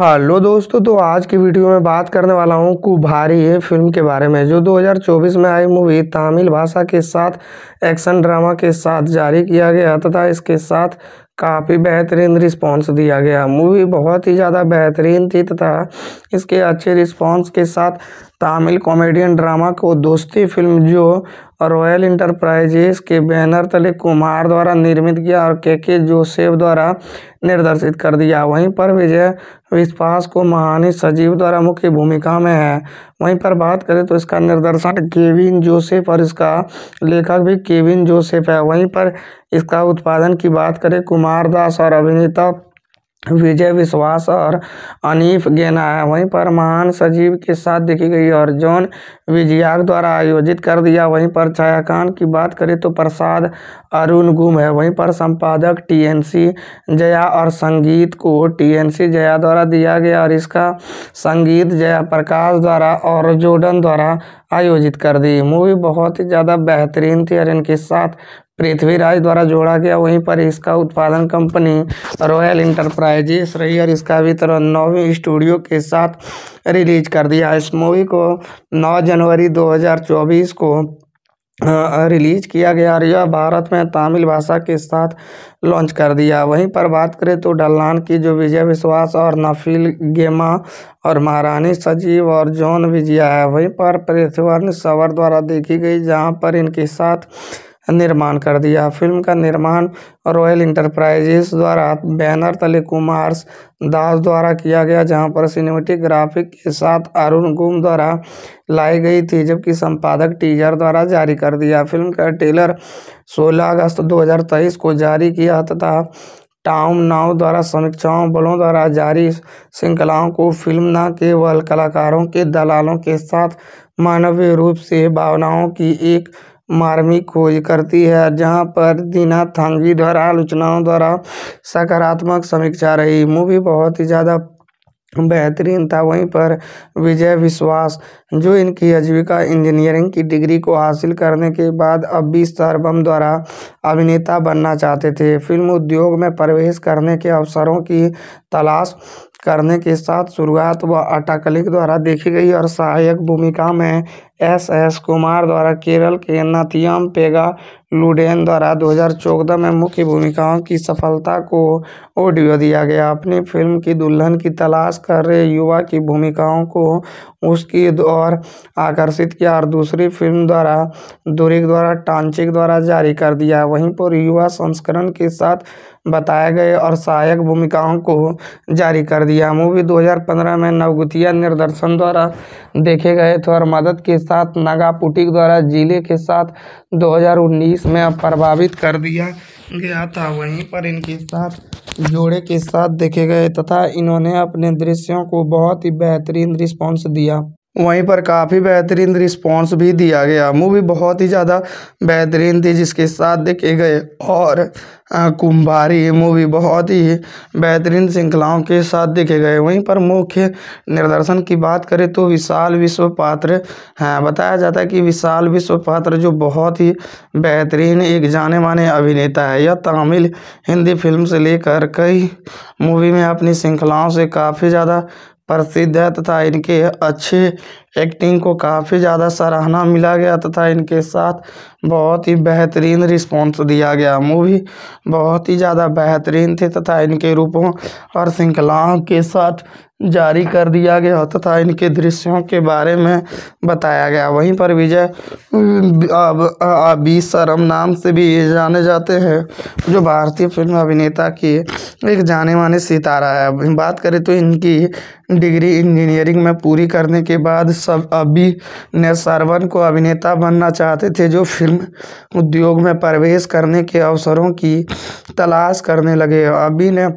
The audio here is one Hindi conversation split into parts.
हेलो दोस्तों तो आज की वीडियो में बात करने वाला हूँ कुभारी ये फिल्म के बारे में जो 2024 में आई मूवी तमिल भाषा के साथ एक्शन ड्रामा के साथ जारी किया गया तथा इसके साथ काफ़ी बेहतरीन रिस्पांस दिया गया मूवी बहुत ही ज़्यादा बेहतरीन थी तथा इसके अच्छे रिस्पांस के साथ तमिल कॉमेडियन ड्रामा को दोस्ती फिल्म जो रॉयल इंटरप्राइजेस के बैनर तले कुमार द्वारा निर्मित किया और के के जोसेफ द्वारा निर्देशित कर दिया वहीं पर विजय विश्वास को महानी सजीव द्वारा मुख्य भूमिका में है वहीं पर बात करें तो इसका निर्देशन केविन जोसेफ और इसका लेखक भी केविन जोसेफ है वहीं पर इसका उत्पादन की बात करें कुमार दास और अभिनेता विजय विश्वास और अनिफ गेना है वहीं पर महान सजीव के साथ देखी गई और जॉन विजयाग द्वारा आयोजित कर दिया वहीं पर छायाकान की बात करें तो प्रसाद अरुण गुम है वहीं पर संपादक टीएनसी जया और संगीत को टीएनसी जया द्वारा दिया गया और इसका संगीत जया प्रकाश द्वारा और जोडन द्वारा आयोजित कर दी मूवी बहुत ही ज़्यादा बेहतरीन थी और इनके साथ पृथ्वीराज द्वारा जोड़ा गया वहीं पर इसका उत्पादन कंपनी रॉयल इंटरप्राइजेस रही और इसका वितरण नौवीं स्टूडियो के साथ रिलीज कर दिया इस मूवी को 9 जनवरी 2024 को रिलीज किया गया और यह भारत में तमिल भाषा के साथ लॉन्च कर दिया वहीं पर बात करें तो डल्लान की जो विजय विश्वास और नफील गेमा और महारानी सजीव और जॉन विजया है वहीं पर पृथ्वीवर्ण सवर द्वारा देखी गई जहां पर इनके साथ निर्माण कर दिया फिल्म का निर्माण रॉयल इंटरप्राइजेस द्वारा बैनर तले कुमार दास द्वारा किया गया जहां पर सिनेमेटिक ग्राफिक के साथ अरुण गुम द्वारा लाई गई थी जबकि संपादक टीजर द्वारा जारी कर दिया फिल्म का टेलर 16 अगस्त 2023 को जारी किया तथा टाउन नाव द्वारा समीक्षाओं बलों द्वारा जारी श्रृंखलाओं को फिल्म न केवल कलाकारों के दलालों के साथ मानवीय रूप से भावनाओं की एक मार्मिक खोज करती है जहाँ पर दीना थांगी द्वारा आलोचनाओं द्वारा सकारात्मक समीक्षा रही मूवी बहुत ही ज़्यादा बेहतरीन था वहीं पर विजय विश्वास जो इनकी आजीविका इंजीनियरिंग की डिग्री को हासिल करने के बाद अब भी सरबम द्वारा अभिनेता बनना चाहते थे फिल्म उद्योग में प्रवेश करने के अवसरों की तलाश करने के साथ शुरुआत वह अटाकलिक द्वारा देखी गई और सहायक भूमिका में एस एस कुमार द्वारा केरल के नतियम पेगा लुडेन द्वारा 2014 में मुख्य भूमिकाओं की सफलता को ऑडियो दिया गया अपनी फिल्म की दुल्हन की तलाश कर रहे युवा की भूमिकाओं को उसकी और आकर्षित किया और दूसरी फिल्म द्वारा दुरिक द्वारा टांचिक द्वारा जारी कर दिया वहीं पर युवा संस्करण के साथ बताए गए और सहायक भूमिकाओं को जारी कर दिया मूवी 2015 में नवगुतिया निर्देशन द्वारा देखे गए थे और मदद के साथ नागापुटिक द्वारा जिले के साथ 2019 में प्रभावित कर दिया गया था वहीं पर इनके साथ जोड़े के साथ देखे गए तथा इन्होंने अपने दृश्यों को बहुत ही बेहतरीन रिस्पॉन्स दिया वहीं पर काफ़ी बेहतरीन रिस्पॉन्स भी दिया गया मूवी बहुत ही ज़्यादा बेहतरीन थी जिसके साथ देखे गए और कुंभारी मूवी बहुत ही बेहतरीन श्रृंखलाओं के साथ देखे गए वहीं पर मुख्य निर्देशन की बात करें तो विशाल विश्व पात्र हैं बताया जाता है कि विशाल विश्व पात्र जो बहुत ही बेहतरीन एक जाने माने अभिनेता है यह तमिल हिंदी फिल्म से लेकर कई मूवी में अपनी श्रृंखलाओं से काफ़ी ज़्यादा प्रसिद्ध है तथा इनके अच्छे एक्टिंग को काफ़ी ज़्यादा सराहना मिला गया तथा इनके साथ बहुत ही बेहतरीन रिस्पॉन्स दिया गया मूवी बहुत ही ज़्यादा बेहतरीन थी तथा इनके रूपों और श्रृंखलाओं के साथ जारी कर दिया गया तथा इनके दृश्यों के बारे में बताया गया वहीं पर विजय अबी सरम नाम से भी जाने जाते हैं जो भारतीय फिल्म अभिनेता की एक जाने माने सितारा है बात करें तो इनकी डिग्री इंजीनियरिंग में पूरी करने के बाद सब अबी ने सरवन को अभिनेता बनना चाहते थे जो फिल्म फिल्म उद्योग में प्रवेश करने के अवसरों की तलाश करने लगे अभी ने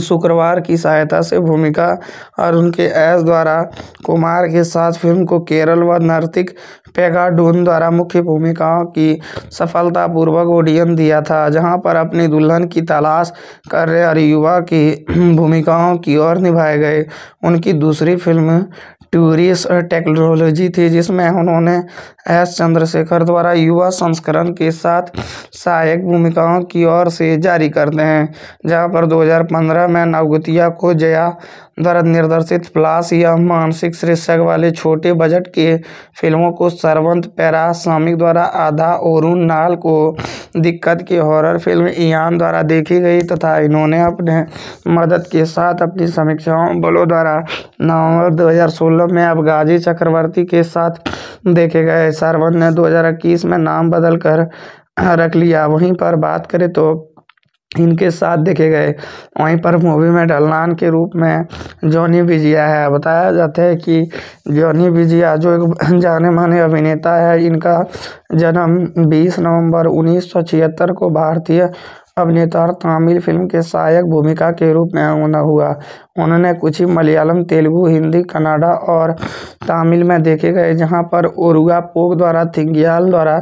शुक्रवार की सहायता से भूमिका और उनके एस द्वारा कुमार के साथ फिल्म को केरल व नर्तिक पेगाडोन द्वारा मुख्य भूमिकाओं की सफलतापूर्वक ऑडियन दिया था जहाँ पर अपनी दुल्हन की तलाश कर रहे और युवा की भूमिकाओं की ओर निभाए गए उनकी दूसरी फिल्म टूरिस टेक्नोलॉजी थी जिसमें उन्होंने एस चंद्रशेखर द्वारा युवा संस्करण के साथ सहायक भूमिकाओं की ओर से जारी करते हैं जहाँ पर 2015 में नवगतिया को जया द्वारा निर्देशित प्लास यह मानसिक शीर्षक वाले छोटे बजट के फिल्मों को सरवंत सामिक द्वारा आधा और नाल को दिक्कत की हॉरर फिल्म ईयान द्वारा देखी गई तथा इन्होंने अपने मदद के साथ अपनी समीक्षाओं बलों द्वारा नवंबर 2016 में अब गाजी चक्रवर्ती के साथ देखे गए सरवंत ने 2021 में नाम बदलकर रख लिया वहीं पर बात करें तो इनके साथ देखे गए वहीं पर मूवी में डलनान के रूप में जॉनी विजिया है बताया जाता है कि जॉनी विजिया जो एक जाने माने अभिनेता है इनका जन्म बीस नवंबर उन्नीस सौ छिहत्तर को भारतीय अभिनेता और तमिल फिल्म के सहायक भूमिका के रूप में हुआ उन्होंने कुछ ही मलयालम तेलुगु हिंदी कन्नाडा और तमिल में देखे गए जहां पर ओरुगा पोक द्वारा थिंगयाल द्वारा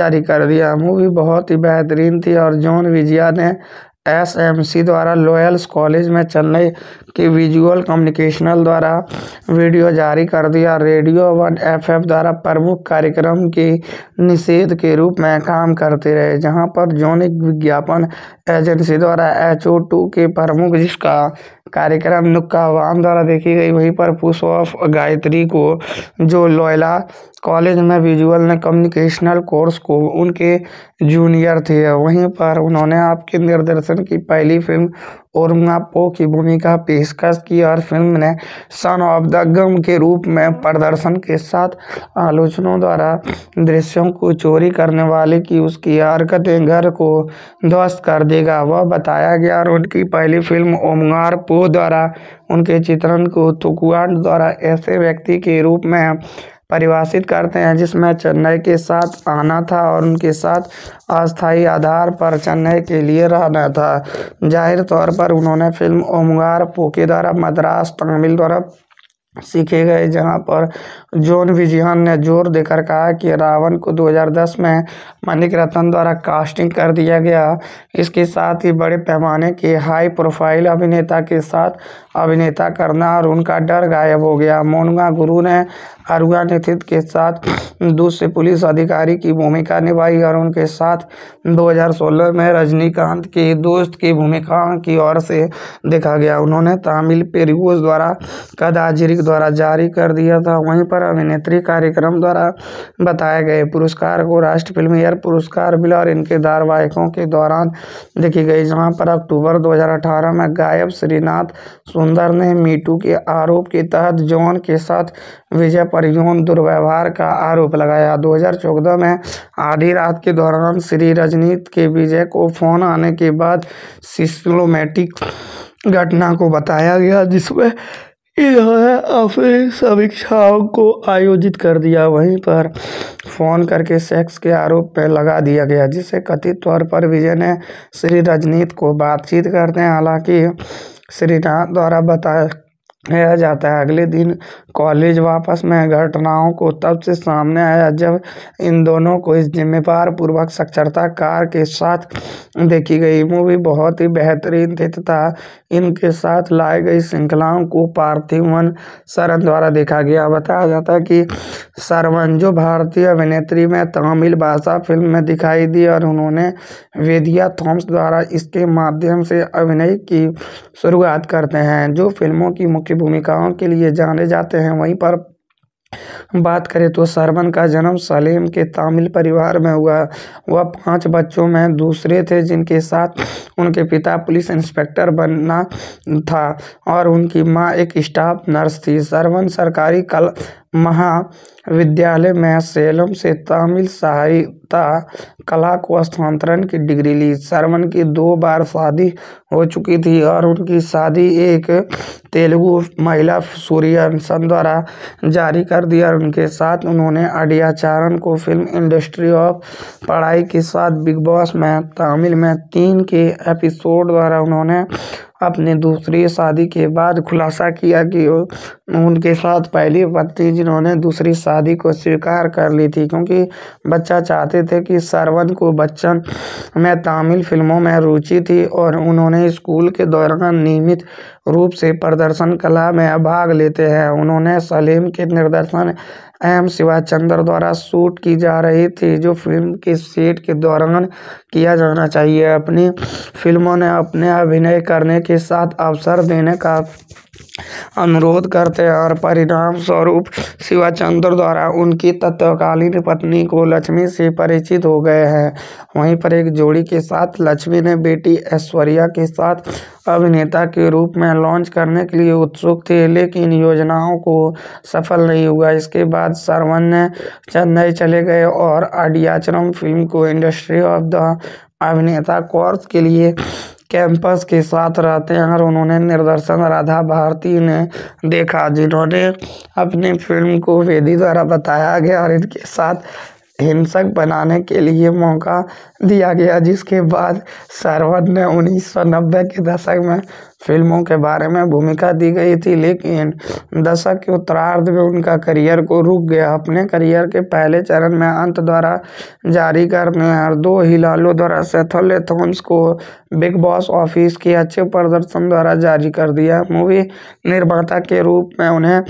जारी कर दिया मूवी बहुत ही बेहतरीन थी और जॉन विजिया ने एसएमसी द्वारा लॉयल्स कॉलेज में चेन्नई की विजुअल कम्युनिकेशनल द्वारा वीडियो जारी कर दिया रेडियो वन एफ द्वारा प्रमुख कार्यक्रम के निषेध के रूप में काम करते रहे जहां पर जौनिक विज्ञापन एजेंसी द्वारा एच के प्रमुख जिसका कार्यक्रम नुक्का आवाम द्वारा देखी गई वहीं पर पुष्प ऑफ गायत्री को जो लोयला कॉलेज में विजुअल ने कम्युनिकेशनल कोर्स को उनके जूनियर थे वहीं पर उन्होंने आपके निर्देशन की पहली फिल्म ओरंगापो की भूमिका पेशकश की और फिल्म ने सन ऑफ द गम के रूप में प्रदर्शन के साथ आलोचनों द्वारा दृश्यों को चोरी करने वाले की उसकी हरकतें घर को ध्वस्त कर देगा वह बताया गया और उनकी पहली फिल्म ओमगार द्वारा उनके चित्रण को तुकुआंड द्वारा ऐसे व्यक्ति के रूप में परिभाषित करते हैं जिसमें चेन्नई के साथ आना था और उनके साथ अस्थायी आधार पर चेन्नई के लिए रहना था जाहिर तौर पर उन्होंने फिल्म ओमगार पोके द्वारा मद्रास तमिल द्वारा सीखे गए जहां पर जॉन विजयन ने जोर देकर कहा कि रावण को 2010 में मनिक रतन द्वारा कास्टिंग कर दिया गया इसके साथ ही बड़े पैमाने के हाई प्रोफाइल अभिनेता के साथ अभिनेता करना और उनका डर गायब हो गया मोनुआ गुरु ने अरुआ नेतृत्व के साथ दूसरे पुलिस अधिकारी की भूमिका निभाई और उनके साथ 2016 में रजनीकांत के दोस्त की भूमिका की ओर से देखा गया उन्होंने तामिल पेरियोज द्वारा कदाजिरिक द्वारा जारी कर दिया था वहीं पर अभिनेत्री कार्यक्रम द्वारा बताए गए पुरस्कार को राष्ट्र फिल्म एयर पुरस्कार मिला और इनके धारावाहिकों के दौरान देखी गई जहाँ पर अक्टूबर दो में गायब श्रीनाथ सुंदर ने मीटू के आरोप के तहत जॉन के साथ विजय पर यौन दुर्व्यवहार का आरोप लगाया 2014 में आधी रात के दौरान श्री रजनीत के विजय को फोन आने के बाद सिस्टोमेटिक घटना को बताया गया जिसमें इन्होंने अपनी समीक्षाओं को आयोजित कर दिया वहीं पर फ़ोन करके सेक्स के आरोप पर लगा दिया गया जिससे कथित तौर पर विजय ने श्री रजनीत को बातचीत करते हालांकि श्रीनाथ द्वारा बताया जाता है अगले दिन कॉलेज वापस में घटनाओं को तब से सामने आया जब इन दोनों को इस जिम्मेवार पूर्वक साक्षरता कार के साथ देखी गई मूवी बहुत ही बेहतरीन थी तथा इनके साथ लाई गई श्रृंखलाओं को पार्थिवन सरन द्वारा देखा गया बताया जाता है कि सरवंजो भारतीय अभिनेत्री में तमिल भाषा फिल्म में दिखाई दी और उन्होंने वेदिया थॉम्स द्वारा इसके माध्यम से अभिनय की शुरुआत करते हैं जो फिल्मों की मुख्य भूमिकाओं के लिए जाने जाते हैं वहीं पर बात करें तो सरवन का जन्म सलीम के तामिल परिवार में हुआ वह पाँच बच्चों में दूसरे थे जिनके साथ उनके पिता पुलिस इंस्पेक्टर बनना था और उनकी माँ एक स्टाफ नर्स थी सरवन सरकारी कल महाविद्यालय में सेलम से तमिल साहित्य कला को स्थानांतरण की डिग्री ली सरवन की दो बार शादी हो चुकी थी और उनकी शादी एक तेलुगु महिला सूर्यवंशम द्वारा जारी कर दिया उनके साथ उन्होंने अडियाचारण को फिल्म इंडस्ट्री ऑफ पढ़ाई के साथ बिग बॉस में तमिल में तीन के एपिसोड द्वारा उन्होंने अपने दूसरी शादी के बाद खुलासा किया कि उनके साथ पहली पत्नी जिन्होंने दूसरी शादी को स्वीकार कर ली थी क्योंकि बच्चा चाहते थे कि सरवन को बच्चन में तमिल फिल्मों में रुचि थी और उन्होंने स्कूल के दौरान नियमित रूप से प्रदर्शन कला में भाग लेते हैं उन्होंने सलीम के निर्देशन एम शिवाचंद्र द्वारा शूट की जा रही थी जो फिल्म के सेट के दौरान किया जाना चाहिए अपनी फिल्मों ने अपने अभिनय करने के साथ अवसर देने का अनुरोध करते हैं और परिणाम स्वरूप शिवाचंद्र द्वारा उनकी तत्कालीन पत्नी को लक्ष्मी से परिचित हो गए हैं वहीं पर एक जोड़ी के साथ लक्ष्मी ने बेटी ऐश्वर्या के साथ अभिनेता के रूप में लॉन्च करने के लिए उत्सुक थे लेकिन योजनाओं को सफल नहीं हुआ इसके बाद सरवण चेन्नई चले गए और आडियाचरम फिल्म को इंडस्ट्री ऑफ द अभिनेता कोर्स के लिए कैंपस के साथ रहते हैं और उन्होंने निर्देशन राधा भारती ने देखा जिन्होंने अपनी फिल्म को वेदी द्वारा बताया गया और इनके साथ हिंसक बनाने के लिए मौका दिया गया जिसके बाद सरवर ने उन्नीस सौ नब्बे के दशक में फिल्मों के बारे में भूमिका दी गई थी लेकिन दशक के उत्तरार्ध में उनका करियर को रुक गया अपने करियर के पहले चरण में अंत द्वारा जारी करने और दो हिलालों द्वारा सेथल थॉम्स को बिग बॉस ऑफिस के अच्छे प्रदर्शन द्वारा जारी कर दिया मूवी निर्माता के रूप में उन्हें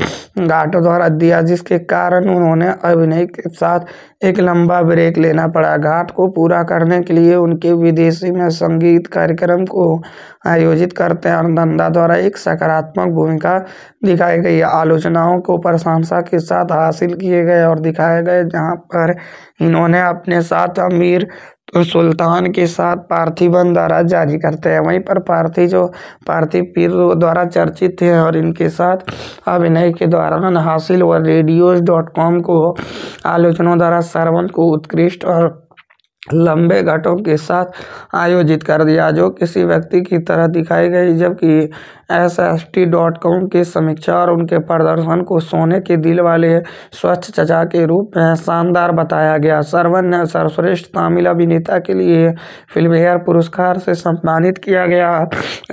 घाट द्वारा दिया जिसके कारण उन्होंने अभिनय के साथ एक लंबा ब्रेक लेना पड़ा घाट को पूरा करने के लिए उनके विदेशी में संगीत कार्यक्रम को आयोजित करते हैं और धंधा द्वारा एक सकारात्मक भूमिका दिखाई गई आलोचनाओं को प्रशंसा के साथ हासिल किए गए और दिखाए गए जहाँ पर इन्होंने अपने साथ अमीर सुल्तान के साथ पार्थिवन द्वारा जारी करते हैं वहीं पर पार्थी जो पार्थिव पीर द्वारा चर्चित थे और इनके साथ अभिनय के दौरान हासिल व रेडियोज डॉट कॉम को आलोचना द्वारा सर्वन को उत्कृष्ट और लंबे घाटों के साथ आयोजित कर दिया जो किसी व्यक्ति की तरह दिखाई गई जबकि एसएसटी.कॉम की समीक्षा और उनके प्रदर्शन को सोने के दिल वाले स्वच्छ चचा के रूप में शानदार बताया गया सरवन ने सर्वश्रेष्ठ तमिल अभिनेता के लिए फिल्मफेयर पुरस्कार से सम्मानित किया गया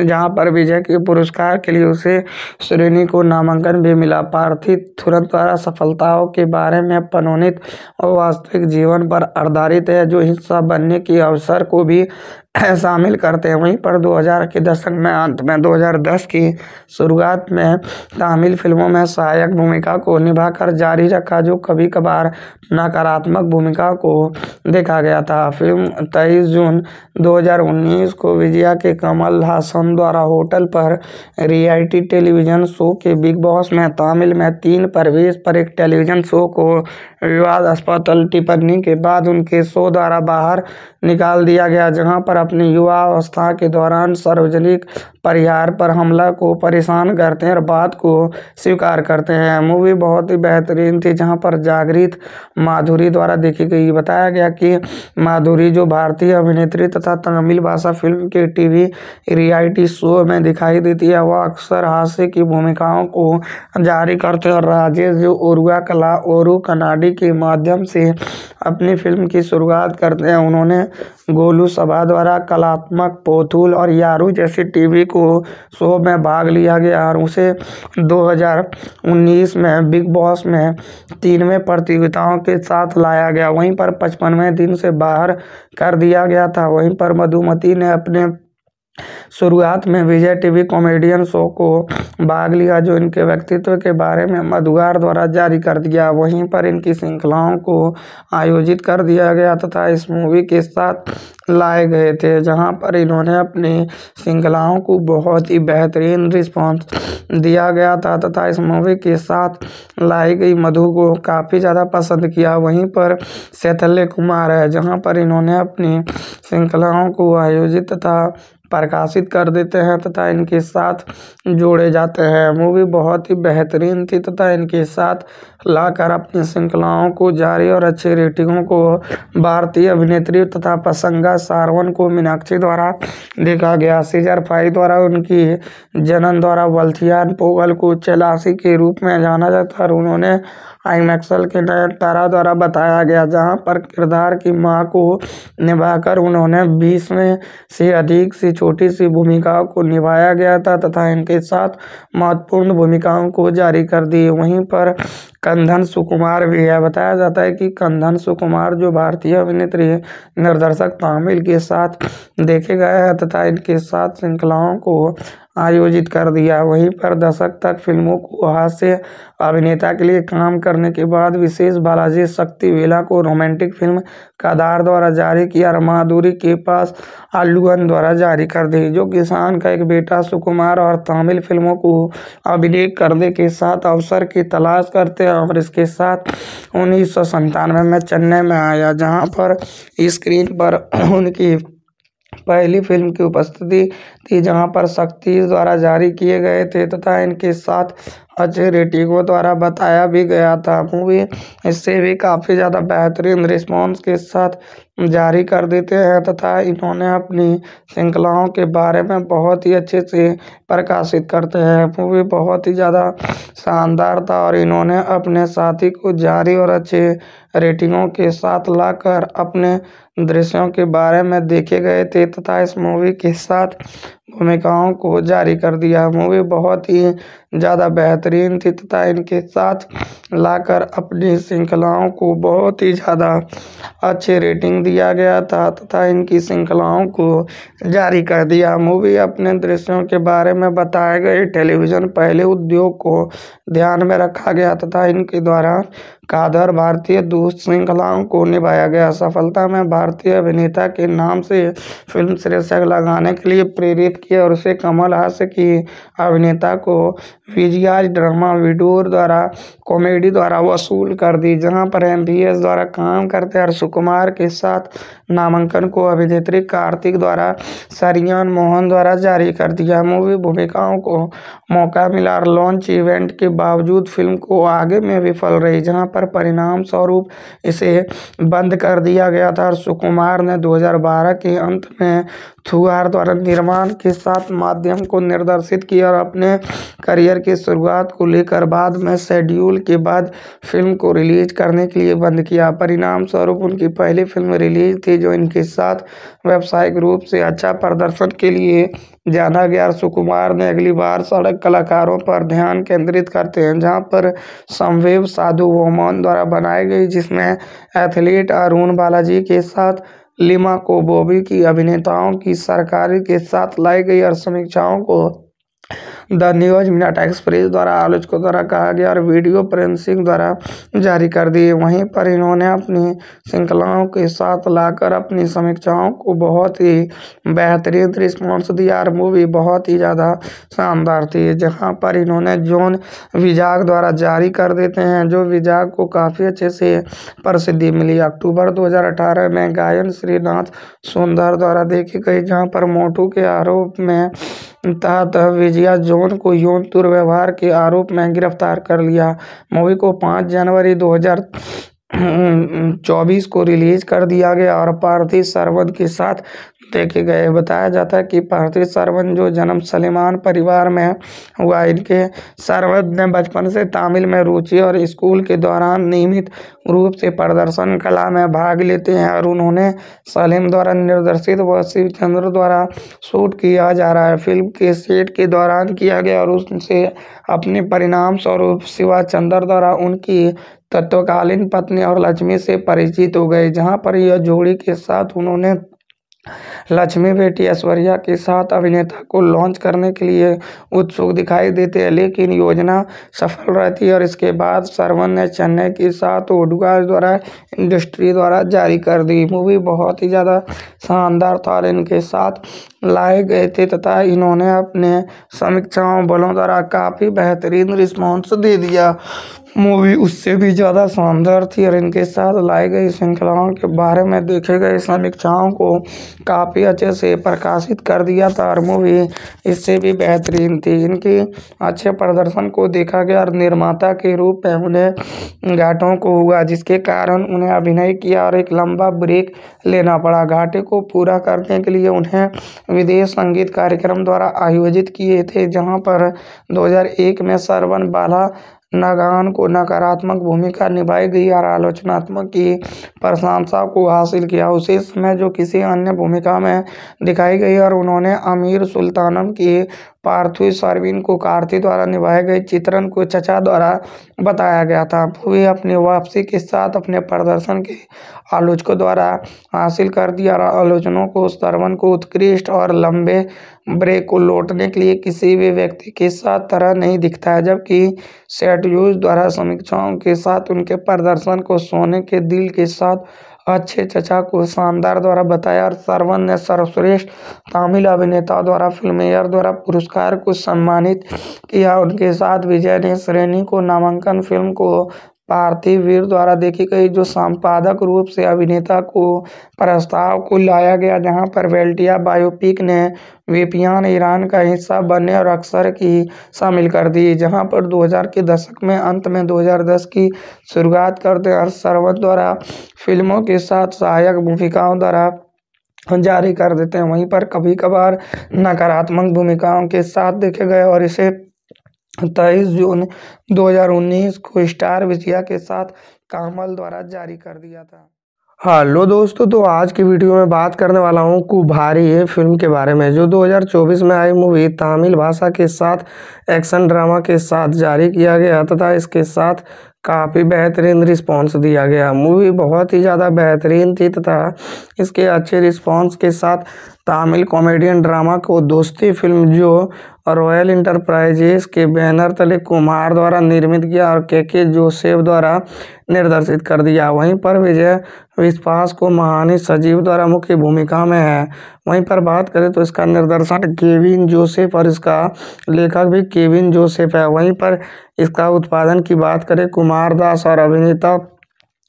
जहां पर विजय के पुरस्कार के लिए उसे श्रेणी को नामांकन भी मिला पार्थिव थुरंत द्वारा सफलताओं के बारे में पनोनित और वास्तविक जीवन पर आधारित है जो हिस्सा बनने के अवसर को भी शामिल करते हैं वहीं पर 2000 के दशक में अंत में 2010 की शुरुआत में तमिल फिल्मों में सहायक भूमिका को निभाकर जारी रखा जो कभी कभार नकारात्मक भूमिका को देखा गया था फिल्म 23 जून 2019 को विजया के कमल हासन द्वारा होटल पर रियलिटी टेलीविज़न शो के बिग बॉस में तमिल में तीन प्रवेश पर एक टेलीविज़न शो को विवाद अस्पताल टिप्पणी के बाद उनके शो द्वारा बाहर निकाल दिया गया जहां पर अपनी युवा अवस्था के दौरान सार्वजनिक परिहार पर हमला को परेशान करते हैं और बात को स्वीकार करते हैं मूवी बहुत ही बेहतरीन थी जहां पर जागृत माधुरी द्वारा देखी गई बताया गया कि माधुरी जो भारतीय अभिनेत्री तथा तमिल भाषा फिल्म के टीवी रियलिटी शो में दिखाई देती है वह अक्सर हास्य की भूमिकाओं को जारी करते हैं और राजेश जो उर्वा कला ओरू कनाडी मूवी के माध्यम से अपनी फ़िल्म की शुरुआत करते हैं उन्होंने गोलू सभा द्वारा कलात्मक पोथुल और यारू जैसी टीवी को शो में भाग लिया गया और उसे 2019 में बिग बॉस में तीनवें प्रतियोगिताओं के साथ लाया गया वहीं पर पचपनवें दिन से बाहर कर दिया गया था वहीं पर मधुमती ने अपने शुरुआत में विजय टीवी कॉमेडियन शो को भाग लिया जो इनके व्यक्तित्व के बारे में मधुवार द्वारा जारी कर दिया वहीं पर इनकी श्रृंखलाओं को आयोजित कर दिया गया तथा इस मूवी के साथ लाए गए थे जहां पर इन्होंने अपनी श्रृंखलाओं को बहुत ही बेहतरीन रिस्पांस दिया गया था तथा इस मूवी के साथ लाई गई मधु को काफ़ी ज़्यादा पसंद किया वहीं पर शैथल्य कुमार है जहाँ पर इन्होंने अपनी श्रृंखलाओं को आयोजित तथा प्रकाशित कर देते हैं तथा इनके साथ जोड़े जाते हैं मूवी बहुत ही बेहतरीन थी तथा इनके साथ लाकर अपनी श्रृंखलाओं को जारी और अच्छी रेटिंगों को भारतीय अभिनेत्री तथा पसंगा सारवन को मीनाक्षी द्वारा देखा गया सीजर फाई द्वारा उनकी जनन द्वारा वल्थियान पोगल को चलासी के रूप में जाना जाता और उन्होंने आई मैक्सल के तारा द्वारा बताया गया जहां पर किरदार की मां को निभाकर उन्होंने बीस में से अधिक सी छोटी सी भूमिकाओं को निभाया गया था तथा इनके साथ महत्वपूर्ण भूमिकाओं को जारी कर दी वहीं पर कंधन सुकुमार भी है बताया जाता है कि कंधन सुकुमार जो भारतीय अभिनेत्री निर्देशक तामिल के साथ देखे गए हैं तथा इनके साथ श्रृंखलाओं को आयोजित कर दिया वहीं पर दशक तक फिल्मों को हास्य अभिनेता के लिए काम करने के बाद विशेष बालाजी शक्ति वेला को रोमांटिक फिल्म कादार द्वारा जारी किया माधुरी के पास आलूअन द्वारा जारी कर दी जो किसान का एक बेटा सुकुमार और तमिल फिल्मों को अभिनय करने के साथ अवसर की तलाश करते हैं और इसके साथ उन्नीस में चेन्नई में आया जहाँ पर स्क्रीन पर उनकी पहली फिल्म की उपस्थिति थी जहाँ पर शक्ति द्वारा जारी किए गए थे तथा इनके साथ अजय रेटिगो द्वारा बताया भी गया था मूवी इससे भी काफ़ी ज़्यादा बेहतरीन रिस्पॉन्स के साथ जारी कर देते हैं तथा इन्होंने अपनी श्रृंखलाओं के बारे में बहुत ही अच्छे से प्रकाशित करते हैं मूवी बहुत ही ज़्यादा शानदार था और इन्होंने अपने साथी को जारी और अच्छे रेटिंगों के साथ लाकर अपने दृश्यों के बारे में देखे गए थे तथा इस मूवी के साथ भूमिकाओं को जारी कर दिया मूवी बहुत ही ज़्यादा बेहतरीन थी तथा इनके साथ लाकर अपनी श्रृंखलाओं को बहुत ही ज़्यादा अच्छे रेटिंग दिया गया था तथा इनकी श्रृंखलाओं को जारी कर दिया मूवी अपने दृश्यों के बारे में बताए गए टेलीविज़न पहले उद्योग को ध्यान में रखा गया तथा इनके द्वारा कादर भारतीय दूस श्रृंखलाओं को निभाया गया सफलता में भारतीय अभिनेता के नाम से फिल्म शीर्षक लगाने के लिए प्रेरित की ओर से कमल हास की अभिनेता को विजयाज ड्रामा विडोर द्वारा कॉमेडी द्वारा वसूल कर दी जहां पर एम द्वारा काम करते हर्ष कुमार के साथ नामांकन को अभिनेत्री कार्तिक द्वारा सरियान मोहन द्वारा जारी कर दिया मूवी भूमिकाओं को मौका मिला और लॉन्च इवेंट के बावजूद फिल्म को आगे में विफल रही जहाँ पर परिणाम स्वरूप इसे बंद कर दिया गया था और सुकुमार ने 2012 के अंत में थुगार द्वारा निर्माण के साथ माध्यम को निर्देशित किया और अपने करियर की शुरुआत को लेकर बाद में शेड्यूल के बाद फिल्म को रिलीज करने के लिए बंद किया परिणाम स्वरूप उनकी पहली फिल्म रिलीज थी जो इनके साथ व्यावसायिक रूप से अच्छा प्रदर्शन के लिए जाना गया सुकुमार ने अगली बार सड़क कलाकारों पर ध्यान केंद्रित करते हैं जहाँ पर संवेव साधु वोमन द्वारा बनाई गई जिसमें एथलीट अरुण बालाजी के साथ लिमा को बॉबी की अभिनेताओं की सरकारी के साथ लाई गई और समीक्षाओं को द न्यूज मिनट एक्सप्रेस द्वारा आलोचकों द्वारा कहा गया और वीडियो प्रेम द्वारा जारी कर दिए वहीं पर इन्होंने अपनी श्रृंखलाओं के साथ लाकर अपनी समीक्षाओं को बहुत ही बेहतरीन रिस्पॉन्स दिया और मूवी बहुत ही ज़्यादा शानदार थी जहां पर इन्होंने जोन विजाग द्वारा जारी कर देते हैं जो विजाग को काफ़ी अच्छे से प्रसिद्धि मिली अक्टूबर दो में गायन श्रीनाथ सुंदर द्वारा देखी गई जहाँ पर मोटू के आरोप में तहत विजया जॉन को यौन दुर्व्यवहार के आरोप में गिरफ्तार कर लिया मूवी को पाँच जनवरी 2024 हम्म, को रिलीज कर दिया गया और पार्थिव सरवद के साथ देखे गए बताया जाता है कि पार्थिव सरवन जो जन्म सलीमान परिवार में हुआ इनके सरवन ने बचपन से तमिल में रुचि और स्कूल के दौरान नियमित रूप से प्रदर्शन कला में भाग लेते हैं और उन्होंने सलीम द्वारा निर्देशित व शिव चंद्र द्वारा शूट किया जा रहा है फिल्म के सेट के दौरान किया गया और उनसे अपने परिणाम स्वरूप शिवा चंद्र द्वारा उनकी तत्वकालीन पत्नी और लक्ष्मी से परिचित हो गए जहाँ पर यह जोड़ी के साथ उन्होंने लक्ष्मी बेटी ऐश्वर्या के साथ अभिनेता को लॉन्च करने के लिए उत्सुक दिखाई देते हैं लेकिन योजना सफल रहती है और इसके बाद सरवन ने चेन्नई के साथ ओडुगा द्वारा इंडस्ट्री द्वारा जारी कर दी मूवी बहुत ही ज़्यादा शानदार था और इनके साथ लाए गए थे तथा इन्होंने अपने समीक्षाओं बलों द्वारा काफ़ी बेहतरीन रिस्पॉन्स दे दिया मूवी उससे भी ज़्यादा शानदार थी और इनके साथ लाई गई श्रृंखलाओं के बारे में देखे गए समीक्षाओं को काफ़ी अच्छे से प्रकाशित कर दिया था और मूवी इससे भी बेहतरीन थी इनके अच्छे प्रदर्शन को देखा गया और निर्माता के रूप में उन्हें घाटों को हुआ जिसके कारण उन्हें अभिनय किया और एक लंबा ब्रेक लेना पड़ा घाटे को पूरा करने के लिए उन्हें विदेश संगीत कार्यक्रम द्वारा आयोजित किए थे जहाँ पर दो में सरवन बाला नगान को नकारात्मक भूमिका निभाई गई और आलोचनात्मक की प्रशंसा को हासिल किया उसी समय जो किसी अन्य भूमिका में दिखाई गई और उन्होंने अमीर सुल्तानम की पार्थिव सरवीन को कार्ती द्वारा निभाए गए चित्रण को चचा द्वारा बताया गया था वे अपनी वापसी के साथ अपने प्रदर्शन के आलोचकों द्वारा हासिल कर दिया और आलोचनों को सरवन को उत्कृष्ट और लंबे ब्रेक को लौटने के लिए किसी भी व्यक्ति के साथ तरह नहीं दिखता है जबकि यूज द्वारा समीक्षाओं के साथ उनके प्रदर्शन को सोने के दिल के साथ अच्छे चचा को शानदार द्वारा बताया और सरवन ने सर्वश्रेष्ठ तमिल अभिनेता द्वारा फिल्मेयर द्वारा पुरस्कार को सम्मानित किया उनके साथ विजय ने श्रेणी को नामांकन फिल्म को पार्थिव वीर द्वारा देखी गई जो संपादक रूप से अभिनेता को प्रस्ताव को लाया गया जहां पर वेल्टिया बायोपिक ने वेपियान ईरान का हिस्सा बनने और अक्सर की शामिल कर दी जहां पर 2000 के दशक में अंत में 2010 की शुरुआत करते और सरवत द्वारा फिल्मों के साथ सहायक भूमिकाओं द्वारा जारी कर देते हैं वहीं पर कभी कभार नकारात्मक भूमिकाओं के साथ देखे गए और इसे तेईस जून 2019 को स्टार विजया के साथ कामल द्वारा जारी कर दिया था हेलो हाँ, दोस्तों तो आज की वीडियो में बात करने वाला हूँ कुभारी फिल्म के बारे में जो 2024 में आई मूवी तमिल भाषा के साथ एक्शन ड्रामा के साथ जारी किया गया तथा इसके साथ काफ़ी बेहतरीन रिस्पांस दिया गया मूवी बहुत ही ज़्यादा बेहतरीन थी तथा इसके अच्छे रिस्पांस के साथ तमिल कॉमेडियन ड्रामा को दोस्ती फिल्म जो रॉयल इंटरप्राइजेस के बैनर तले कुमार द्वारा निर्मित किया और के के जोसेफ द्वारा निर्देशित कर दिया वहीं पर विजय विश्वास को महानी सजीव द्वारा मुख्य भूमिका में है वहीं पर बात करें तो इसका निर्देशन केविन जोसेफ और इसका लेखक भी केविन जोसेफ है वहीं पर इसका उत्पादन की बात करें कुमार दास और अभिनेता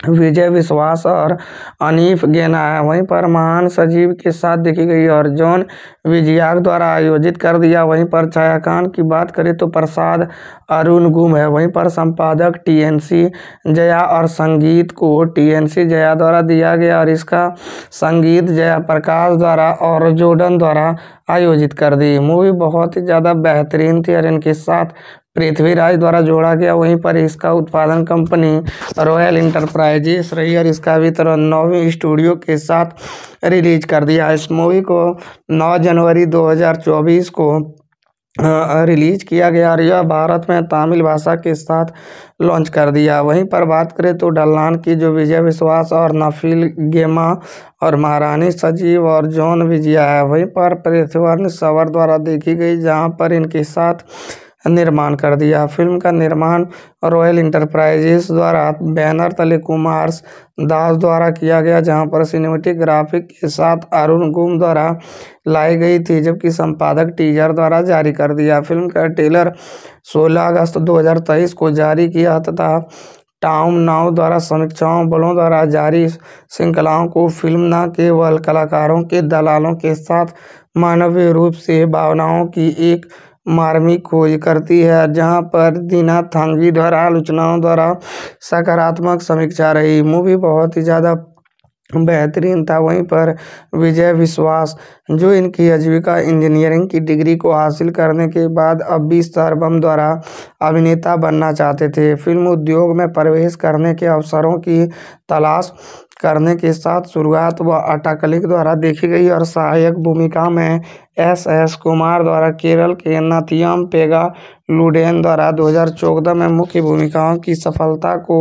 विजय विश्वास और अनिफ गेना है वहीं पर महान सजीव के साथ देखी गई और जॉन विजयाग द्वारा आयोजित कर दिया वहीं पर छायाकान की बात करें तो प्रसाद अरुण गुम है वहीं पर संपादक टीएनसी जया और संगीत को टीएनसी जया द्वारा दिया गया और इसका संगीत जया प्रकाश द्वारा और जोडन द्वारा आयोजित कर दी मूवी बहुत ही ज़्यादा बेहतरीन थी और इनके साथ पृथ्वीराज द्वारा जोड़ा गया वहीं पर इसका उत्पादन कंपनी रॉयल इंटरप्राइजेस रही और इसका वितरण नौवीं स्टूडियो के साथ रिलीज कर दिया इस मूवी को 9 जनवरी 2024 को रिलीज किया गया और यह भारत में तमिल भाषा के साथ लॉन्च कर दिया वहीं पर बात करें तो डल्लान की जो विजय विश्वास और नफील गेमा और महारानी सजीव और जॉन विजया है वहीं पर पृथ्वीवर्ण सवर द्वारा देखी गई जहां पर इनके साथ निर्माण कर दिया फिल्म का निर्माण रॉयल इंटरप्राइजेस द्वारा बैनर तले कुमार दास द्वारा किया गया जहां पर सिनेमेटिक ग्राफिक के साथ अरुण गुम द्वारा लाई गई थी जबकि संपादक टीजर द्वारा जारी कर दिया फिल्म का टेलर 16 अगस्त 2023 को जारी किया तथा टाउन नाव द्वारा समीक्षाओं बलों द्वारा जारी श्रृंखलाओं को फिल्म न केवल कलाकारों के दलालों के साथ मानवीय रूप से भावनाओं की एक मार्मिक खोज करती है जहाँ पर दीना थांगी द्वारा आलोचनाओं द्वारा सकारात्मक समीक्षा रही मूवी बहुत ही ज़्यादा बेहतरीन था वहीं पर विजय विश्वास जो इनकी आजीविका इंजीनियरिंग की डिग्री को हासिल करने के बाद अब भी सरबम द्वारा अभिनेता बनना चाहते थे फिल्म उद्योग में प्रवेश करने के अवसरों की तलाश करने के साथ शुरुआत व अटाकलिक द्वारा देखी गई और सहायक भूमिका में एस एस कुमार द्वारा केरल के नथियम पेगा लुडेन द्वारा 2014 में मुख्य भूमिकाओं की सफलता को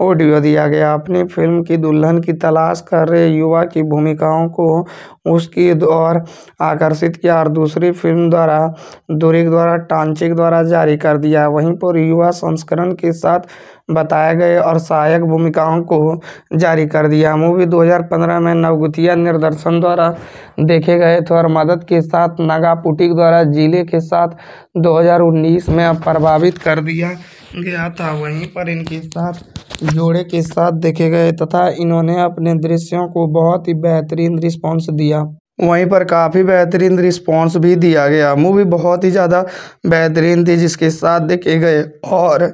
ऑडियो दिया गया अपनी फिल्म की दुल्हन की तलाश कर रहे युवा की भूमिकाओं को उसकी और आकर्षित किया और दूसरी फिल्म द्वारा दुरिक द्वारा टांचिक द्वारा जारी कर दिया वहीं पर युवा संस्करण के साथ बताए गए और सहायक भूमिकाओं को जारी कर दिया मूवी 2015 में नवगुतिया निर्देशन द्वारा देखे गए थे और मदद के साथ नागापुटिक द्वारा जिले के साथ 2019 में प्रभावित कर दिया गया था वहीं पर इनके साथ जोड़े के साथ देखे गए तथा इन्होंने अपने दृश्यों को बहुत ही बेहतरीन रिस्पॉन्स दिया वहीं पर काफ़ी बेहतरीन रिस्पॉन्स भी दिया गया मूवी बहुत ही ज़्यादा बेहतरीन थी जिसके साथ देखे गए और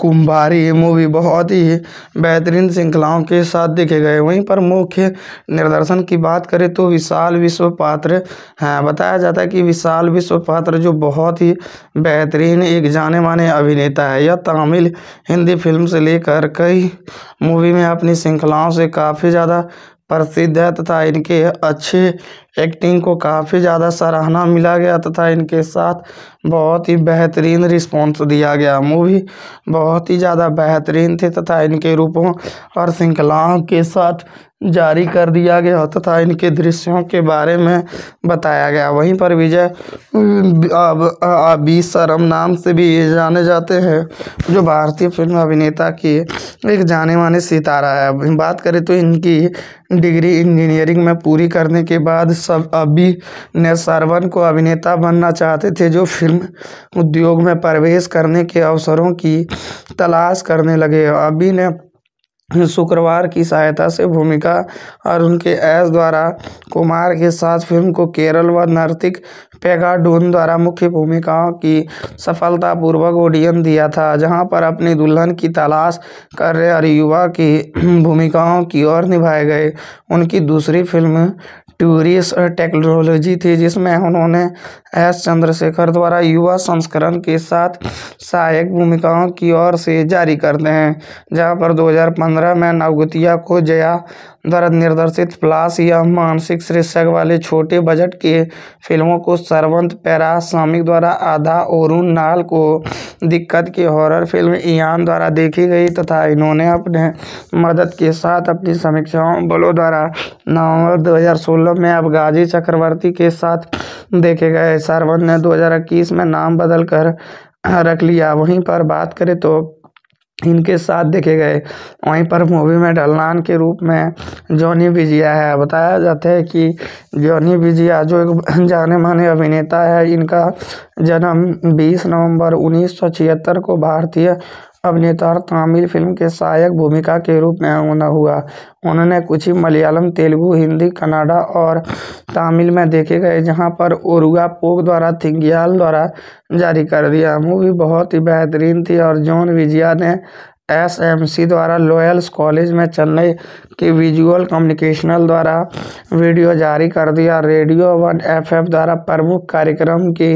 कुंभारी मूवी बहुत ही बेहतरीन श्रृंखलाओं के साथ देखे गए वहीं पर मुख्य निर्देशन की बात करें तो विशाल विश्व पात्र हैं बताया जाता है कि विशाल विश्व पात्र जो बहुत ही बेहतरीन एक जाने माने अभिनेता है यह तमिल हिंदी फिल्म से लेकर कई मूवी में अपनी श्रृंखलाओं से काफ़ी ज़्यादा प्रसिद्ध है तथा इनके अच्छे एक्टिंग को काफ़ी ज़्यादा सराहना मिला गया तथा इनके साथ बहुत ही बेहतरीन रिस्पॉन्स दिया गया मूवी बहुत ही ज़्यादा बेहतरीन थी तथा इनके रूपों और श्रृंखलाओं के साथ जारी कर दिया गया तथा इनके दृश्यों के बारे में बताया गया वहीं पर विजय अबी शर्म नाम से भी ये जाने जाते हैं जो भारतीय फिल्म अभिनेता की एक जाने माने सितारा है बात करें तो इनकी डिग्री इंजीनियरिंग में पूरी करने के बाद अभी ने सरवन को अभिनेता बनना चाहते थे जो फिल्म उद्योग में प्रवेश करने के अवसरों की तलाश करने लगे अबी ने शुक्रवार की सहायता से भूमिका और उनके ऐस द्वारा कुमार के साथ फिल्म को केरल व नर्तिक पेगाडून द्वारा मुख्य भूमिकाओं की सफलतापूर्वक ऑडियन दिया था जहां पर अपनी दुल्हन की तलाश कर रहे और युवा की भूमिकाओं की ओर निभाए गए उनकी दूसरी फिल्म ट्यूरिस टेक्नोलॉजी थी जिसमें उन्होंने एस चंद्रशेखर द्वारा युवा संस्करण के साथ सहायक भूमिकाओं की ओर से जारी करते हैं जहाँ पर दो हज़ार पंद्रह में नवगुतिया को जया द्वारा निर्देशित प्लास या मानसिक शीर्षक वाले छोटे बजट के फिल्मों को सरवंत सामिक द्वारा आधा और नाल को दिक्कत की हॉरर फिल्म ईयान द्वारा देखी गई तथा इन्होंने अपने मदद के साथ अपनी समीक्षाओं बलों द्वारा नवंबर 2016 में अब गाजी चक्रवर्ती के साथ देखे गए सरवंत ने 2021 में नाम बदल कर रख लिया वहीं पर बात करें तो इनके साथ देखे गए वहीं पर मूवी में डलनान के रूप में जॉनी विजिया है बताया जाता है कि जॉनी विजिया जो एक जाने माने अभिनेता है इनका जन्म बीस नवंबर उन्नीस सौ छिहत्तर को भारतीय अभिनेता और तमिल फिल्म के सहायक भूमिका के रूप में अंगना हुआ उन्होंने कुछ ही मलयालम तेलुगु हिंदी कन्नाडा और तमिल में देखे गए जहां पर ओरुगा पोक द्वारा थिंगयाल द्वारा जारी कर दिया मूवी बहुत ही बेहतरीन थी और जॉन विजिया ने एसएमसी द्वारा लॉयल्स कॉलेज में चेन्नई की विजुअल कम्युनिकेशनल द्वारा वीडियो जारी कर दिया रेडियो वन एफएफ द्वारा प्रमुख कार्यक्रम के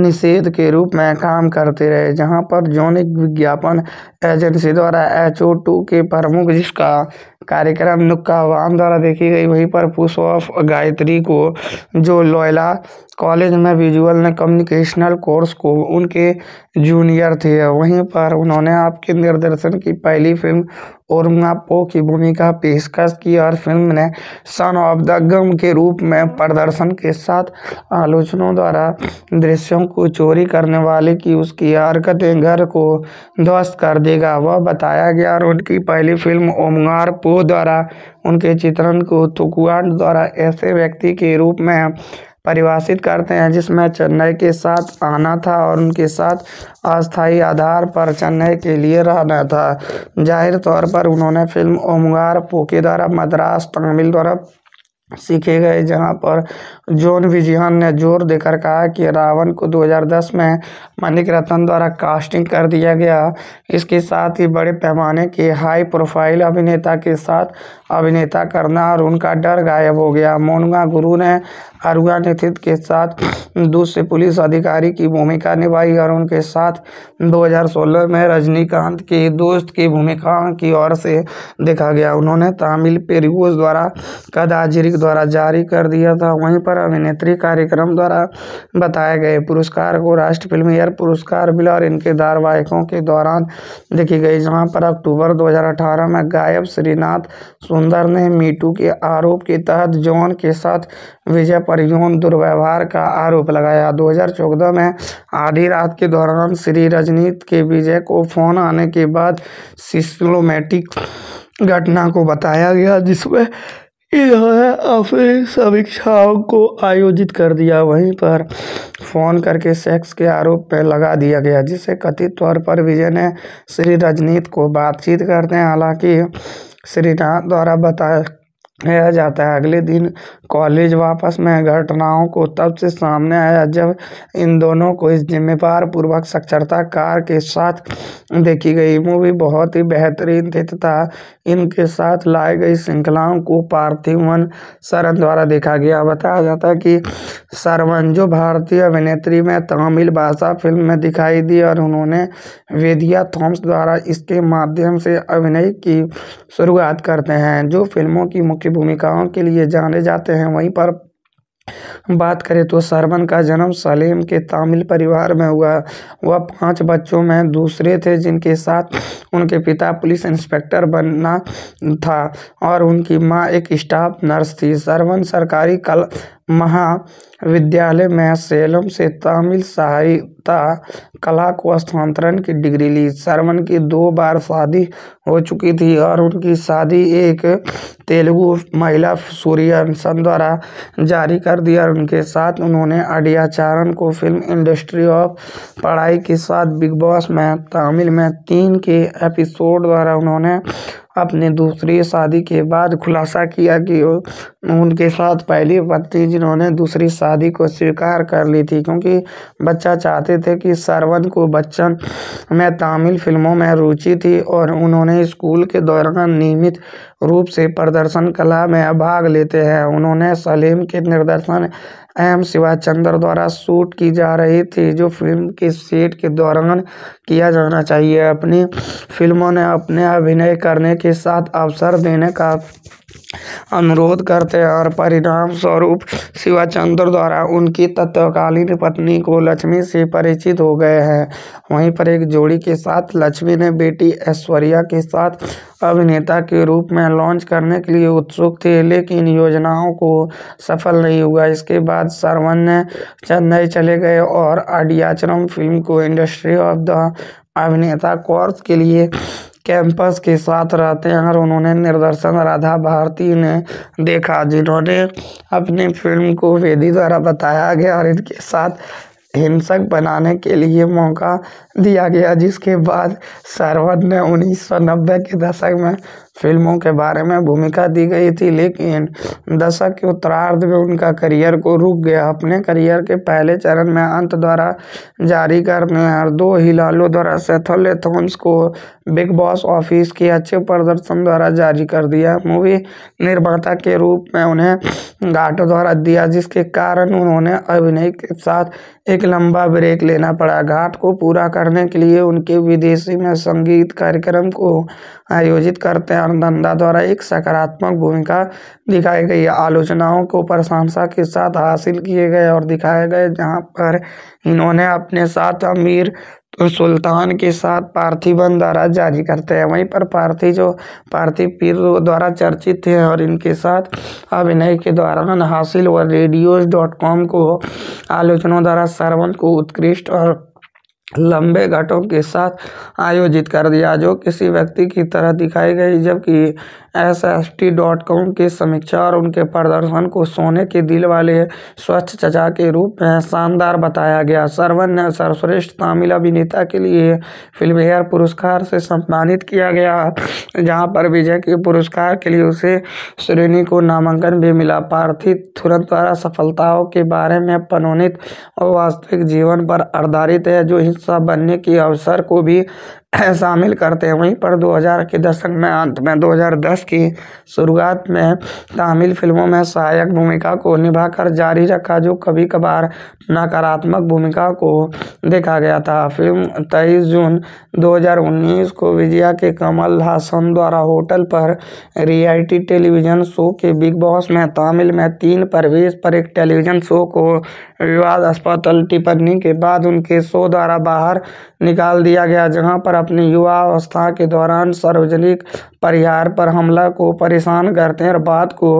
निषेध के रूप में काम करते रहे जहां पर जौनिक विज्ञापन एजेंसी द्वारा एच ओ टू के प्रमुख जिसका कार्यक्रम नुक्का वाम द्वारा देखी गई वहीं पर पुष्प गायत्री को जो लोयला कॉलेज में विजुअल ने कम्युनिकेशनल कोर्स को उनके जूनियर थे वहीं पर उन्होंने आपके निर्देशन की पहली फिल्म और पो की भूमिका पेशकश की और फिल्म ने सन ऑफ द गम के रूप में प्रदर्शन के साथ आलोचनों द्वारा दृश्यों को चोरी करने वाले की उसकी हरकतें घर को ध्वस्त कर देगा वह बताया गया और उनकी पहली फिल्म ओमगार पो द्वारा उनके चित्रण को तुकुआंड द्वारा ऐसे व्यक्ति के रूप में परिभाषित करते हैं जिसमें चेन्नई के साथ आना था और उनके साथ अस्थायी आधार पर चेन्नई के लिए रहना था जाहिर तौर पर उन्होंने फिल्म ओमगार पोके द्वारा मद्रास तमिल द्वारा सीखे गए जहां पर जॉन विजयन ने जोर देकर कहा कि रावण को 2010 में मनिक रतन द्वारा कास्टिंग कर दिया गया इसके साथ ही बड़े पैमाने के हाई प्रोफाइल अभिनेता के साथ अभिनेता करना और उनका डर गायब हो गया मोनुआ गुरु ने अरुआ नेतृत्व के साथ दूसरे पुलिस अधिकारी की भूमिका निभाई और उनके साथ 2016 में रजनीकांत के दोस्त की भूमिका की ओर से देखा गया उन्होंने तामिल पेरिगोज द्वारा कदाजिरिक द्वारा जारी कर दिया था वहीं पर अभिनेत्री कार्यक्रम द्वारा बताए गए पुरस्कार को राष्ट्रीय फिल्म एयर पुरस्कार मिला और इनके धारावाहिकों के दौरान देखी गई जहाँ पर अक्टूबर दो में गायब श्रीनाथ सुंदर ने मीटू के आरोप के तहत जॉन के साथ विजय पर यौन दुर्व्यवहार का आरोप लगाया 2014 में आधी रात के दौरान श्री रजनीत के विजय को फोन आने के बाद सिस्टोमेटिक घटना को बताया गया जिसमें इन्होंने अपनी समीक्षाओं को आयोजित कर दिया वहीं पर फ़ोन करके सेक्स के आरोप पर लगा दिया गया जिसे कथित तौर पर विजय ने श्री रजनीत को बातचीत हैं हालांकि श्रीनाथ द्वारा बताया जाता है अगले दिन कॉलेज वापस में घटनाओं को तब से सामने आया जब इन दोनों को इस जिम्मेवार पूर्वक साक्षरता कार के साथ देखी गई मूवी बहुत ही बेहतरीन थी तथा इनके साथ लाई गई श्रृंखलाओं को पार्थिवन सरन द्वारा देखा गया बताया जाता है कि सरवन जो भारतीय अभिनेत्री में तमिल भाषा फिल्म में दिखाई दी और उन्होंने वेदिया थॉम्स द्वारा इसके माध्यम से अभिनय की शुरुआत करते हैं जो फिल्मों की मुख्य भूमिकाओं के लिए जाने जाते हैं वहीं पर बात करें तो सरवन का जन्म सलीम के तामिल परिवार में हुआ वह पाँच बच्चों में दूसरे थे जिनके साथ उनके पिता पुलिस इंस्पेक्टर बनना था और उनकी माँ एक स्टाफ नर्स थी सरवन सरकारी कल महाविद्यालय में सेलम से तमिल सहायता कला को स्थानांतरण की डिग्री ली शरवण की दो बार शादी हो चुकी थी और उनकी शादी एक तेलुगु महिला सूर्यवंशम द्वारा जारी कर दिया उनके साथ उन्होंने अडियाचारण को फिल्म इंडस्ट्री ऑफ पढ़ाई के साथ बिग बॉस में तमिल में तीन के एपिसोड द्वारा उन्होंने अपनी दूसरी शादी के बाद खुलासा किया कि उनके साथ पहली पत्नी जिन्होंने दूसरी शादी को स्वीकार कर ली थी क्योंकि बच्चा चाहते थे कि सरवन को बच्चन में तमिल फिल्मों में रुचि थी और उन्होंने स्कूल के दौरान नियमित रूप से प्रदर्शन कला में भाग लेते हैं उन्होंने सलीम के निर्देशन एम शिवाचंद्र द्वारा शूट की जा रही थी जो फिल्म के सेट के दौरान किया जाना चाहिए अपनी फिल्मों ने अपने अभिनय करने के साथ अवसर देने का अनुरोध करते हैं और परिणाम स्वरूप शिवाचंद्र द्वारा उनकी तत्कालीन पत्नी को लक्ष्मी से परिचित हो गए हैं वहीं पर एक जोड़ी के साथ लक्ष्मी ने बेटी ऐश्वर्या के साथ अभिनेता के रूप में लॉन्च करने के लिए उत्सुक थे लेकिन योजनाओं को सफल नहीं हुआ इसके बाद सरवन ने चेन्नई चले गए और आडियाचरम फिल्म को इंडस्ट्री ऑफ द अभिनेता कोर्स के लिए कैंपस के साथ रहते हैं और उन्होंने निर्देशन राधा भारती ने देखा जिन्होंने अपनी फिल्म को वेदी द्वारा बताया गया और इनके साथ हिंसक बनाने के लिए मौका दिया गया जिसके बाद सरवन ने उन्नीस सौ नब्बे के दशक में फिल्मों के बारे में भूमिका दी गई थी लेकिन दशक के उत्तरार्ध में उनका करियर को रुक गया अपने करियर के पहले चरण में अंत द्वारा जारी करने और दो हिलालों द्वारा सेथल थॉम्स को बिग बॉस ऑफिस के अच्छे प्रदर्शन द्वारा जारी कर दिया मूवी निर्माता के रूप में उन्हें घाट द्वारा दिया जिसके कारण उन्होंने अभिनय के साथ एक लंबा ब्रेक लेना पड़ा घाट को पूरा करने के लिए उनके विदेशी में संगीत कार्यक्रम को आयोजित करते हैं धंधा द्वारा एक सकारात्मक भूमिका दिखाई गई आलोचनाओं को प्रशंसा के साथ हासिल किए गए और दिखाए गए जहां पर इन्होंने अपने साथ अमीर सुल्तान के साथ पार्थिवन द्वारा जारी करते हैं वहीं पर पार्थी जो पार्थिव पीर द्वारा चर्चित थे और इनके साथ अभिनय के द्वारा हासिल व रेडियोज डॉट कॉम को आलोचनाओं द्वारा सर्वन को उत्कृष्ट और लंबे घाटों के साथ आयोजित कर दिया जो किसी व्यक्ति की तरह दिखाई गई जबकि S S T dot com की समीक्षा और उनके प्रदर्शन को सोने के दिल वाले स्वच्छ चचा के रूप में शानदार बताया गया सरवन ने सर्वश्रेष्ठ तमिल अभिनेता के लिए फिल्मफेयर पुरस्कार से सम्मानित किया गया जहां पर विजय के पुरस्कार के लिए उसे श्रेणी को नामांकन भी मिला पार्थिव तुरंत द्वारा सफलताओं के बारे में पनोनित और वास्तविक जीवन पर आधारित है जो हिस्सा बनने के अवसर को भी शामिल करते हैं वहीं पर 2000 के दशक में अंत में 2010 की शुरुआत में तमिल फिल्मों में सहायक भूमिका को निभाकर जारी रखा जो कभी कभार नकारात्मक भूमिका को देखा गया था फिल्म 23 जून 2019 को विजया के कमल हासन द्वारा होटल पर रियलिटी टेलीविज़न शो के बिग बॉस में तमिल में तीन प्रवेश पर एक टेलीविज़न शो को विवाद अस्पताल टिप्पणी के बाद उनके शो द्वारा बाहर निकाल दिया गया जहां पर अपनी अवस्था के दौरान सार्वजनिक परिहार पर हमला को परेशान करते हैं और बात को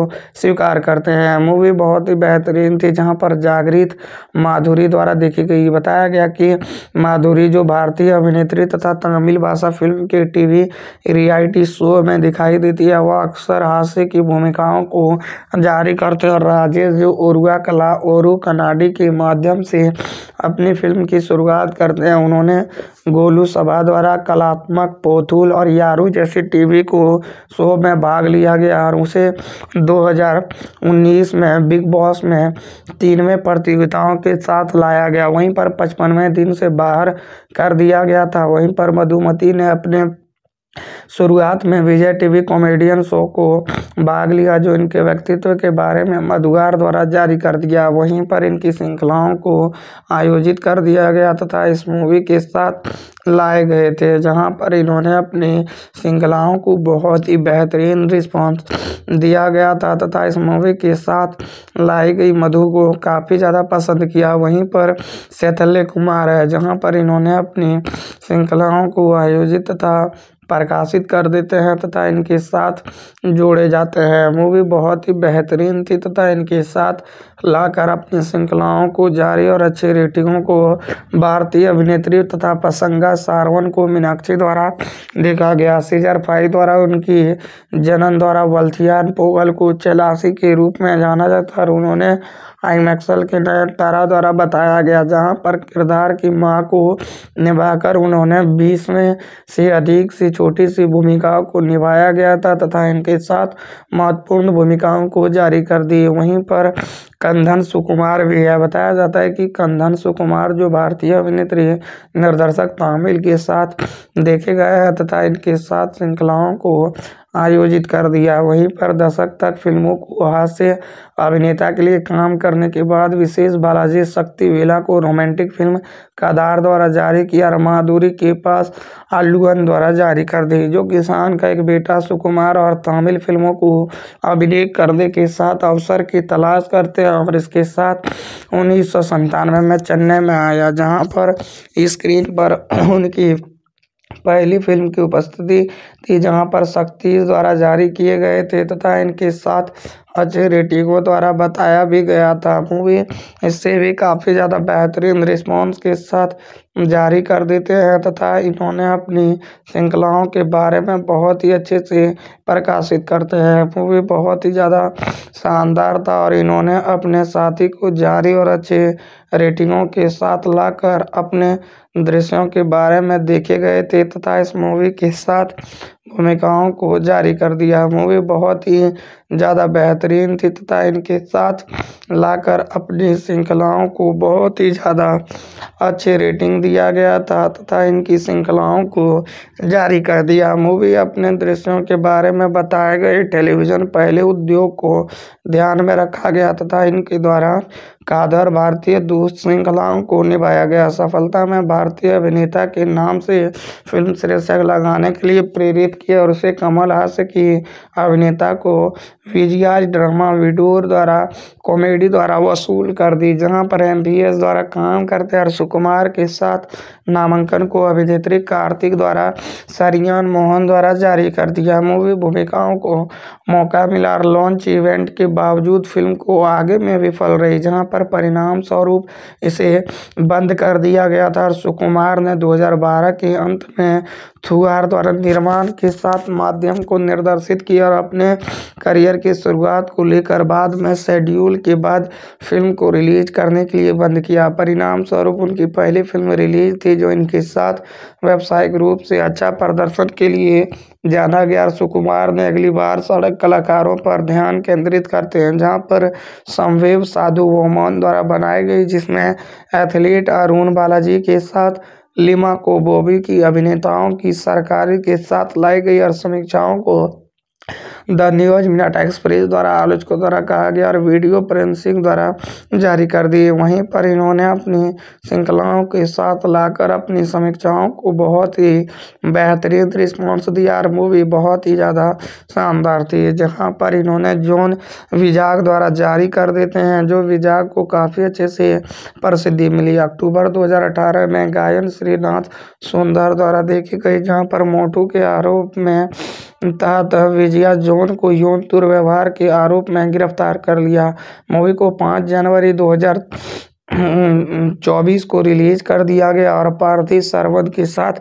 स्वीकार करते हैं मूवी बहुत ही बेहतरीन थी जहां पर जागृत माधुरी द्वारा देखी गई बताया गया कि माधुरी जो भारतीय अभिनेत्री तथा तमिल भाषा फिल्म के टीवी रियलिटी शो में दिखाई देती है वह अक्सर हास्य की भूमिकाओं को जारी करते हैं और राजेश जो उर्वा कला और कनाडी मूवी के माध्यम से अपनी फिल्म की शुरुआत करते हैं उन्होंने गोलू सभा द्वारा कलात्मक पोथुल और यारू जैसी टीवी को शो में भाग लिया गया और उसे 2019 में बिग बॉस में तीनवें प्रतियोगिताओं के साथ लाया गया वहीं पर पचपनवें दिन से बाहर कर दिया गया था वहीं पर मधुमती ने अपने शुरुआत में विजय टीवी कॉमेडियन शो को भाग लिया जो इनके व्यक्तित्व के बारे में मधुवार द्वारा जारी कर दिया वहीं पर इनकी श्रृंखलाओं को आयोजित कर दिया गया तथा इस मूवी के साथ लाए गए थे जहां पर इन्होंने अपनी श्रृंखलाओं को बहुत ही बेहतरीन रिस्पांस दिया गया था तथा इस मूवी के साथ लाई गई मधु को काफ़ी ज़्यादा पसंद किया वहीं पर शैथल्य कुमार है जहाँ पर इन्होंने अपनी श्रृंखलाओं को आयोजित तथा प्रकाशित कर देते हैं तथा इनके साथ जोड़े जाते हैं मूवी बहुत ही बेहतरीन थी तथा इनके साथ लाकर अपनी श्रृंखलाओं को जारी और अच्छी रेटिंगों को भारतीय अभिनेत्री तथा प्रसंगा सारवन को मीनाक्षी द्वारा देखा गया सीजर फाई द्वारा उनकी जनन द्वारा वल्थियान पोगल को चलासी के रूप में जाना जाता और उन्होंने आईमैक्सल के तारा द्वारा बताया गया जहां पर किरदार की मां को निभाकर उन्होंने बीस में से अधिक सी छोटी सी भूमिकाओं को निभाया गया था तथा इनके साथ महत्वपूर्ण भूमिकाओं को जारी कर दी वहीं पर कंधन सुकुमार भी है बताया जाता है कि कंधन सुकुमार जो भारतीय अभिनेत्री है निर्देशक तामिल के साथ देखे गए हैं तथा इनके साथ श्रृंखलाओं को आयोजित कर दिया वहीं पर दशक तक फिल्मों को हास्य अभिनेता के लिए काम करने के बाद विशेष बालाजी शक्ति वेला को रोमांटिक फिल्म कादार द्वारा जारी किया और माधुरी के पास आलूगन द्वारा जारी कर दी जो किसान का एक बेटा सुकुमार और तमिल फिल्मों को अभिनय करने के साथ अवसर की तलाश करते और इसके साथ उन्नीस सौ संतानवे में चेन्नई में आया जहाँ पर स्क्रीन पर उनकी पहली फिल्म की उपस्थिति थी जहां पर शक्ति द्वारा जारी किए गए थे तथा इनके साथ अजय रेड्डी को द्वारा बताया भी गया था मूवी इससे भी काफ़ी ज़्यादा बेहतरीन रिस्पॉन्स के साथ जारी कर देते हैं तथा इन्होंने अपनी श्रृंखलाओं के बारे में बहुत ही अच्छे से प्रकाशित करते हैं मूवी बहुत ही ज़्यादा शानदार था और इन्होंने अपने साथी को जारी और अच्छे रेटिंगों के साथ लाकर अपने दृश्यों के बारे में देखे गए थे तथा इस मूवी के साथ भूमिकाओं को जारी कर दिया मूवी बहुत ही ज़्यादा बेहतरीन थी तथा इनके साथ लाकर अपनी श्रृंखलाओं को बहुत ही ज़्यादा अच्छे रेटिंग दिया गया था तथा इनकी श्रृंखलाओं को जारी कर दिया मूवी अपने दृश्यों के बारे में बताए गए टेलीविज़न पहले उद्योग को ध्यान में रखा गया तथा इनके द्वारा कादर भारतीय दूध श्रृंखलाओं को निभाया गया सफलता में भारतीय अभिनेता के नाम से फिल्म शीर्षक लगाने के लिए प्रेरित किया और उसे कमल हास्य की अभिनेता को विजयाज ड्रामा विडोर द्वारा कॉमेडी द्वारा वसूल कर दी जहां पर एम द्वारा काम करते हर्ष कुमार के साथ नामांकन को अभिनेत्री कार्तिक द्वारा सरियान मोहन द्वारा जारी कर दिया मूवी भूमिकाओं को मौका मिला और लॉन्च इवेंट के बावजूद फिल्म को आगे में विफल रही जहाँ पर पर परिणाम स्वरूप इसे बंद कर दिया गया था और सुकुमार ने 2012 के अंत में थुआर द्वारा निर्माण के साथ माध्यम को निर्देशित किया और अपने करियर की शुरुआत को लेकर बाद में शेड्यूल के बाद फिल्म को रिलीज करने के लिए बंद किया परिणाम स्वरूप उनकी पहली फिल्म रिलीज थी जो इनके साथ व्यावसायिक रूप से अच्छा प्रदर्शन के लिए जाना गया सुकुमार ने अगली बार सड़क कलाकारों पर ध्यान केंद्रित करते हैं जहां पर संवेव साधु वोमन द्वारा बनाई गई जिसमें एथलीट अरुण बालाजी के साथ लिमा को बॉबी की अभिनेताओं की सरकारी के साथ लाई गई और समीक्षाओं को द न्यूज मिनाट एक्सप्रेस द्वारा आलोचकों द्वारा कहा गया और वीडियो प्रेम द्वारा जारी कर दिए वहीं पर इन्होंने अपनी श्रृंखलाओं के साथ लाकर अपनी समीक्षाओं को बहुत ही बेहतरीन रिस्पॉन्स दिया और मूवी बहुत ही ज़्यादा शानदार थी जहाँ पर इन्होंने जोन विजाग द्वारा जारी कर देते हैं जो विजाग को काफ़ी अच्छे से प्रसिद्धि मिली अक्टूबर 2018 में गायन श्रीनाथ सुंदर द्वारा देखी गई जहाँ पर मोटू के आरोप में तहत विजया जो जॉन को यौन दुर्व्यवहार के आरोप में गिरफ्तार कर लिया मूवी को पाँच जनवरी दो हज़ार चौबीस को रिलीज कर दिया गया और पार्थिव सरवन के साथ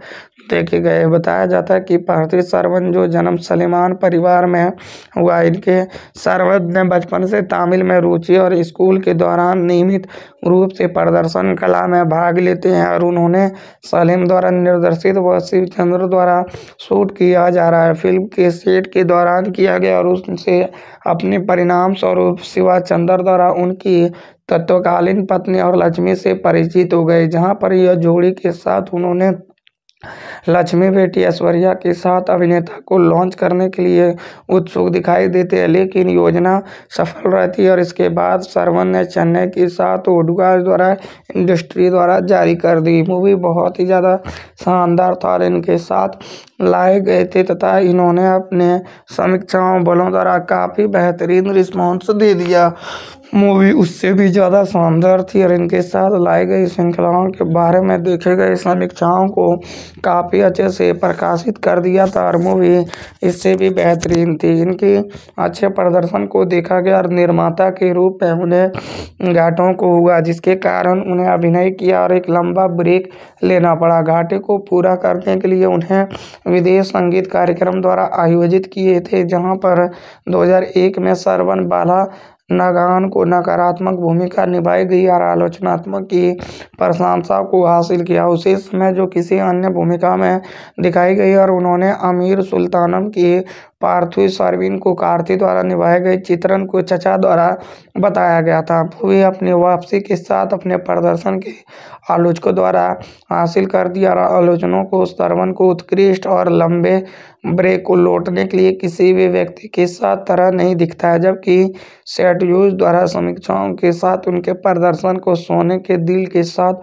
देखे गए बताया जाता है कि पार्थिव सरवन जो जन्म सलेमान परिवार में हुआ इनके सरवन ने बचपन से तमिल में रुचि और स्कूल के दौरान नियमित रूप से प्रदर्शन कला में भाग लेते हैं और उन्होंने सलीम द्वारा निर्देशित व शिव चंद्र द्वारा शूट किया जा रहा है फिल्म के सेट के दौरान किया गया और उनसे अपने परिणाम स्वरूप शिवा द्वारा उनकी तत्वकालीन पत्नी और लक्ष्मी से परिचित हो गए जहां पर यह जोड़ी के साथ उन्होंने लक्ष्मी बेटी ऐश्वर्या के साथ अभिनेता को लॉन्च करने के लिए उत्सुक दिखाई देते हैं लेकिन योजना सफल रहती है और इसके बाद सरवन ने चेन्नई के साथ ओडुगा द्वारा इंडस्ट्री द्वारा जारी कर दी मूवी बहुत ही ज़्यादा शानदार था और इनके साथ लाए गए थे तथा इन्होंने अपने समीक्षाओं बलों द्वारा काफ़ी बेहतरीन रिस्पॉन्स दे दिया मूवी उससे भी ज़्यादा शानदार थी और इनके साथ लाई गई श्रृंखलाओं के बारे में देखे गए समीक्षाओं को काफ़ी अच्छे से प्रकाशित कर दिया था और मूवी इससे भी बेहतरीन थी इनकी अच्छे प्रदर्शन को देखा गया और निर्माता के रूप में उन्हें घाटों को हुआ जिसके कारण उन्हें अभिनय किया और एक लंबा ब्रेक लेना पड़ा घाटे को पूरा करने के लिए उन्हें विदेश संगीत कार्यक्रम द्वारा आयोजित किए थे जहाँ पर दो में सरवन बाला नगान को नकारात्मक भूमिका निभाई गई और आलोचनात्मक की प्रशंसा को हासिल किया उसी समय जो किसी अन्य भूमिका में दिखाई गई और उन्होंने अमीर सुल्तानम की पार्थिव सरवीन को कार्ती द्वारा निभाए गए चित्रण को चचा द्वारा बताया गया था भूवी अपनी वापसी के साथ अपने प्रदर्शन के आलोचकों द्वारा हासिल कर दिया और आलोचनों को सरवन को उत्कृष्ट और लंबे ब्रेक को लौटने के लिए किसी भी व्यक्ति के साथ तरह नहीं दिखता है जबकि सेट यूज द्वारा समीक्षाओं के साथ उनके प्रदर्शन को सोने के दिल के साथ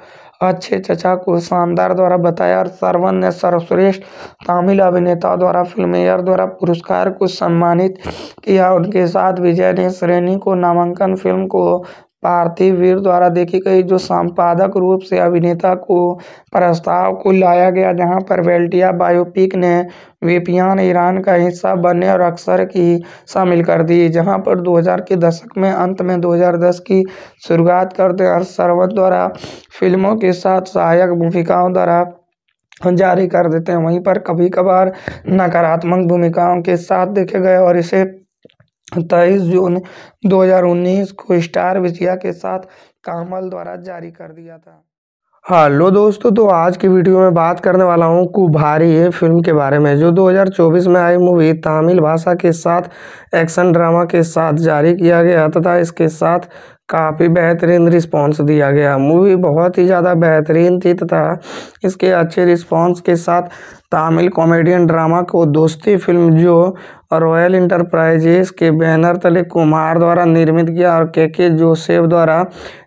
अच्छे चचा को शानदार द्वारा बताया और सरवन ने सर्वश्रेष्ठ तमिल अभिनेता द्वारा फिल्मेयर द्वारा पुरस्कार को सम्मानित किया उनके साथ विजय ने श्रेणी को नामांकन फिल्म को पार्थिव वीर द्वारा देखी गई जो संपादक रूप से अभिनेता को प्रस्ताव को लाया गया जहां पर वेल्टिया बायोपिक ने वेपियान ईरान का हिस्सा बनने और अक्सर की शामिल कर दी जहां पर 2000 के दशक में अंत में 2010 की शुरुआत करते हर सरवत द्वारा फिल्मों के साथ सहायक भूमिकाओं द्वारा जारी कर देते हैं वहीं पर कभी कभार नकारात्मक भूमिकाओं के साथ देखे गए और इसे तेईस जून 2019 को स्टार विजया के साथ कामल द्वारा जारी कर दिया था हेलो हाँ, दोस्तों तो आज की वीडियो में बात करने वाला हूँ कुभारी फिल्म के बारे में जो 2024 में आई मूवी तमिल भाषा के साथ एक्शन ड्रामा के साथ जारी किया गया तथा इसके साथ काफ़ी बेहतरीन रिस्पांस दिया गया मूवी बहुत ही ज़्यादा बेहतरीन थी तथा इसके अच्छे रिस्पांस के साथ तमिल कॉमेडियन ड्रामा को दोस्ती फिल्म जो रॉयल इंटरप्राइजेस के बैनर तले कुमार द्वारा निर्मित किया और के के जोसेफ द्वारा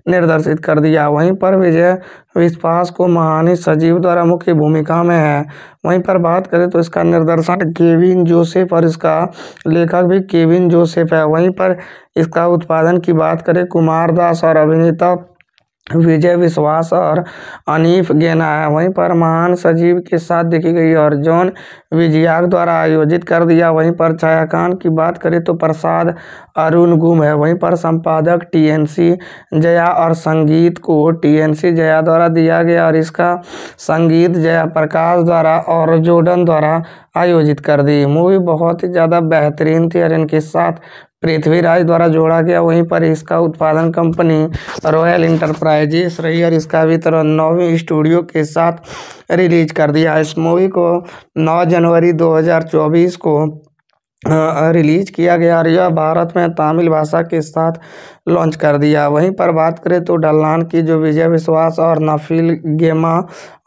निर्देशित कर दिया वहीं पर विजय विश्वास को महानी सजीव द्वारा मुख्य भूमिका में है वहीं पर बात करें तो इसका निर्देशन केविन जोसेफ और इसका लेखक भी केविन जोसेफ है वहीं पर इसका उत्पादन की बात करें कुमार दास और अभिनेता विजय विश्वास और अनिफ गेना है वहीं पर महान सजीव के साथ देखी गई और जॉन विजयाग द्वारा आयोजित कर दिया वहीं पर छायाकान की बात करें तो प्रसाद अरुण गुम है वहीं पर संपादक टीएनसी जया और संगीत को टीएनसी जया द्वारा दिया गया और इसका संगीत जया प्रकाश द्वारा और जोडन द्वारा आयोजित कर दी मूवी बहुत ही ज़्यादा बेहतरीन थी और इनके साथ पृथ्वीराज द्वारा जोड़ा गया वहीं पर इसका उत्पादन कंपनी रॉयल इंटरप्राइजेस रही और इसका वितरण नौवीं स्टूडियो के साथ रिलीज कर दिया इस मूवी को 9 जनवरी 2024 को रिलीज किया गया और यह भारत में तमिल भाषा के साथ लॉन्च कर दिया वहीं पर बात करें तो डल्लान की जो विजय विश्वास और नफील गेमा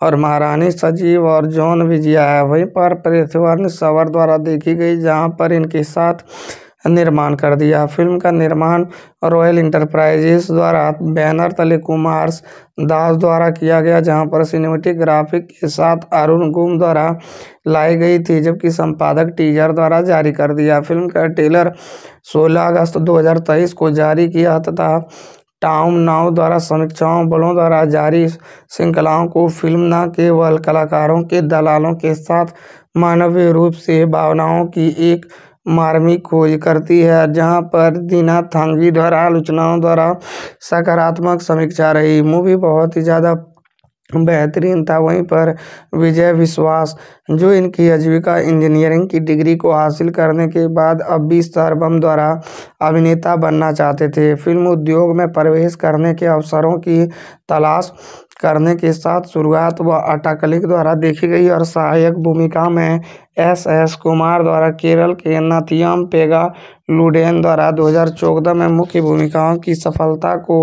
और महारानी सजीव और जॉन विजया है वहीं पर पृथ्वीवर्ण सवर द्वारा देखी गई जहां पर इनके साथ निर्माण कर दिया फिल्म का निर्माण रॉयल इंटरप्राइजेस द्वारा बैनर तले कुमार दास द्वारा किया गया जहां पर सिनेमेटिक ग्राफिक के साथ अरुण गुम द्वारा लाई गई थी जबकि संपादक टीजर द्वारा जारी कर दिया फिल्म का टेलर 16 अगस्त 2023 को जारी किया तथा टाउन नाव द्वारा समीक्षाओं बलों द्वारा जारी श्रृंखलाओं को फिल्म न केवल कलाकारों के दलालों के साथ मानवीय रूप से भावनाओं की एक मार्मिक खोज करती है जहां पर दीना थांगी द्वारा आलोचनाओं द्वारा सकारात्मक समीक्षा रही मूवी बहुत ही ज़्यादा बेहतरीन था वहीं पर विजय विश्वास जो इनकी आजीविका इंजीनियरिंग की डिग्री को हासिल करने के बाद अब भी सरबम द्वारा अभिनेता बनना चाहते थे फिल्म उद्योग में प्रवेश करने के अवसरों की तलाश करने के साथ शुरुआत व अटाकलिक द्वारा देखी गई और सहायक भूमिका में एस एस कुमार द्वारा केरल के नथियम पेगा लुडेन द्वारा 2014 में मुख्य भूमिकाओं की सफलता को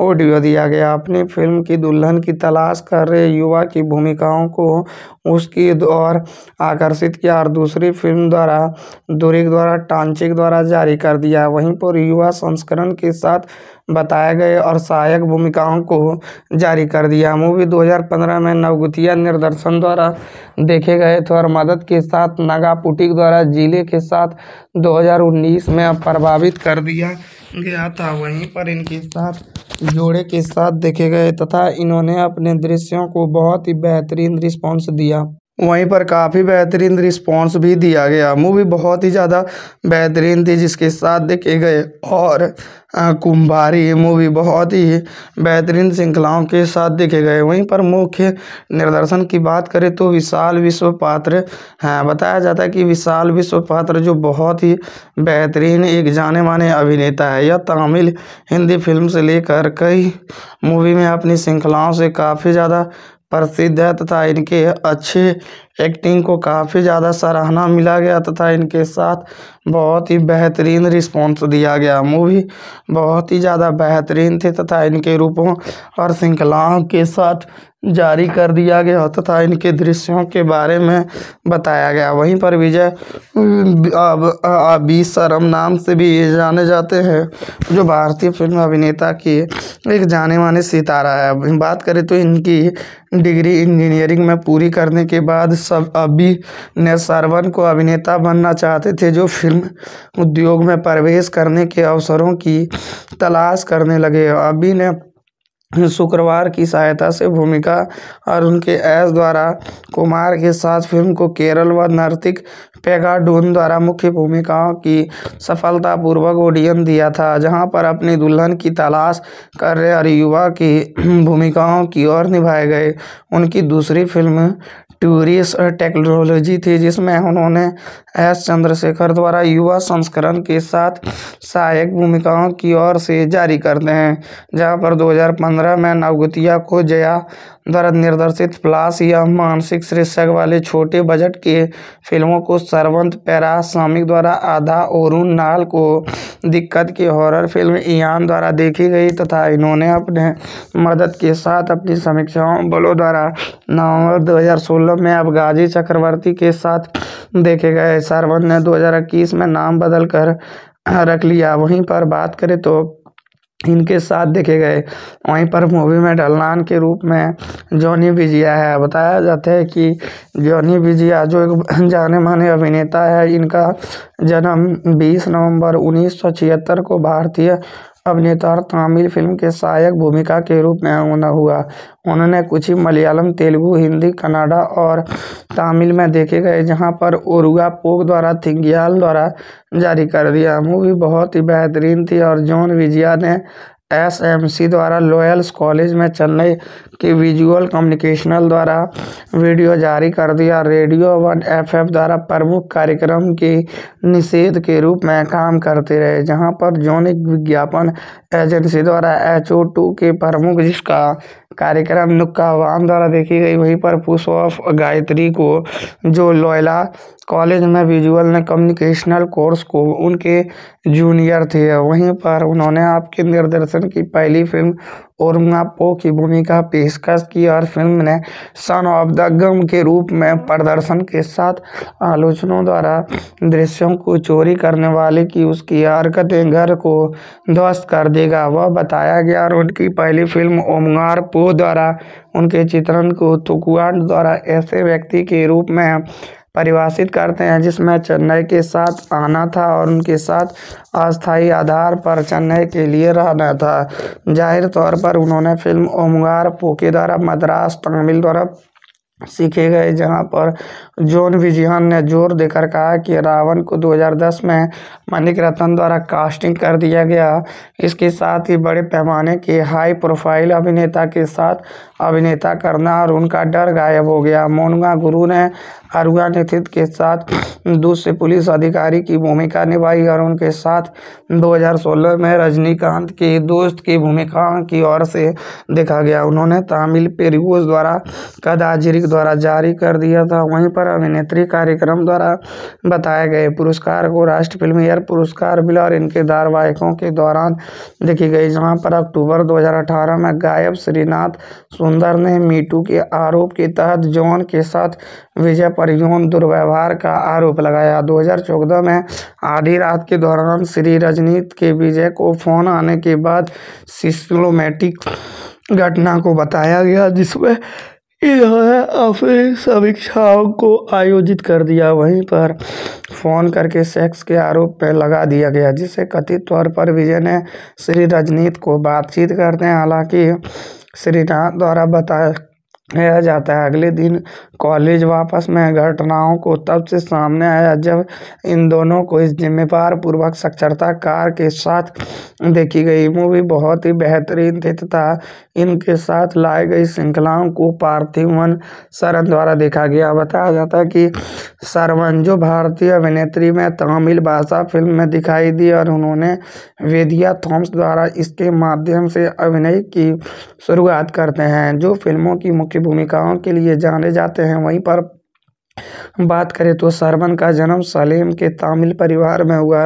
ऑडियो दिया गया अपनी फिल्म की दुल्हन की तलाश कर रहे युवा की भूमिकाओं को उसकी और आकर्षित किया और दूसरी फिल्म द्वारा दुरिक द्वारा टांचिक द्वारा जारी कर दिया वहीं पर युवा संस्करण के साथ बताए गए और सहायक भूमिकाओं को जारी कर दिया मूवी 2015 में नवगुतिया निर्देशन द्वारा देखे गए थे और मदद के साथ नागापुटिक द्वारा जिले के साथ 2019 में प्रभावित कर दिया गया था वहीं पर इनके साथ जोड़े के साथ देखे गए तथा इन्होंने अपने दृश्यों को बहुत ही बेहतरीन रिस्पॉन्स दिया वहीं पर काफ़ी बेहतरीन रिस्पॉन्स भी दिया गया मूवी बहुत ही ज़्यादा बेहतरीन थी जिसके साथ देखे गए और कुंभारी मूवी बहुत ही बेहतरीन श्रृंखलाओं के साथ देखे गए वहीं पर मुख्य निर्देशन की बात करें तो विशाल विश्व पात्र हैं बताया जाता है कि विशाल विश्व पात्र जो बहुत ही बेहतरीन एक जाने माने अभिनेता है यह तमिल हिंदी फिल्म से लेकर कई मूवी में अपनी श्रृंखलाओं से काफ़ी ज़्यादा प्रसिद्ध है तथा इनके अच्छे एक्टिंग को काफ़ी ज़्यादा सराहना मिला गया तथा इनके साथ बहुत ही बेहतरीन रिस्पॉन्स दिया गया मूवी बहुत ही ज़्यादा बेहतरीन थी तथा इनके रूपों और श्रृंखलाओं के साथ जारी कर दिया गया तथा इनके दृश्यों के बारे में बताया गया वहीं पर विजय अबी शर्म नाम से भी जाने जाते हैं जो भारतीय फिल्म अभिनेता की एक जाने माने सितारा है बात करें तो इनकी डिग्री इंजीनियरिंग में पूरी करने के बाद सब अभिनय सरवन को अभिनेता बनना चाहते थे जो फिल्म उद्योग में प्रवेश करने के अवसरों की तलाश करने लगे अभी ने शुक्रवार की सहायता से भूमिका और उनके ऐस द्वारा कुमार के साथ फिल्म को केरल व नर्तिक पेगाडून द्वारा मुख्य भूमिकाओं की सफलतापूर्वक ऑडियन दिया था जहां पर अपनी दुल्हन की तलाश कर रहे और युवा की भूमिकाओं की ओर निभाए गए उनकी दूसरी फिल्म ट्यूरिस टेक्नोलॉजी थी जिसमें उन्होंने एस चंद्रशेखर द्वारा युवा संस्करण के साथ सहायक भूमिकाओं की ओर से जारी करते हैं जहाँ पर 2015 में नवगतिया को जया द्वारा निर्देशित प्लास या मानसिक शीर्षक वाले छोटे बजट की फिल्मों को सरवंत सामिक द्वारा आधा और नाल को दिक्कत की हॉरर फिल्म ईयान द्वारा देखी गई तथा इन्होंने अपने मदद के साथ अपनी समीक्षाओं बलों द्वारा नवंबर 2016 में गाजी चक्रवर्ती के साथ देखे गए सरवंत ने दो में नाम बदलकर रख लिया वहीं पर बात करें तो इनके साथ देखे गए वहीं पर मूवी में ढलनान के रूप में जॉनी विजिया है बताया जाता है कि जॉनी विजिया जो एक जाने माने अभिनेता है इनका जन्म बीस नवंबर उन्नीस सौ छिहत्तर को भारतीय अभिनेता और तमिल फ़िल्म के सहायक भूमिका के रूप में आगमन हुआ उन्होंने कुछ ही मलयालम तेलुगु हिंदी कन्नाडा और तमिल में देखे गए जहां पर ओरुगा पोक द्वारा थिंगयाल द्वारा जारी कर दिया मूवी बहुत ही बेहतरीन थी और जॉन विजिया ने एसएमसी द्वारा लॉयल्स कॉलेज में चेन्नई के विजुअल कम्युनिकेशनल द्वारा वीडियो जारी कर दिया रेडियो वन एफएफ द्वारा प्रमुख कार्यक्रम के निषेध के रूप में काम करते रहे जहां पर जौनिक विज्ञापन एजेंसी द्वारा एच के प्रमुख जिसका कार्यक्रम नुक्का वाम द्वारा देखी गई वहीं पर पुष्प गायत्री को जो लॉयला कॉलेज में विजुअल ने कम्युनिकेशनल कोर्स को उनके जूनियर थे वहीं पर उन्होंने आपके निर्देशन की पहली फिल्म और पो की भूमिका पेशकश की और फिल्म ने सन ऑफ द गम के रूप में प्रदर्शन के साथ आलोचनों द्वारा दृश्यों को चोरी करने वाले की उसकी हरकतें घर को ध्वस्त कर देगा वह बताया गया और उनकी पहली फिल्म ओमगार पो द्वारा उनके चित्रण को तुकुआंड द्वारा ऐसे व्यक्ति के रूप में परिभाषित करते हैं जिसमें चेन्नई के साथ आना था और उनके साथ अस्थायी आधार पर चेन्नई के लिए रहना था जाहिर तौर पर उन्होंने फिल्म ओमगार पोके द्वारा मद्रास तमिल द्वारा सीखे गए जहां पर जॉन विजयन ने जोर देकर कहा कि रावण को 2010 में मनिक रतन द्वारा कास्टिंग कर दिया गया इसके साथ ही बड़े पैमाने के हाई प्रोफाइल अभिनेता के साथ अभिनेता करना और उनका डर गायब हो गया मोनगा गुरु ने अरुआ नेतृत्व के साथ दूसरे पुलिस अधिकारी की भूमिका निभाई और उनके साथ 2016 में रजनीकांत के दोस्त की भूमिका की ओर से देखा गया उन्होंने तमिल पेरिगोज द्वारा कदाजिरिक द्वारा जारी कर दिया था वहीं पर अभिनेत्री कार्यक्रम द्वारा बताए गए पुरस्कार को राष्ट्र फिल्म एयर पुरस्कार मिला और इनके धारावाहिकों के दौरान देखी गई जहाँ पर अक्टूबर दो में गायब श्रीनाथ सुंदर ने मीटू के आरोप के तहत जॉन के साथ विजय पर यौन दुर्व्यवहार का आरोप लगाया 2014 में आधी रात के दौरान श्री रजनीत के विजय को फोन आने के बाद सिस्टोमेटिक घटना को बताया गया जिसमें इन्होंने अपनी समीक्षाओं को आयोजित कर दिया वहीं पर फ़ोन करके सेक्स के आरोप पर लगा दिया गया जिसे कथित तौर पर विजय ने श्री रजनीत को बातचीत हैं हालांकि श्रीनाथ द्वारा बताया जाता है अगले दिन कॉलेज वापस में घटनाओं को तब से सामने आया जब इन दोनों को इस जिम्मेवार पूर्वक साक्षरता कार के साथ देखी गई मूवी बहुत ही बेहतरीन थी तथा इनके साथ लाई गई श्रृंखलाओं को पार्थिवन सरन द्वारा देखा गया बताया जाता है कि सरवन जो भारतीय अभिनेत्री में तमिल भाषा फिल्म में दिखाई दी और उन्होंने वेदिया थॉम्स द्वारा इसके माध्यम से अभिनय की शुरुआत करते हैं जो फिल्मों की मुख्य भूमिकाओं के लिए जाने जाते हैं वहीं पर बात करें तो सरवन का जन्म सलेम के तामिल परिवार में हुआ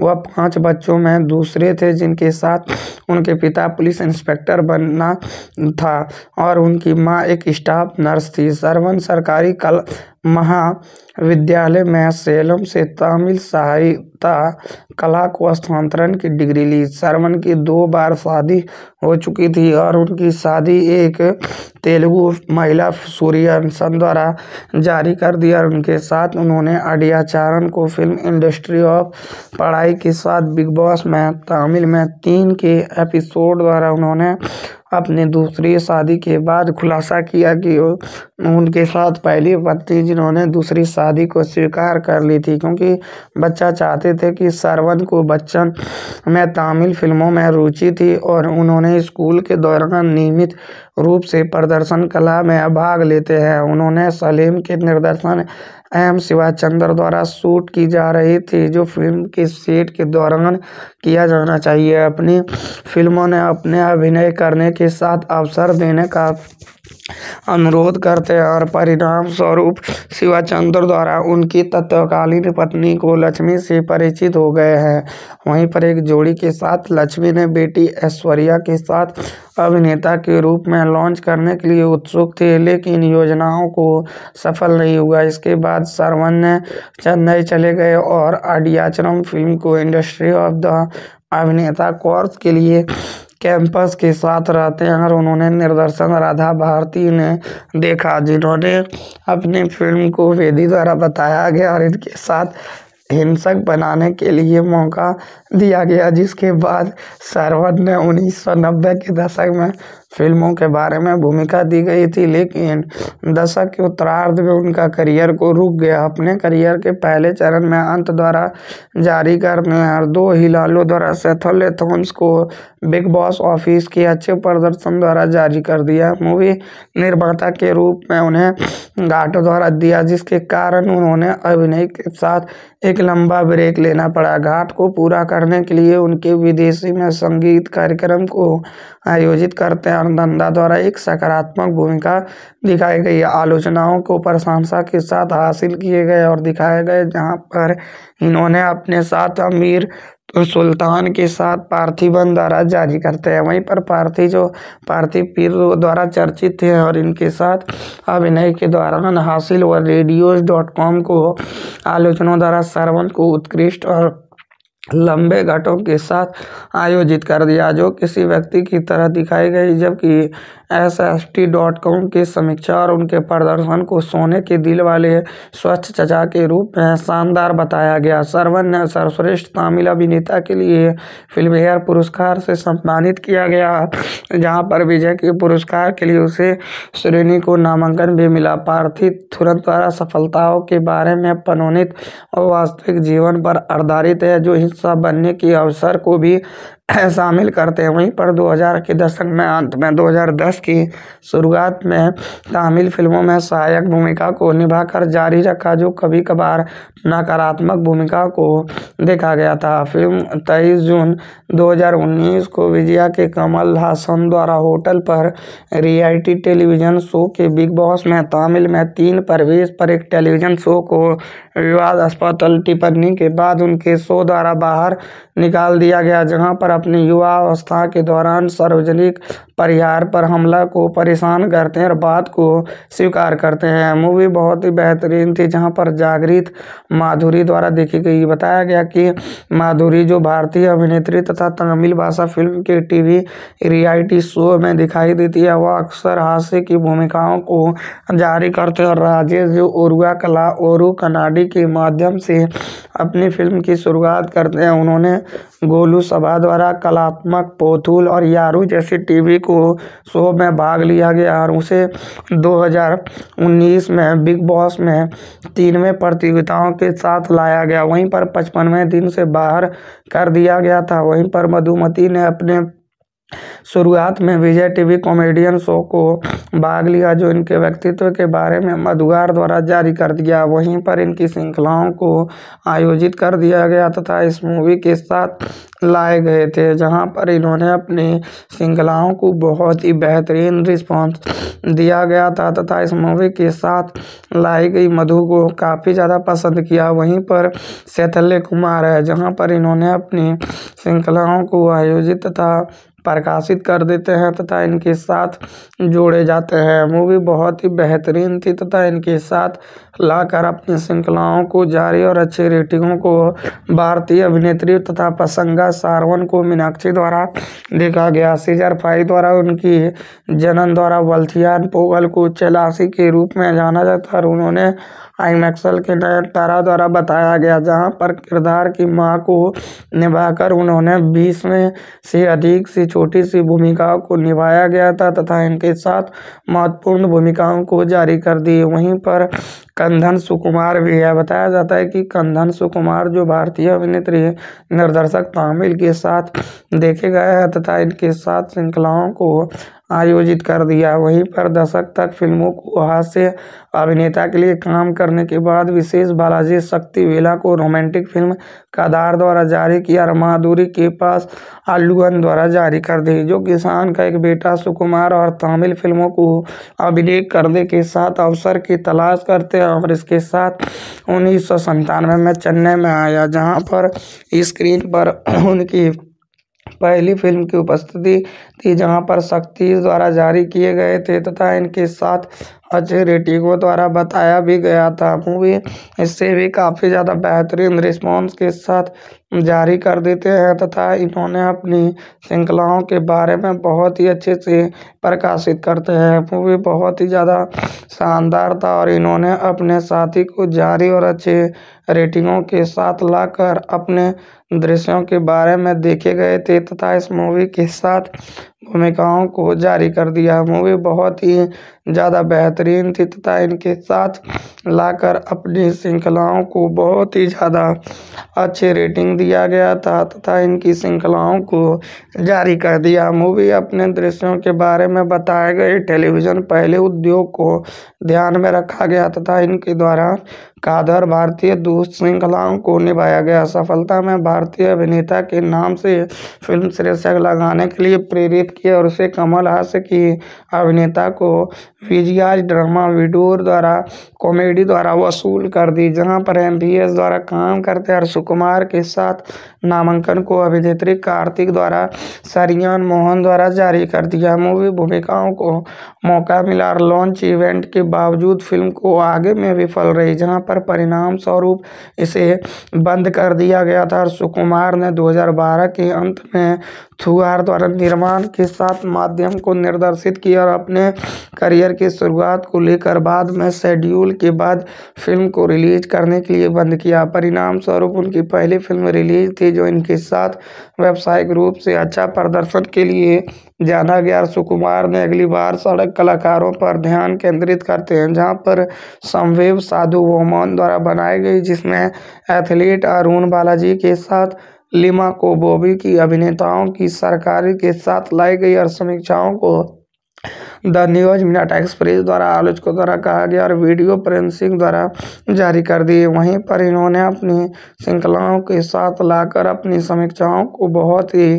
वह पांच बच्चों में दूसरे थे जिनके साथ उनके पिता पुलिस इंस्पेक्टर बनना था और उनकी मां एक स्टाफ नर्स थी सरवन सरकारी कल महाविद्यालय में सेलम से तमिल साहित्य कला को स्थानांतरण की डिग्री ली शरवण की दो बार शादी हो चुकी थी और उनकी शादी एक तेलुगु महिला सूर्यवंशम द्वारा जारी कर दी और उनके साथ उन्होंने अडियाचारण को फिल्म इंडस्ट्री ऑफ पढ़ाई के साथ बिग बॉस में तमिल में तीन के एपिसोड द्वारा उन्होंने अपनी दूसरी शादी के बाद खुलासा किया कि उनके साथ पहली पत्नी जिन्होंने दूसरी शादी को स्वीकार कर ली थी क्योंकि बच्चा चाहते थे कि सरवन को बच्चन में तमिल फिल्मों में रुचि थी और उन्होंने स्कूल के दौरान नियमित रूप से प्रदर्शन कला में भाग लेते हैं उन्होंने सलीम के निर्देशन एम शिवाचंद्र द्वारा शूट की जा रही थी जो फिल्म के सेट के दौरान किया जाना चाहिए अपनी फिल्मों ने अपने अभिनय करने के साथ अवसर देने का अनुरोध करते हैं और परिणाम स्वरूप शिवाचंद्र द्वारा उनकी तत्कालीन पत्नी को लक्ष्मी से परिचित हो गए हैं वहीं पर एक जोड़ी के साथ लक्ष्मी ने बेटी ऐश्वर्या के साथ अभिनेता के रूप में लॉन्च करने के लिए उत्सुक थे लेकिन योजनाओं को सफल नहीं हुआ इसके बाद सरवन ने चेन्नई चले गए और आडियाचरम फिल्म को इंडस्ट्री ऑफ द अभिनेता कोर्स के लिए कैंपस के साथ रहते हैं और उन्होंने निर्देशन राधा भारती ने देखा जिन्होंने अपनी फिल्म को वेदी द्वारा बताया गया और इनके साथ हिंसक बनाने के लिए मौका दिया गया जिसके बाद सरवन ने उन्नीस सौ नब्बे के दशक में फिल्मों के बारे में भूमिका दी गई थी लेकिन दशक के उत्तरार्ध में उनका करियर को रुक गया अपने करियर के पहले चरण में अंत द्वारा जारी करने और दो हिलालों द्वारा सेथल थॉम्स को बिग बॉस ऑफिस के अच्छे प्रदर्शन द्वारा जारी कर दिया मूवी निर्माता के रूप में उन्हें घाट द्वारा दिया जिसके कारण उन्होंने अभिनय के साथ एक लंबा ब्रेक लेना पड़ा घाट को पूरा करने के लिए उनके विदेशी में संगीत कार्यक्रम को आयोजित करते हैं ज्ञानधंधा द्वारा एक सकारात्मक भूमिका दिखाई गई आलोचनाओं को प्रशंसा के साथ हासिल किए गए और दिखाए गए जहाँ पर इन्होंने अपने साथ अमीर तो सुल्तान के साथ पार्थिवन द्वारा जारी करते हैं वहीं पर पार्थी जो पार्थिव पीर द्वारा चर्चित थे और इनके साथ अभिनय के द्वारा हासिल हुआ रेडियोज डॉट कॉम को आलोचनाओं द्वारा सर्वन को उत्कृष्ट और लंबे घटों के साथ आयोजित कर दिया जो किसी व्यक्ति की तरह दिखाई गई जबकि S S T dot com की समीक्षा और उनके प्रदर्शन को सोने के दिल वाले स्वच्छ चचा के रूप में शानदार बताया गया सरवन ने सर्वश्रेष्ठ तमिल अभिनेता के लिए फिल्मफेयर पुरस्कार से सम्मानित किया गया जहां पर विजय के पुरस्कार के लिए उसे श्रेणी को नामांकन भी मिला पार्थिव तुरंत द्वारा सफलताओं के बारे में पनोनित और वास्तविक जीवन पर आधारित है जो हिस्सा बनने के अवसर को भी शामिल करते हैं वहीं पर 2000 के दशक में अंत में 2010 की शुरुआत में तमिल फिल्मों में सहायक भूमिका को निभाकर जारी रखा जो कभी कभार नकारात्मक भूमिका को देखा गया था फिल्म 23 जून 2019 को विजया के कमल हासन द्वारा होटल पर रियलिटी टेलीविज़न शो के बिग बॉस में तमिल में तीन प्रवेश पर एक टेलीविज़न शो को विवाद अस्पताल टिप्पणी के बाद उनके शो द्वारा बाहर निकाल दिया गया जहां पर अपनी युवा अवस्था के दौरान सार्वजनिक परिहार पर हमला को परेशान करते हैं और बात को स्वीकार करते हैं मूवी बहुत ही बेहतरीन थी जहां पर जागृत माधुरी द्वारा देखी गई बताया गया कि माधुरी जो भारतीय अभिनेत्री तथा तमिल भाषा फिल्म के टीवी रियलिटी शो में दिखाई देती है वह अक्सर हास्य की भूमिकाओं को जारी करते हैं और राजेश जो उर्वा कला ओरू कनाडी के माध्यम से अपनी फिल्म की शुरुआत करते हैं उन्होंने गोलू सभा द्वारा कलात्मक पोथुल और यारू जैसी टीवी को शो में भाग लिया गया और उसे 2019 में बिग बॉस में तीनवें प्रतियोगिताओं के साथ लाया गया वहीं पर पचपनवें दिन से बाहर कर दिया गया था वहीं पर मधुमती ने अपने शुरुआत में विजय टीवी कॉमेडियन शो को भाग लिया जो इनके व्यक्तित्व के बारे में मधुवार द्वारा जारी कर दिया वहीं पर इनकी श्रृंखलाओं को आयोजित कर दिया गया तथा इस मूवी के साथ लाए गए थे जहां पर इन्होंने अपने श्रृंखलाओं को बहुत ही बेहतरीन रिस्पांस दिया गया था तथा इस मूवी के साथ लाई गई मधु को काफ़ी ज़्यादा पसंद किया वहीं पर शैथल्य कुमार है जहाँ पर इन्होंने अपनी श्रृंखलाओं को आयोजित तथा प्रकाशित कर देते हैं तथा इनके साथ जोड़े जाते हैं मूवी बहुत ही बेहतरीन थी तथा इनके साथ लाकर अपनी श्रृंखलाओं को जारी और अच्छी रेटिंगों को भारतीय अभिनेत्री तथा पसंगा सारवन को मीनाक्षी द्वारा देखा गया सीजर फाई द्वारा उनकी जनन द्वारा वल्थियान पोगल को चलासी के रूप में जाना जाता और उन्होंने आई मैक्सवेल के तारा द्वारा बताया गया जहां पर किरदार की मां को निभाकर उन्होंने बीस में से अधिक सी छोटी सी भूमिकाओं को निभाया गया था तथा इनके साथ महत्वपूर्ण भूमिकाओं को जारी कर दी वहीं पर कंधन सुकुमार भी है बताया जाता है कि कंधन सुकुमार जो भारतीय अभिनेत्री है निर्देशक तामिल के साथ देखे गए हैं तथा इनके साथ श्रृंखलाओं को आयोजित कर दिया वहीं पर दशक तक फिल्मों को हास्य अभिनेता के लिए काम करने के बाद विशेष बालाजी शक्ति वेला को रोमांटिक फिल्म कदार द्वारा जारी किया और माधुरी के पास आलूगन द्वारा जारी कर दी जो किसान का एक बेटा सुकुमार और तमिल फिल्मों को अभिनय करने के साथ अवसर की तलाश करते और इसके साथ उन्नीस सौ संतानवे में चेन्नई में आया जहां पर स्क्रीन पर उनकी पहली फिल्म की उपस्थिति थी जहां पर शक्ति द्वारा जारी किए गए थे तथा इनके साथ अच्छी रेटिंगों द्वारा बताया भी गया था मूवी इससे भी काफ़ी ज़्यादा बेहतरीन रिस्पॉन्स के साथ जारी कर देते हैं तथा इन्होंने अपनी श्रृंखलाओं के बारे में बहुत ही अच्छे से प्रकाशित करते हैं मूवी बहुत ही ज़्यादा शानदार था और इन्होंने अपने साथी को जारी और अच्छे रेटिंगों के साथ लाकर अपने दृश्यों के बारे में देखे गए थे तथा इस मूवी के साथ भूमिकाओं को जारी कर दिया मूवी बहुत ही ज़्यादा बेहतरीन थी तथा इनके साथ लाकर अपनी श्रृंखलाओं को बहुत ही ज़्यादा अच्छी रेटिंग दिया गया था तथा इनकी श्रृंखलाओं को जारी कर दिया मूवी अपने दृश्यों के बारे में बताए गए टेलीविज़न पहले उद्योग को ध्यान में रखा गया तथा इनके द्वारा कादर भारतीय दूध श्रृंखलाओं को निभाया गया सफलता में भारतीय अभिनेता के नाम से फिल्म शीर्षक लगाने के लिए प्रेरित किया और उसे कमल हास की अभिनेता को विजयाज ड्रामा विडोर द्वारा कॉमेडी द्वारा वसूल कर दी जहां पर एम द्वारा काम करते हर्षु कुमार के साथ नामांकन को अभिनेत्री कार्तिक द्वारा सरियान मोहन द्वारा जारी कर दिया मूवी भूमिकाओं को मौका मिला और लॉन्च इवेंट के बावजूद फिल्म को आगे में विफल रही जहाँ पर परिणाम स्वरूप इसे बंद कर दिया गया था और सुकुमार ने 2012 के अंत में थुआर द्वारा निर्माण के साथ माध्यम को निर्देशित किया और अपने करियर की शुरुआत को लेकर बाद में शेड्यूल के बाद फिल्म को रिलीज करने के लिए बंद किया परिणाम स्वरूप उनकी पहली फिल्म रिलीज थी जो इनके साथ व्यावसायिक रूप से अच्छा प्रदर्शन के लिए जाना गया सुकुमार ने अगली बार सड़क कलाकारों पर ध्यान केंद्रित करते हैं जहां पर संवेव साधु वोमन द्वारा बनाई गई जिसमें एथलीट अरुण बालाजी के साथ लिमा को बॉबी की अभिनेताओं की सरकारी के साथ लाई गई और समीक्षाओं को द न्यूज मिनाटा एक्सप्रेस द्वारा आलोचकों द्वारा कहा गया और वीडियो प्रेंसिंग द्वारा जारी कर दिए वहीं पर इन्होंने अपनी श्रृंखलाओं के साथ लाकर अपनी समीक्षाओं को बहुत ही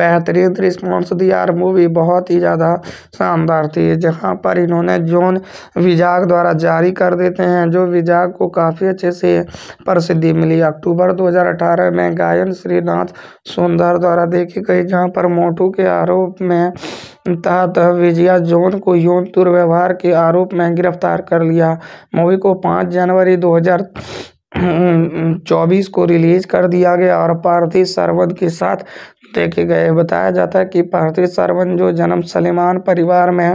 बेहतरीन रिस्पॉन्स दिया और मूवी बहुत ही ज़्यादा शानदार थी जहाँ पर इन्होंने जोन विजाग द्वारा जारी कर देते हैं जो विजाग को काफ़ी अच्छे से प्रसिद्धि मिली अक्टूबर 2018 में गायन श्रीनाथ सुंदर द्वारा देखी गई जहाँ पर मोटू के आरोप में तहत विजया जो जॉन को यौन दुर्व्यवहार के आरोप में गिरफ्तार कर लिया मूवी को पाँच जनवरी दो हज़ार चौबीस को रिलीज कर दिया गया और पार्थिव सरवन के साथ देखे गए बताया जाता है कि पार्थिव सरवन जो जन्म सलेमान परिवार में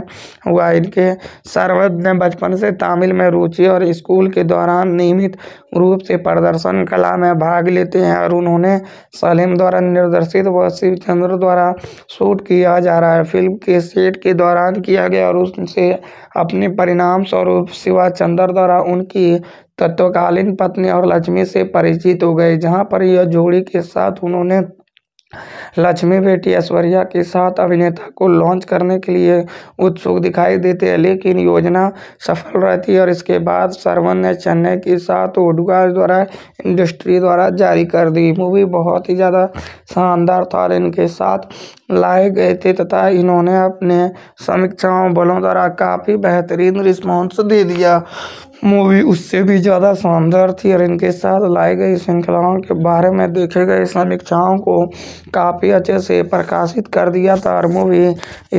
हुआ इनके सरवन ने बचपन से तमिल में रुचि और स्कूल के दौरान नियमित रूप से प्रदर्शन कला में भाग लेते हैं और उन्होंने सलीम द्वारा निर्देशित व शिव चंद्र द्वारा शूट किया जा रहा है फिल्म के सेट के दौरान किया गया और उनसे अपने परिणाम स्वरूप शिवा चंद्र द्वारा उनकी तत्वकालीन पत्नी और लक्ष्मी से परिचित हो गए जहां पर यह जोड़ी के साथ उन्होंने लक्ष्मी बेटी ऐश्वर्या के साथ अभिनेता को लॉन्च करने के लिए उत्सुक दिखाई देते हैं लेकिन योजना सफल रहती है और इसके बाद सरवन ने चेन्नई के साथ ओडुगा द्वारा इंडस्ट्री द्वारा जारी कर दी मूवी बहुत ही ज़्यादा शानदार था और इनके साथ लाए गए थे तथा इन्होंने अपने समीक्षाओं बलों द्वारा काफ़ी बेहतरीन रिस्पॉन्स दे दिया मूवी उससे भी ज़्यादा शानदार थी और इनके साथ लाई गई श्रृंखलाओं के बारे में देखे गए समीक्षाओं को काफ़ी अच्छे से प्रकाशित कर दिया था और मूवी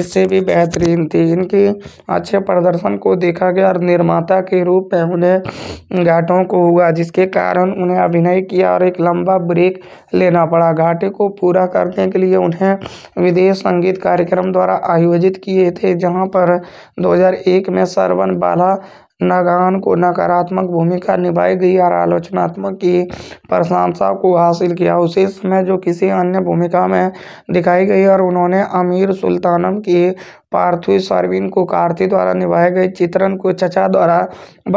इससे भी बेहतरीन थी इनके अच्छे प्रदर्शन को देखा गया और निर्माता के रूप में उन्हें घाटों को हुआ जिसके कारण उन्हें अभिनय किया और एक लंबा ब्रेक लेना पड़ा घाटे को पूरा करने के लिए उन्हें विदेश संगीत कार्यक्रम द्वारा आयोजित किए थे जहाँ पर दो में सरवन बाला नगान को नकारात्मक भूमिका निभाई गई और आलोचनात्मक की प्रशंसा को हासिल किया उसी समय जो किसी अन्य भूमिका में दिखाई गई और उन्होंने अमीर सुल्तानम की पार्थुई सरवीन को कार्ति द्वारा निभाए गए चित्रण को चचा द्वारा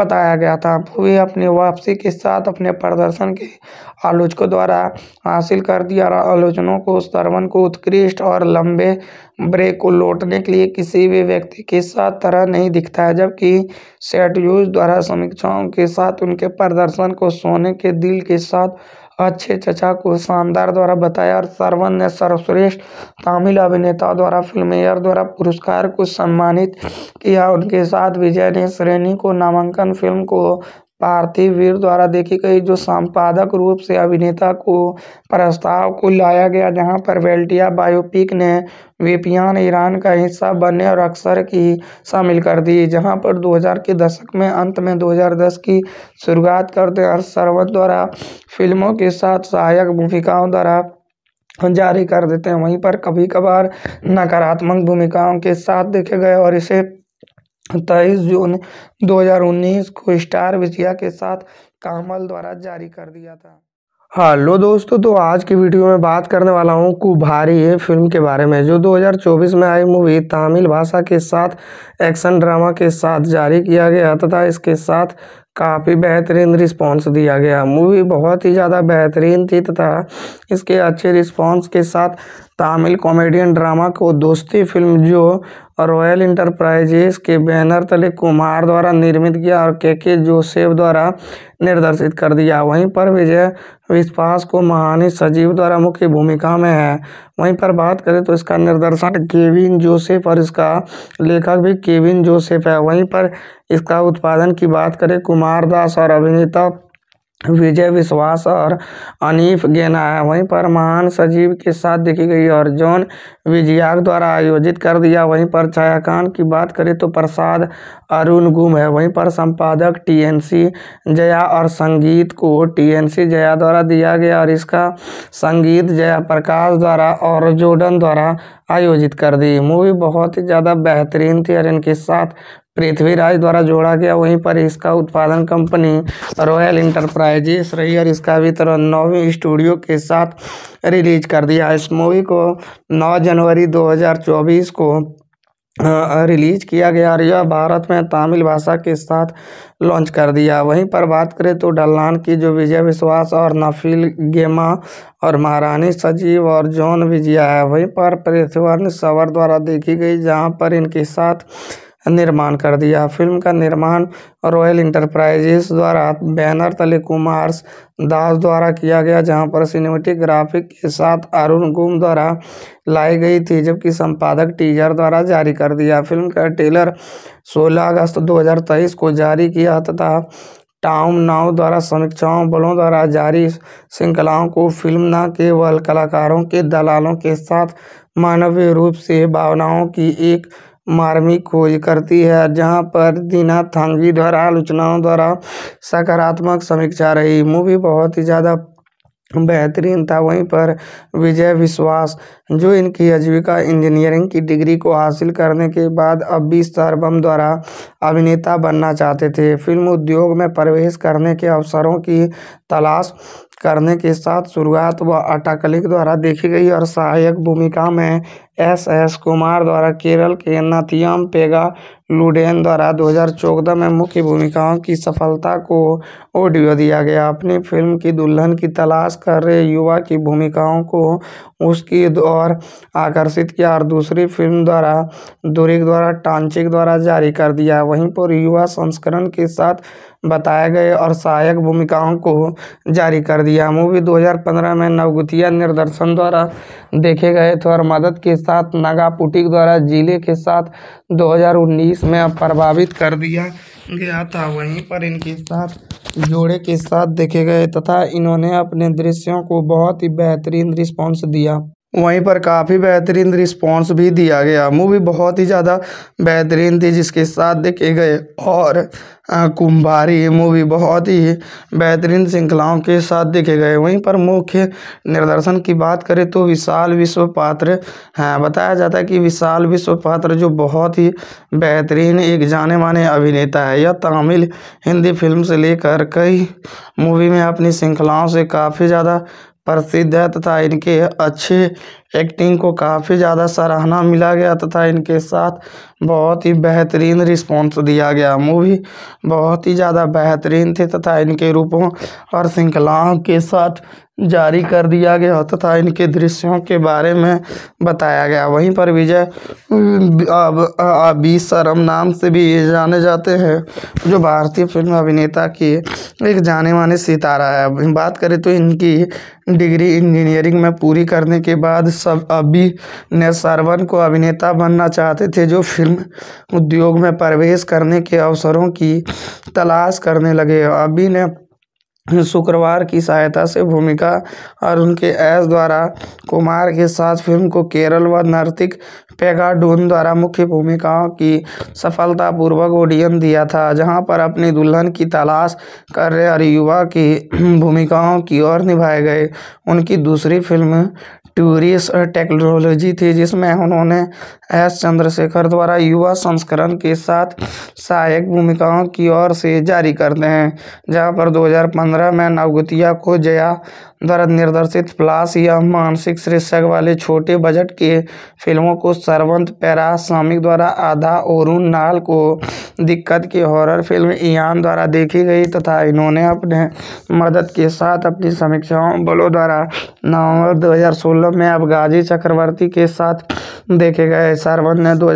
बताया गया था वे अपने वापसी के साथ अपने प्रदर्शन के आलोचकों द्वारा हासिल कर दिया और आलोचनों को सरवन को उत्कृष्ट और लंबे ब्रेक को लौटने के लिए किसी भी व्यक्ति के साथ तरह नहीं दिखता है जबकि यूज द्वारा समीक्षाओं के साथ उनके प्रदर्शन को सोने के दिल के साथ अच्छे चचा को शानदार द्वारा बताया और सरवन ने सर्वश्रेष्ठ तमिल अभिनेता द्वारा फिल्मेयर द्वारा पुरस्कार को सम्मानित किया उनके साथ विजय ने श्रेणी को नामांकन फिल्म को पार्थिव वीर द्वारा देखी गई जो संपादक रूप से अभिनेता को प्रस्ताव को लाया गया जहां पर वेल्टिया बायोपिक ने वेपियान ईरान का हिस्सा बनने और अक्सर की शामिल कर दी जहां पर 2000 के दशक में अंत में 2010 की शुरुआत करते और सरवत द्वारा फिल्मों के साथ सहायक भूमिकाओं द्वारा जारी कर देते हैं वहीं पर कभी कभार नकारात्मक भूमिकाओं के साथ देखे गए और इसे तेईस जून 2019 को स्टार विजया के साथ कामल द्वारा जारी कर दिया था हेलो दोस्तों तो आज की वीडियो में बात करने वाला हूँ कुभारी फिल्म के बारे में जो 2024 में आई मूवी तमिल भाषा के साथ एक्शन ड्रामा के साथ जारी किया गया तथा इसके साथ काफ़ी बेहतरीन रिस्पांस दिया गया मूवी बहुत ही ज़्यादा बेहतरीन थी तथा इसके अच्छे रिस्पांस के साथ तमिल कॉमेडियन ड्रामा को दोस्ती फिल्म जो और रॉयल इंटरप्राइजेस के बैनर तले कुमार द्वारा निर्मित किया और के के जोसेफ द्वारा निर्देशित कर दिया वहीं पर विजय विश्वास को महानी सजीव द्वारा मुख्य भूमिका में है वहीं पर बात करें तो इसका निर्देशन केविन जोसेफ और इसका लेखक भी केविन जोसेफ है वहीं पर इसका उत्पादन की बात करें कुमार दास और अभिनेता विजय विश्वास और अनिफ गेना है वहीं पर महान सजीव के साथ देखी गई और जॉन विजयाग द्वारा आयोजित कर दिया वहीं पर छायाकान की बात करें तो प्रसाद अरुण गुम है वहीं पर संपादक टीएनसी जया और संगीत को टीएनसी जया द्वारा दिया गया और इसका संगीत जया प्रकाश द्वारा और जोर्डन द्वारा आयोजित कर दी मूवी बहुत ही ज़्यादा बेहतरीन थी और इनके साथ पृथ्वीराज द्वारा जोड़ा गया वहीं पर इसका उत्पादन कंपनी रॉयल इंटरप्राइजेस रही और इसका वितरण नौवीं स्टूडियो के साथ रिलीज कर दिया इस मूवी को 9 जनवरी 2024 को रिलीज किया गया और यह भारत में तमिल भाषा के साथ लॉन्च कर दिया वहीं पर बात करें तो डल्लान की जो विजय विश्वास और नफील गेमा और महारानी सजीव और जॉन विजया है वहीं पर पृथ्वी सवर द्वारा देखी गई जहां पर इनके साथ निर्माण कर दिया फिल्म का निर्माण रॉयल इंटरप्राइजेस द्वारा बैनर तले कुमार दास द्वारा किया गया जहां पर सिनेमेटिक ग्राफिक के साथ अरुण गुम द्वारा लाई गई थी जबकि संपादक टीजर द्वारा जारी कर दिया फिल्म का टेलर 16 अगस्त 2023 को जारी किया तथा टाउन नाव द्वारा समीक्षाओं बलों द्वारा जारी श्रृंखलाओं को फिल्म न केवल कलाकारों के दलालों के साथ मानवीय रूप से भावनाओं की एक मार्मिक खोज करती है जहाँ पर दीना थांगी द्वारा आलोचनाओं द्वारा सकारात्मक समीक्षा रही मूवी बहुत ही ज़्यादा बेहतरीन था वहीं पर विजय विश्वास जो इनकी आजीविका इंजीनियरिंग की डिग्री को हासिल करने के बाद अब भी सरबम द्वारा अभिनेता बनना चाहते थे फिल्म उद्योग में प्रवेश करने के अवसरों की तलाश करने के साथ शुरुआत व अटाकलिक द्वारा देखी गई और सहायक भूमिका में एस एस कुमार द्वारा केरल के नथियम पेगा लुडेन द्वारा 2014 में मुख्य भूमिकाओं की सफलता को ऑडियो दिया गया अपनी फिल्म की दुल्हन की तलाश कर रहे युवा की भूमिकाओं को उसकी और आकर्षित किया और दूसरी फिल्म द्वारा दुरिक द्वारा टांचिक द्वारा जारी कर दिया वहीं पर युवा संस्करण के साथ बताए गए और सहायक भूमिकाओं को जारी कर दिया मूवी दो में नवगुतिया निर्देशन द्वारा देखे गए थे और मदद के साथ नागापुटी द्वारा जिले के साथ 2019 में प्रभावित कर दिया गया था वहीं पर इनके साथ जोड़े के साथ देखे गए तथा इन्होंने अपने दृश्यों को बहुत ही बेहतरीन रिस्पॉन्स दिया वहीं पर काफ़ी बेहतरीन रिस्पॉन्स भी दिया गया मूवी बहुत ही ज़्यादा बेहतरीन थी जिसके साथ देखे गए और कुंभारी मूवी बहुत ही बेहतरीन श्रृंखलाओं के साथ देखे गए वहीं पर मुख्य निर्देशन की बात करें तो विशाल विश्व पात्र हैं बताया जाता है कि विशाल विश्व पात्र जो बहुत ही बेहतरीन एक जाने माने अभिनेता है यह तमिल हिंदी फिल्म से लेकर कई मूवी में अपनी श्रृंखलाओं से काफ़ी ज़्यादा प्रसिद्ध है तथा इनके अच्छे एक्टिंग को काफ़ी ज़्यादा सराहना मिला गया तथा इनके साथ बहुत ही बेहतरीन रिस्पांस दिया गया मूवी बहुत ही ज़्यादा बेहतरीन थी तथा इनके रूपों और श्रृंखलाओं के साथ जारी कर दिया गया तथा इनके दृश्यों के बारे में बताया गया वहीं पर विजय अबी सरम नाम से भी जाने जाते हैं जो भारतीय फिल्म अभिनेता की एक जाने माने सितारा है बात करें तो इनकी डिग्री इंजीनियरिंग में पूरी करने के बाद सब अभी ने सरवन को अभिनेता बनना चाहते थे जो फिल्म उद्योग में प्रवेश करने के अवसरों की तलाश करने लगे अभी ने शुक्रवार की सहायता से भूमिका और उनके एस द्वारा कुमार के साथ फिल्म को केरल व नर्तिक पेगाडून द्वारा मुख्य भूमिकाओं की सफलतापूर्वक ऑडियन दिया था जहां पर अपनी दुल्हन की तलाश कर रहे और युवा की भूमिकाओं की ओर निभाए गए उनकी दूसरी फिल्म टूरिस्ट टेक्नोलॉजी थी जिसमें उन्होंने एस चंद्रशेखर द्वारा युवा संस्करण के साथ सहायक भूमिकाओं की ओर से जारी करते हैं जहाँ पर 2015 में नवगुतिया को जया द्वारा निर्देशित प्लास या मानसिक शीर्षक वाले छोटे बजट के फिल्मों को सरवंत पेरासामी द्वारा आधा और नाल को दिक्कत की हॉरर फिल्म इयान द्वारा देखी गई तथा इन्होंने अपने मदद के साथ अपनी समीक्षाओं बलों द्वारा नवंबर 2016 में गाजी चक्रवर्ती के साथ देखे गए सरवंत ने दो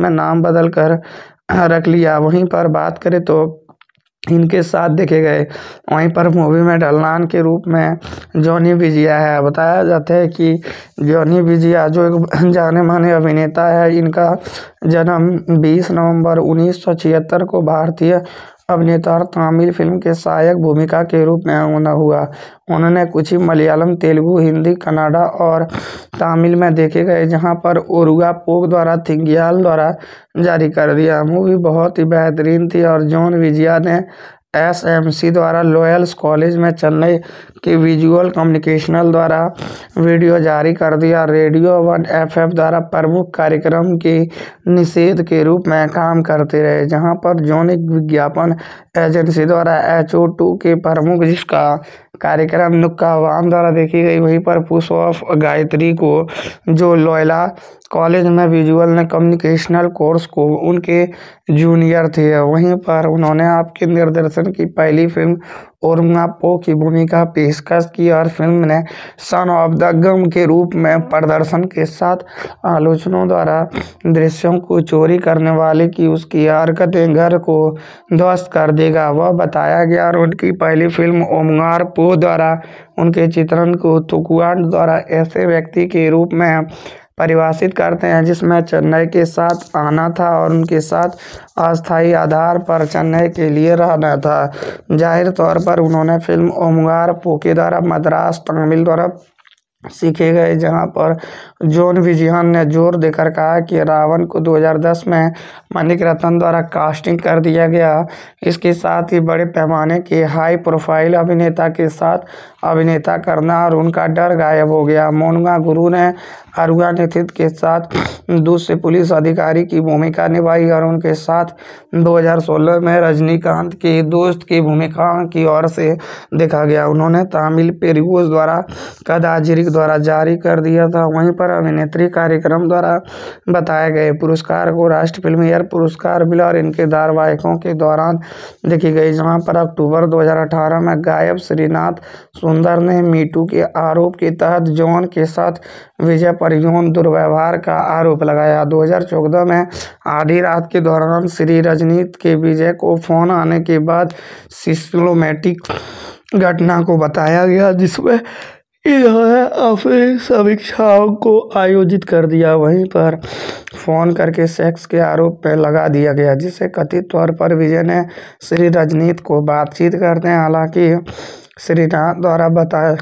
में नाम बदलकर रख लिया वहीं पर बात करें तो इनके साथ देखे गए वहीं पर मूवी में ढलान के रूप में जॉनी विजिया है बताया जाता है कि जॉनी विजिया जो एक जाने माने अभिनेता है इनका जन्म बीस नवंबर उन्नीस सौ छिहत्तर को भारतीय अभिनेता और तमिल फ़िल्म के सहायक भूमिका के रूप में आगमन हुआ उन्होंने कुछ ही मलयालम तेलुगु हिंदी कन्नाडा और तमिल में देखे गए जहां पर उर्गा पोक द्वारा थिंगयाल द्वारा जारी कर दिया मूवी बहुत ही बेहतरीन थी और जॉन विजिया ने एसएमसी द्वारा लॉयल्स कॉलेज में चेन्नई की विजुअल कम्युनिकेशनल द्वारा वीडियो जारी कर दिया रेडियो वन एफएफ द्वारा प्रमुख कार्यक्रम के निषेध के रूप में काम करते रहे जहां पर जोनिक विज्ञापन एजेंसी द्वारा एच के प्रमुख जिसका कार्यक्रम नुक्का वाम द्वारा देखी गई वहीं पर पुष्प गायत्री को जो लोयला कॉलेज में विजुअल ने कम्युनिकेशनल कोर्स को उनके जूनियर थे वहीं पर उन्होंने आपके निर्देशन की पहली फिल्म और पो की भूमिका पेशकश की और फिल्म ने सन ऑफ द गम के रूप में प्रदर्शन के साथ आलोचनों द्वारा दृश्यों को चोरी करने वाले की उसकी हरकतें घर को ध्वस्त कर देगा वह बताया गया और उनकी पहली फिल्म ओमगार पो द्वारा उनके चित्रण को तुकुआंड द्वारा ऐसे व्यक्ति के रूप में परिभाषित करते हैं जिसमें चेन्नई के साथ आना था और उनके साथ अस्थायी आधार पर चेन्नई के लिए रहना था जाहिर तौर पर उन्होंने फिल्म ओमगार पोके द्वारा मद्रास तमिल द्वारा सीखे गए जहां पर जॉन विजयन ने जोर देकर कहा कि रावण को 2010 में मनिक रतन द्वारा कास्टिंग कर दिया गया इसके साथ ही बड़े पैमाने के हाई प्रोफाइल अभिनेता के साथ अभिनेता करना और उनका डर गायब हो गया मोनगा गुरु ने अरुआ नेतृत्व के साथ दूसरे पुलिस अधिकारी की भूमिका निभाई और उनके साथ 2016 में रजनीकांत के दोस्त की भूमिका की ओर से देखा गया उन्होंने तमिल पेरिगोज द्वारा कदाजिरिक द्वारा जारी कर दिया था वहीं पर अभिनेत्री कार्यक्रम द्वारा बताए गए पुरस्कार को राष्ट्र एयर पुरस्कार मिला और इनके धारावाहिकों के दौरान देखी गई जहाँ पर अक्टूबर दो में गायब श्रीनाथ सुन सुंदर ने मीटू के आरोप के तहत जॉन के साथ विजय पर यौन दुर्व्यवहार का आरोप लगाया 2014 में आधी रात के दौरान श्री रजनीत के विजय को फोन आने के बाद सिस्लोमेटिक घटना को बताया गया जिसमें इन्होंने अपनी समीक्षाओं को आयोजित कर दिया वहीं पर फ़ोन करके सेक्स के आरोप पर लगा दिया गया जिसे कथित तौर पर विजय ने श्री रजनीत को बातचीत करते हैं हालांकि श्री राम द्वारा बताया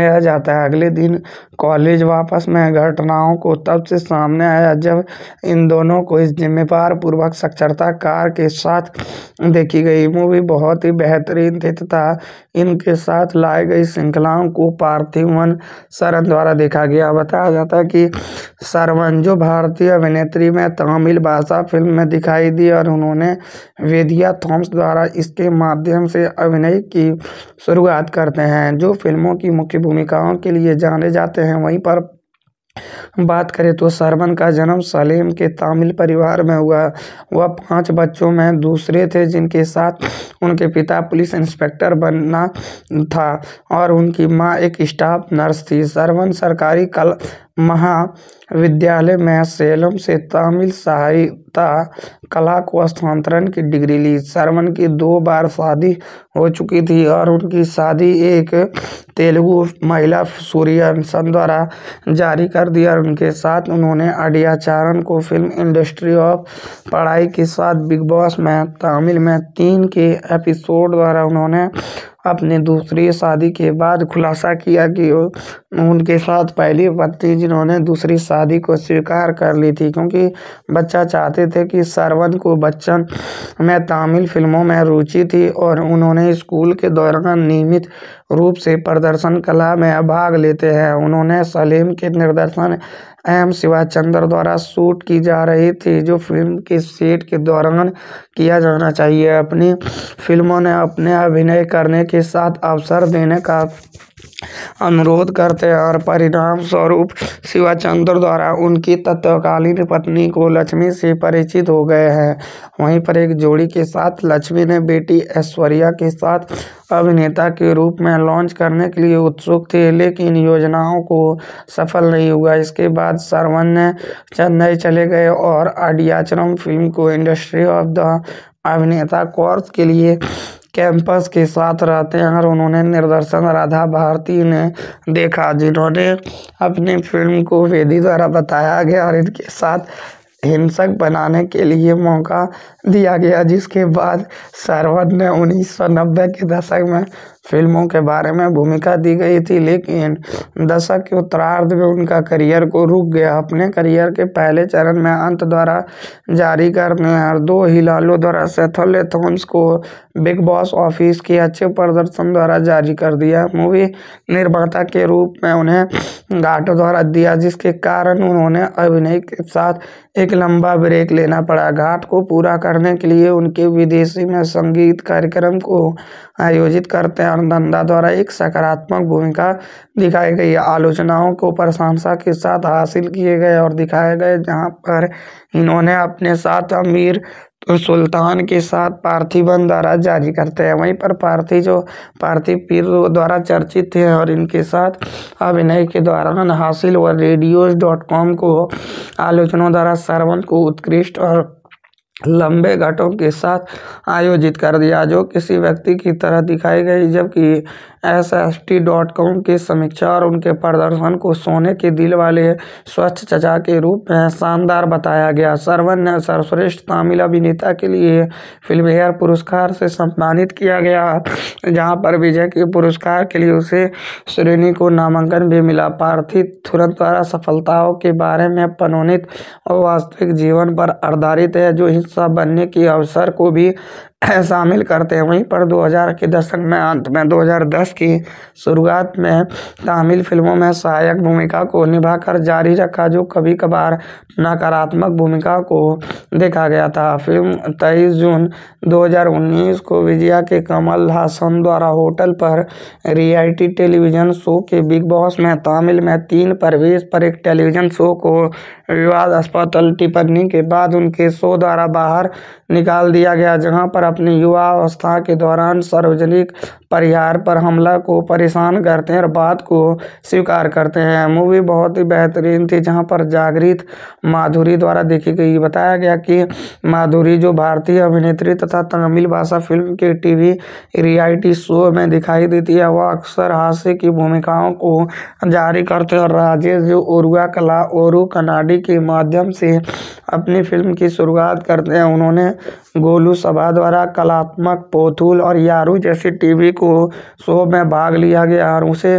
आ जाता है अगले दिन कॉलेज वापस में घटनाओं को तब से सामने आया जब इन दोनों को इस जिम्मेवार पूर्वक साक्षरता कार के साथ देखी गई मूवी बहुत ही बेहतरीन थी तथा इनके साथ लाई गई श्रृंखलाओं को पार्थिवन सरन द्वारा देखा गया बताया जाता है कि सरवन जो भारतीय अभिनेत्री में तमिल भाषा फिल्म में दिखाई दी और उन्होंने वेदिया थॉम्स द्वारा इसके माध्यम से अभिनय की शुरुआत करते हैं जो फिल्मों की मुख्य भूमिकाओं के लिए जाने जाते हैं वहीं पर बात करें तो सरवन का जन्म सलेम के तामिल परिवार में हुआ वह पांच बच्चों में दूसरे थे जिनके साथ उनके पिता पुलिस इंस्पेक्टर बनना था और उनकी मां एक स्टाफ नर्स थी सरवन सरकारी कल महाविद्यालय में सेलम से तमिल साहित्य कला को स्थानांतरण की डिग्री ली शरवण की दो बार शादी हो चुकी थी और उनकी शादी एक तेलुगु महिला सूर्य द्वारा जारी कर दी और उनके साथ उन्होंने अडियाचारण को फिल्म इंडस्ट्री ऑफ पढ़ाई के साथ बिग बॉस में तमिल में तीन के एपिसोड द्वारा उन्होंने अपने दूसरी शादी के बाद खुलासा किया कि उनके साथ पहली पत्नी जिन्होंने दूसरी शादी को स्वीकार कर ली थी क्योंकि बच्चा चाहते थे कि सरवन को बच्चन में तमिल फिल्मों में रुचि थी और उन्होंने स्कूल के दौरान नियमित रूप से प्रदर्शन कला में भाग लेते हैं उन्होंने सलीम के निर्देशन एम चंद्र द्वारा शूट की जा रही थी जो फिल्म के सेट के दौरान किया जाना चाहिए अपनी फिल्मों ने अपने अभिनय करने के साथ अवसर देने का अनुरोध करते हैं और परिणाम स्वरूप शिवाचंद्र द्वारा उनकी तत्वकालीन पत्नी को लक्ष्मी से परिचित हो गए हैं वहीं पर एक जोड़ी के साथ लक्ष्मी ने बेटी ऐश्वर्या के साथ अभिनेता के रूप में लॉन्च करने के लिए उत्सुक थे लेकिन योजनाओं को सफल नहीं हुआ इसके बाद सरवन ने चेन्नई चले गए और अडियाचरम फिल्म को इंडस्ट्री ऑफ द अभिनेता कोर्स के लिए कैंपस के साथ रहते हैं और उन्होंने निर्देशन राधा भारती ने देखा जिन्होंने अपनी फिल्म को वेदी द्वारा बताया गया और इनके साथ हिंसक बनाने के लिए मौका दिया गया जिसके बाद सरवन ने उन्नीस सौ नब्बे के दशक में फिल्मों के बारे में भूमिका दी गई थी लेकिन दशक के उत्तरार्ध में उनका करियर को रुक गया अपने करियर के पहले चरण में अंत द्वारा जारी करने और दो हिलालों द्वारा सेथल थॉम्स को बिग बॉस ऑफिस के अच्छे प्रदर्शन द्वारा जारी कर दिया मूवी निर्माता के रूप में उन्हें घाटों द्वारा दिया जिसके कारण उन्होंने अभिनय के साथ एक लंबा ब्रेक लेना पड़ा घाट को पूरा करने के लिए उनके विदेशी में संगीत कार्यक्रम को आयोजित करते हैं ज्ञानधंधा द्वारा एक सकारात्मक भूमिका दिखाई गई आलोचनाओं को प्रशंसा के साथ हासिल किए गए और दिखाए गए जहाँ पर इन्होंने अपने साथ अमीर तो सुल्तान के साथ पार्थिवन द्वारा जारी करते हैं वहीं पर पार्थी जो पार्थिव पीर द्वारा चर्चित थे और इनके साथ अभिनय के दौरान हासिल हुआ रेडियोज डॉट कॉम को आलोचनाओं द्वारा सर्वन को उत्कृष्ट और लंबे घाटों के साथ आयोजित कर दिया जो किसी व्यक्ति की तरह दिखाई गई जबकि S S T dot com की समीक्षा और उनके प्रदर्शन को सोने के दिल वाले स्वच्छ चचा के रूप में शानदार बताया गया सरवन ने सर्वश्रेष्ठ तमिल अभिनेता के लिए फिल्मफेयर पुरस्कार से सम्मानित किया गया जहां पर विजय के पुरस्कार के लिए उसे श्रेणी को नामांकन भी मिला पार्थिव तुरंत द्वारा सफलताओं के बारे में पनोनित और वास्तविक जीवन पर आधारित है जो हिस्सा बनने के अवसर को भी शामिल करते हैं वहीं पर 2000 के दशक में अंत में 2010 की शुरुआत में तमिल फिल्मों में सहायक भूमिका को निभाकर जारी रखा जो कभी कभार नकारात्मक भूमिका को देखा गया था फिल्म 23 जून 2019 को विजया के कमल हासन द्वारा होटल पर रियलिटी टेलीविज़न शो के बिग बॉस में तमिल में तीन प्रवेश पर एक टेलीविज़न शो को विवाद अस्पताल टिप्पणी के बाद उनके शो द्वारा बाहर निकाल दिया गया जहाँ पर अपनी युवा अवस्था के दौरान सार्वजनिक परिहार पर हमला को परेशान करते हैं और बात को स्वीकार करते हैं मूवी बहुत ही बेहतरीन थी जहां पर जागृत माधुरी द्वारा देखी गई बताया गया कि माधुरी जो भारतीय अभिनेत्री तथा तमिल भाषा फिल्म के टीवी रियलिटी शो में दिखाई देती है वह अक्सर हास्य की भूमिकाओं को जारी करते हैं और राजेश जो उर्वा कला और कनाडी के माध्यम से अपनी फिल्म की शुरुआत करते हैं उन्होंने गोलू सभा द्वारा द्वारा कलात्मक पोथुल और यारू जैसे टीवी को शो में भाग लिया गया और उसे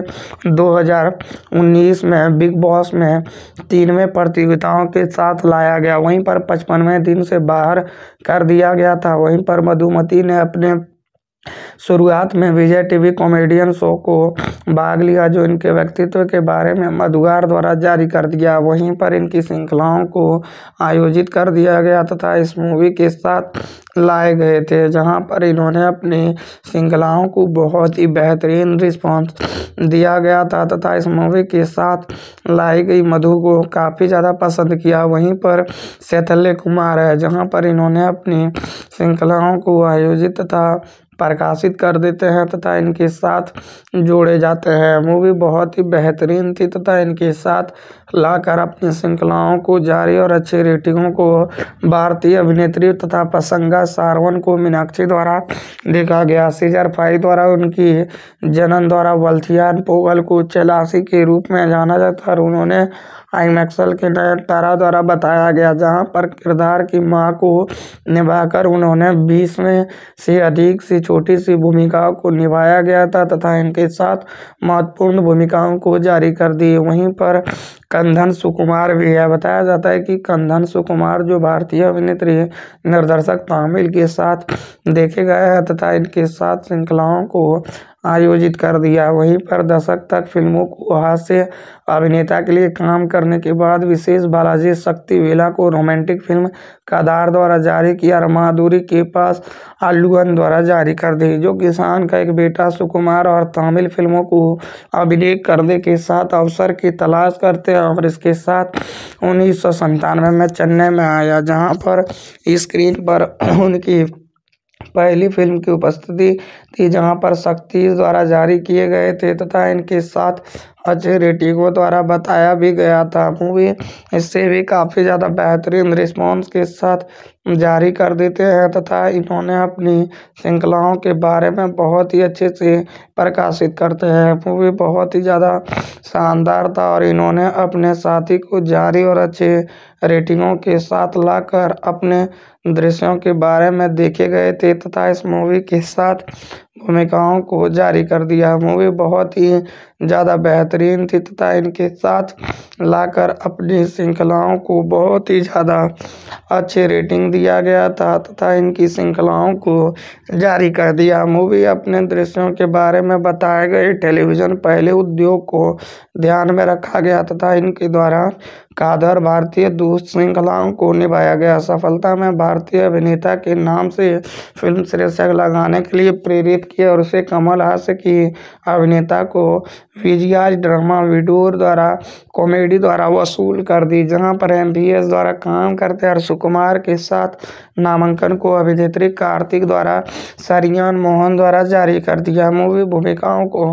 2019 में बिग बॉस में तीनवें प्रतियोगिताओं के साथ लाया गया वहीं पर पचपनवें दिन से बाहर कर दिया गया था वहीं पर मधुमती ने अपने शुरुआत में विजय टीवी कॉमेडियन शो को भाग लिया जो इनके व्यक्तित्व के बारे में मधुवार द्वारा जारी कर दिया वहीं पर इनकी श्रृंखलाओं को आयोजित कर दिया गया तथा इस मूवी के साथ लाए गए थे जहां पर इन्होंने अपनी श्रृंखलाओं को बहुत ही बेहतरीन रिस्पांस दिया गया था तथा इस मूवी के साथ लाई गई मधु को काफ़ी ज़्यादा पसंद किया वहीं पर शैथल्य कुमार है जहाँ पर इन्होंने अपनी श्रृंखलाओं को आयोजित तथा प्रकाशित कर देते हैं तथा इनके साथ जोड़े जाते हैं मूवी बहुत ही बेहतरीन थी तथा इनके साथ लाकर अपनी श्रृंखलाओं को जारी और अच्छी रेटिंगों को भारतीय अभिनेत्री तथा पसंगा सारवन को मीनाक्षी द्वारा देखा गया सीजर फाई द्वारा उनकी जनन द्वारा वल्थियान पोगल को चलासी के रूप में जाना जाता और उन्होंने आई मैक्सल के तारा द्वारा बताया गया जहां पर किरदार की मां को निभाकर उन्होंने बीस में से अधिक सी छोटी सी भूमिकाओं को निभाया गया था तथा इनके साथ महत्वपूर्ण भूमिकाओं को जारी कर दी वहीं पर कंधन सुकुमार भी है बताया जाता है कि कंधन सुकुमार जो भारतीय अभिनेत्री है निर्देशक तामिल के साथ देखे गए हैं तथा इनके साथ श्रृंखलाओं को आयोजित कर दिया वहीं पर दशक तक फिल्मों को हास्य अभिनेता के लिए काम करने के बाद विशेष बालाजी शक्ति वेला को रोमांटिक फिल्म कादार द्वारा जारी किया और माधुरी के पास आलूगन द्वारा जारी कर दी जो किसान का एक बेटा सुकुमार और तमिल फिल्मों को अभिनय करने के साथ अवसर की तलाश करते और इसके साथ उन्नीस सौ संतानवे में चेन्नई में आया जहां पर स्क्रीन पर उनकी पहली फिल्म की उपस्थिति थी जहां पर शक्ति द्वारा जारी किए गए थे तथा इनके साथ अजय रेटिंगों द्वारा बताया भी गया था मूवी इससे भी काफ़ी ज़्यादा बेहतरीन रिस्पॉन्स के साथ जारी कर देते हैं तथा इन्होंने अपनी श्रृंखलाओं के बारे में बहुत ही अच्छे से प्रकाशित करते हैं मूवी बहुत ही ज़्यादा शानदार था और इन्होंने अपने साथी को जारी और अच्छे रेटिंगों के साथ लाकर अपने दृश्यों के बारे में देखे गए थे तथा इस मूवी के साथ भूमिकाओं को जारी कर दिया मूवी बहुत ही ज़्यादा बेहतर बेहतरीन थी तथा इनके साथ लाकर अपनी श्रृंखलाओं को बहुत ही ज़्यादा अच्छे रेटिंग दिया गया था तथा इनकी श्रृंखलाओं को जारी कर दिया मूवी अपने दृश्यों के बारे में बताए गए टेलीविज़न पहले उद्योग को ध्यान में रखा गया तथा इनके द्वारा कादर भारतीय दूध श्रृंखलाओं को निभाया गया सफलता में भारतीय अभिनेता के नाम से फिल्म शीर्षक लगाने के लिए प्रेरित किया और उसे कमल हास्य की अभिनेता को विजयाज ड्रामा विडोर द्वारा कॉमेडी द्वारा वसूल कर दी जहां पर एम द्वारा काम करते हर्ष कुमार के साथ नामांकन को अभिनेत्री कार्तिक द्वारा सरियान मोहन द्वारा जारी कर दिया मूवी भूमिकाओं को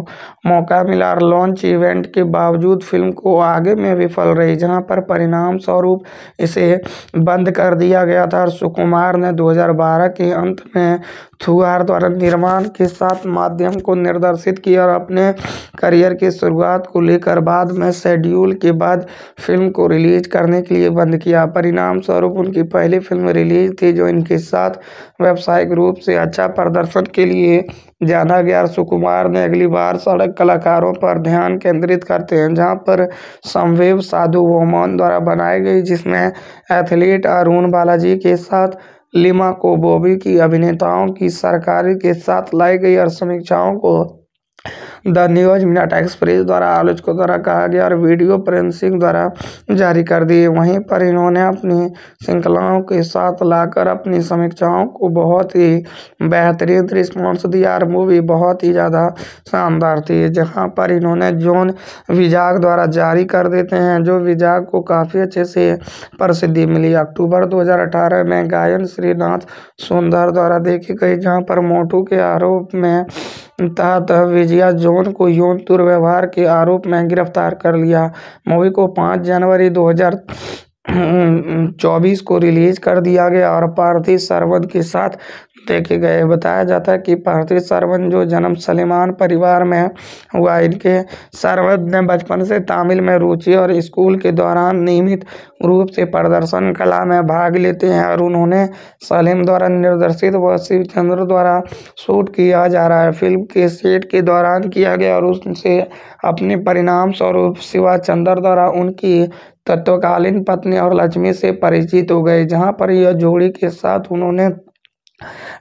मौका मिला और लॉन्च इवेंट के बावजूद फिल्म को आगे में विफल रही जहां पर परिणाम स्वरूप इसे बंद कर दिया गया था और सुकुमार ने 2012 के अंत में थुआर द्वारा निर्माण के साथ माध्यम को निर्देशित किया और अपने करियर की शुरुआत को लेकर बाद में शेड्यूल के बाद फिल्म को रिलीज करने के लिए बंद किया परिणाम स्वरूप उनकी पहली फिल्म रिलीज थी जो इनके साथ व्यावसायिक रूप से अच्छा प्रदर्शन के लिए जाना गया सुकुमार ने अगली बार सड़क कलाकारों पर ध्यान केंद्रित करते हैं जहां पर संवेव साधु वोमन द्वारा बनाई गई जिसमें एथलीट अरुण बालाजी के साथ लिमा को बॉबी की अभिनेताओं की सरकारी के साथ लाई गई और समीक्षाओं को द न्यूज मिनाटा एक्सप्रेस द्वारा आलोचकों द्वारा कहा गया और वीडियो प्रेसिंग द्वारा जारी कर दिए वहीं पर इन्होंने अपनी श्रृंखलाओं के साथ लाकर अपनी समीक्षाओं को बहुत ही बेहतरीन रिस्पॉन्स दिया और मूवी बहुत ही ज़्यादा शानदार थी जहां पर इन्होंने जोन विजाग द्वारा जारी कर देते हैं जो विजाग को काफ़ी अच्छे से प्रसिद्धि मिली अक्टूबर दो में गायन श्रीनाथ सुंदर द्वारा देखी गई जहां पर मोटू के आरोप में तहत विजया जोन को यौन दुर्व्यवहार के आरोप में गिरफ्तार कर लिया मूवी को 5 जनवरी चौबीस को रिलीज कर दिया गया और पार्थिव सरवन के साथ देखे गए बताया जाता है कि पार्थिव सरवन जो जन्म सलेमान परिवार में हुआ इनके सरवन ने बचपन से तमिल में रुचि और स्कूल के दौरान नियमित रूप से प्रदर्शन कला में भाग लेते हैं और उन्होंने सलीम द्वारा निर्देशित व शिव चंद्र द्वारा शूट किया जा रहा है फिल्म के सेट के दौरान किया गया और उससे अपने परिणाम स्वरूप शिवा चंद्र द्वारा उनकी तत्वकालीन पत्नी और लक्ष्मी से परिचित हो गए जहां पर यह जोड़ी के साथ उन्होंने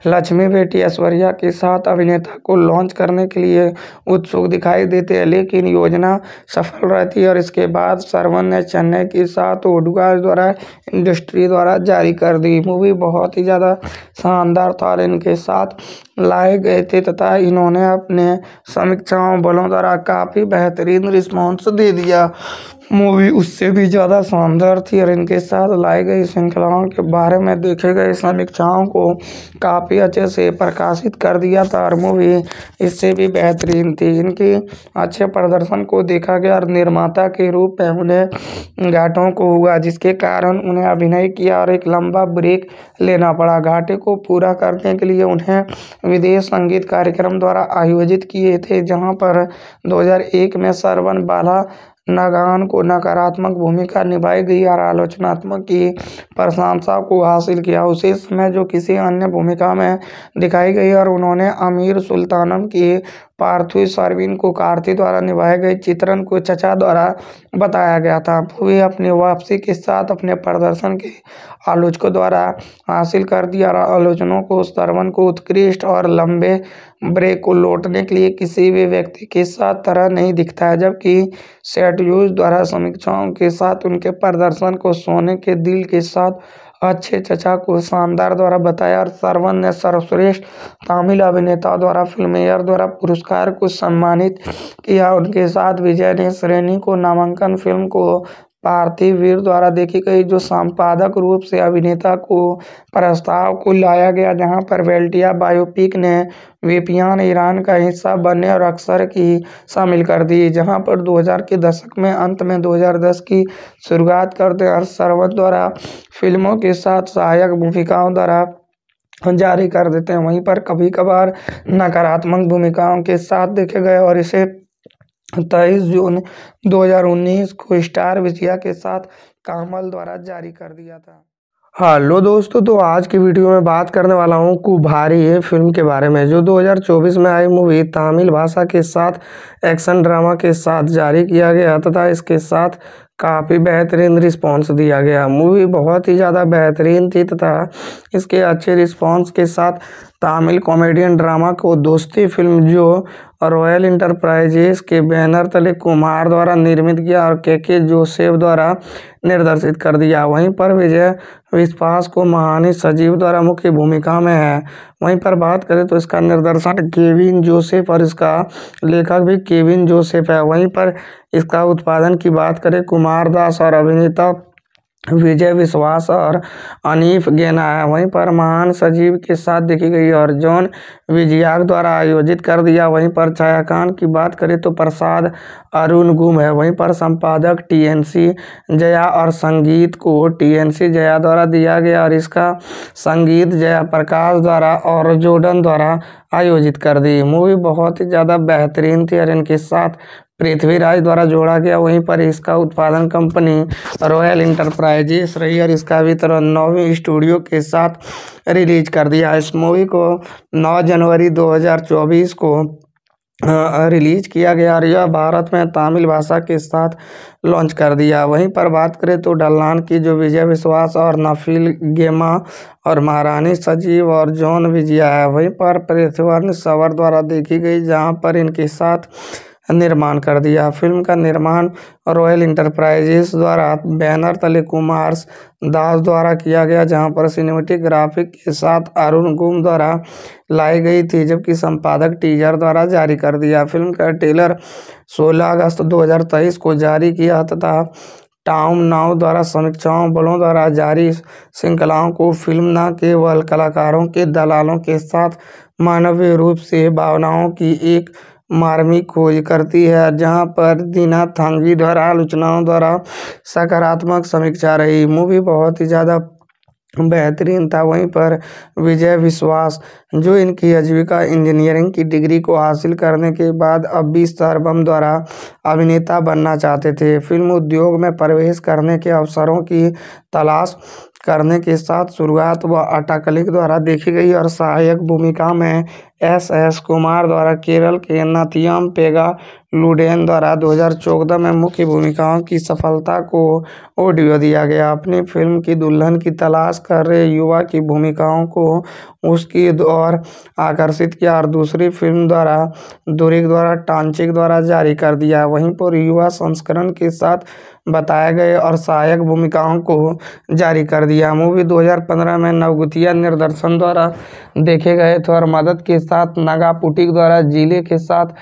लक्ष्मी बेटी ऐश्वर्या के साथ अभिनेता को लॉन्च करने के लिए उत्सुक दिखाई देते हैं लेकिन योजना सफल रहती है और इसके बाद सरवन ने चेन्नई के साथ ओडुगा द्वारा इंडस्ट्री द्वारा जारी कर दी मूवी बहुत ही ज़्यादा शानदार था और इनके साथ लाए गए थे तथा इन्होंने अपने समीक्षाओं बलों द्वारा काफ़ी बेहतरीन रिस्पॉन्स दे दिया मूवी उससे भी ज़्यादा शानदार थी और इनके साथ लाई गई श्रृंखलाओं के बारे में देखे गए समीक्षाओं को काफ़ी अच्छे से प्रकाशित कर दिया था और मूवी इससे भी बेहतरीन थी इनके अच्छे प्रदर्शन को देखा गया और निर्माता के रूप में उन्हें घाटों को हुआ जिसके कारण उन्हें अभिनय किया और एक लंबा ब्रेक लेना पड़ा घाटे को पूरा करने के लिए उन्हें विदेश संगीत कार्यक्रम द्वारा आयोजित किए थे जहाँ पर दो में सरवन बाला नगान को नकारात्मक भूमिका निभाई गई और आलोचनात्मक की प्रशंसा को हासिल किया उसी समय जो किसी अन्य भूमिका में दिखाई गई और उन्होंने अमीर सुल्तानम की पार्थिव सर्विन को कार्ती द्वारा निभाए गए चित्रण को चचा द्वारा बताया गया था वे अपनी वापसी के साथ अपने प्रदर्शन के आलोचकों द्वारा हासिल कर दिया और आलोचनों को सरवन को उत्कृष्ट और लंबे ब्रेक को लौटने के लिए किसी भी व्यक्ति के साथ तरह नहीं दिखता है जबकि यूज द्वारा समीक्षाओं के साथ उनके प्रदर्शन को सोने के दिल के साथ अच्छे चचा को शानदार द्वारा बताया और सरवन ने सर्वश्रेष्ठ तमिल अभिनेता द्वारा फिल्मेयर द्वारा पुरस्कार को सम्मानित किया उनके साथ विजय ने श्रेणी को नामांकन फिल्म को पार्थिव वीर द्वारा देखी गई जो संपादक रूप से अभिनेता को प्रस्ताव को लाया गया जहां पर वेल्टिया बायोपिक ने वेपियान ईरान का हिस्सा बनने और अक्सर की शामिल कर दी जहां पर 2000 के दशक में अंत में 2010 की शुरुआत करते और सरवत द्वारा फिल्मों के साथ सहायक भूमिकाओं द्वारा जारी कर देते हैं वहीं पर कभी कभार नकारात्मक भूमिकाओं के साथ देखे गए और इसे तेईस जून 2019 को स्टार विजया के साथ कामल द्वारा जारी कर दिया था हेलो दोस्तों तो आज की वीडियो में बात करने वाला हूँ कुभारी फिल्म के बारे में जो 2024 में आई मूवी तमिल भाषा के साथ एक्शन ड्रामा के साथ जारी किया गया तथा इसके साथ काफ़ी बेहतरीन रिस्पांस दिया गया मूवी बहुत ही ज़्यादा बेहतरीन थी तथा इसके अच्छे रिस्पांस के साथ तमिल कॉमेडियन ड्रामा को दोस्ती फिल्म जो रॉयल इंटरप्राइजेस के बैनर तले कुमार द्वारा निर्मित किया और के के जोसेफ द्वारा निर्देशित कर दिया वहीं पर विजय विश्वास को महानी सजीव द्वारा मुख्य भूमिका में है वहीं पर बात करें तो इसका निर्देशन केविन जोसेफ और इसका लेखक भी केविन जोसेफ है वहीं पर इसका उत्पादन की बात करें कुमार दास और अभिनेता विजय विश्वास और अनिफ गेना है वहीं पर महान सजीव के साथ देखी गई और जॉन विजयाग द्वारा आयोजित कर दिया वहीं पर छायाकान की बात करें तो प्रसाद अरुण गुम है वहीं पर संपादक टीएनसी जया और संगीत को टीएनसी जया द्वारा दिया गया और इसका संगीत जया प्रकाश द्वारा और जोडन द्वारा आयोजित कर दी मूवी बहुत ही ज़्यादा बेहतरीन थी और इनके साथ पृथ्वीराज द्वारा जोड़ा गया वहीं पर इसका उत्पादन कंपनी रॉयल इंटरप्राइजेस रही और इसका वितरण नौवीं स्टूडियो के साथ रिलीज कर दिया इस मूवी को 9 जनवरी 2024 को रिलीज किया गया और यह भारत में तमिल भाषा के साथ लॉन्च कर दिया वहीं पर बात करें तो डल्लान की जो विजय विश्वास और नफील गेमा और महारानी सजीव और जॉन विजया है वहीं पर पृथ्वी सवर द्वारा देखी गई जहां पर इनके साथ निर्माण कर दिया फिल्म का निर्माण रॉयल इंटरप्राइजेस द्वारा बैनर तले कुमार दास द्वारा किया गया जहां पर सिनेमेटिक ग्राफिक के साथ अरुण गुम द्वारा लाई गई थी जबकि संपादक टीजर द्वारा जारी कर दिया फिल्म का टेलर 16 अगस्त 2023 को जारी किया तथा टाउन नाव द्वारा समीक्षाओं बलों द्वारा जारी श्रृंखलाओं को फिल्म न केवल कलाकारों के दलालों के साथ मानवीय रूप से भावनाओं की एक मार्मिक खोज करती है जहाँ पर दीना थांगी द्वारा आलोचनाओं द्वारा सकारात्मक समीक्षा रही मूवी बहुत ही ज़्यादा बेहतरीन था वहीं पर विजय विश्वास जो इनकी आजीविका इंजीनियरिंग की डिग्री को हासिल करने के बाद अब भी सरबम द्वारा अभिनेता बनना चाहते थे फिल्म उद्योग में प्रवेश करने के अवसरों की तलाश करने के साथ शुरुआत व अटाकलिक द्वारा देखी गई और सहायक भूमिका में एस एस कुमार द्वारा केरल के नथियम पेगा लुडेन द्वारा 2014 में मुख्य भूमिकाओं की सफलता को ऑडियो दिया गया अपनी फिल्म की दुल्हन की तलाश कर रहे युवा की भूमिकाओं को उसकी और आकर्षित किया और दूसरी फिल्म द्वारा दुरिक द्वारा टांचिक द्वारा जारी कर दिया वहीं पर युवा संस्करण के साथ बताए गए और सहायक भूमिकाओं को जारी कर दिया मूवी दो में नवगुतिया निर्देशन द्वारा देखे गए थे और मदद के साथ नागापुटिक द्वारा जिले के साथ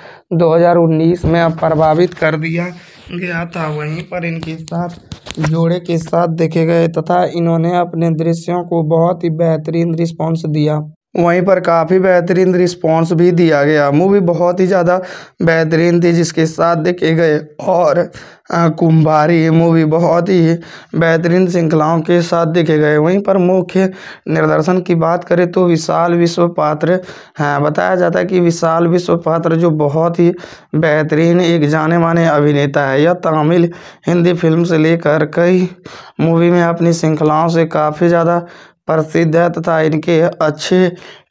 2019 में प्रभावित कर दिया गया था वहीं पर इनके साथ जोड़े के साथ देखे गए तथा इन्होंने अपने दृश्यों को बहुत ही बेहतरीन रिस्पॉन्स दिया वहीं पर काफ़ी बेहतरीन रिस्पॉन्स भी दिया गया मूवी बहुत ही ज़्यादा बेहतरीन थी जिसके साथ देखे गए और कुंभारी मूवी बहुत ही बेहतरीन श्रृंखलाओं के साथ देखे गए वहीं पर मुख्य निर्देशन की बात करें तो विशाल विश्व पात्र हैं बताया जाता है कि विशाल विश्व पात्र जो बहुत ही बेहतरीन एक जाने माने अभिनेता है यह तमिल हिंदी फिल्म से लेकर कई मूवी में अपनी श्रृंखलाओं से काफ़ी ज़्यादा प्रसिद्ध है तथा इनके अच्छे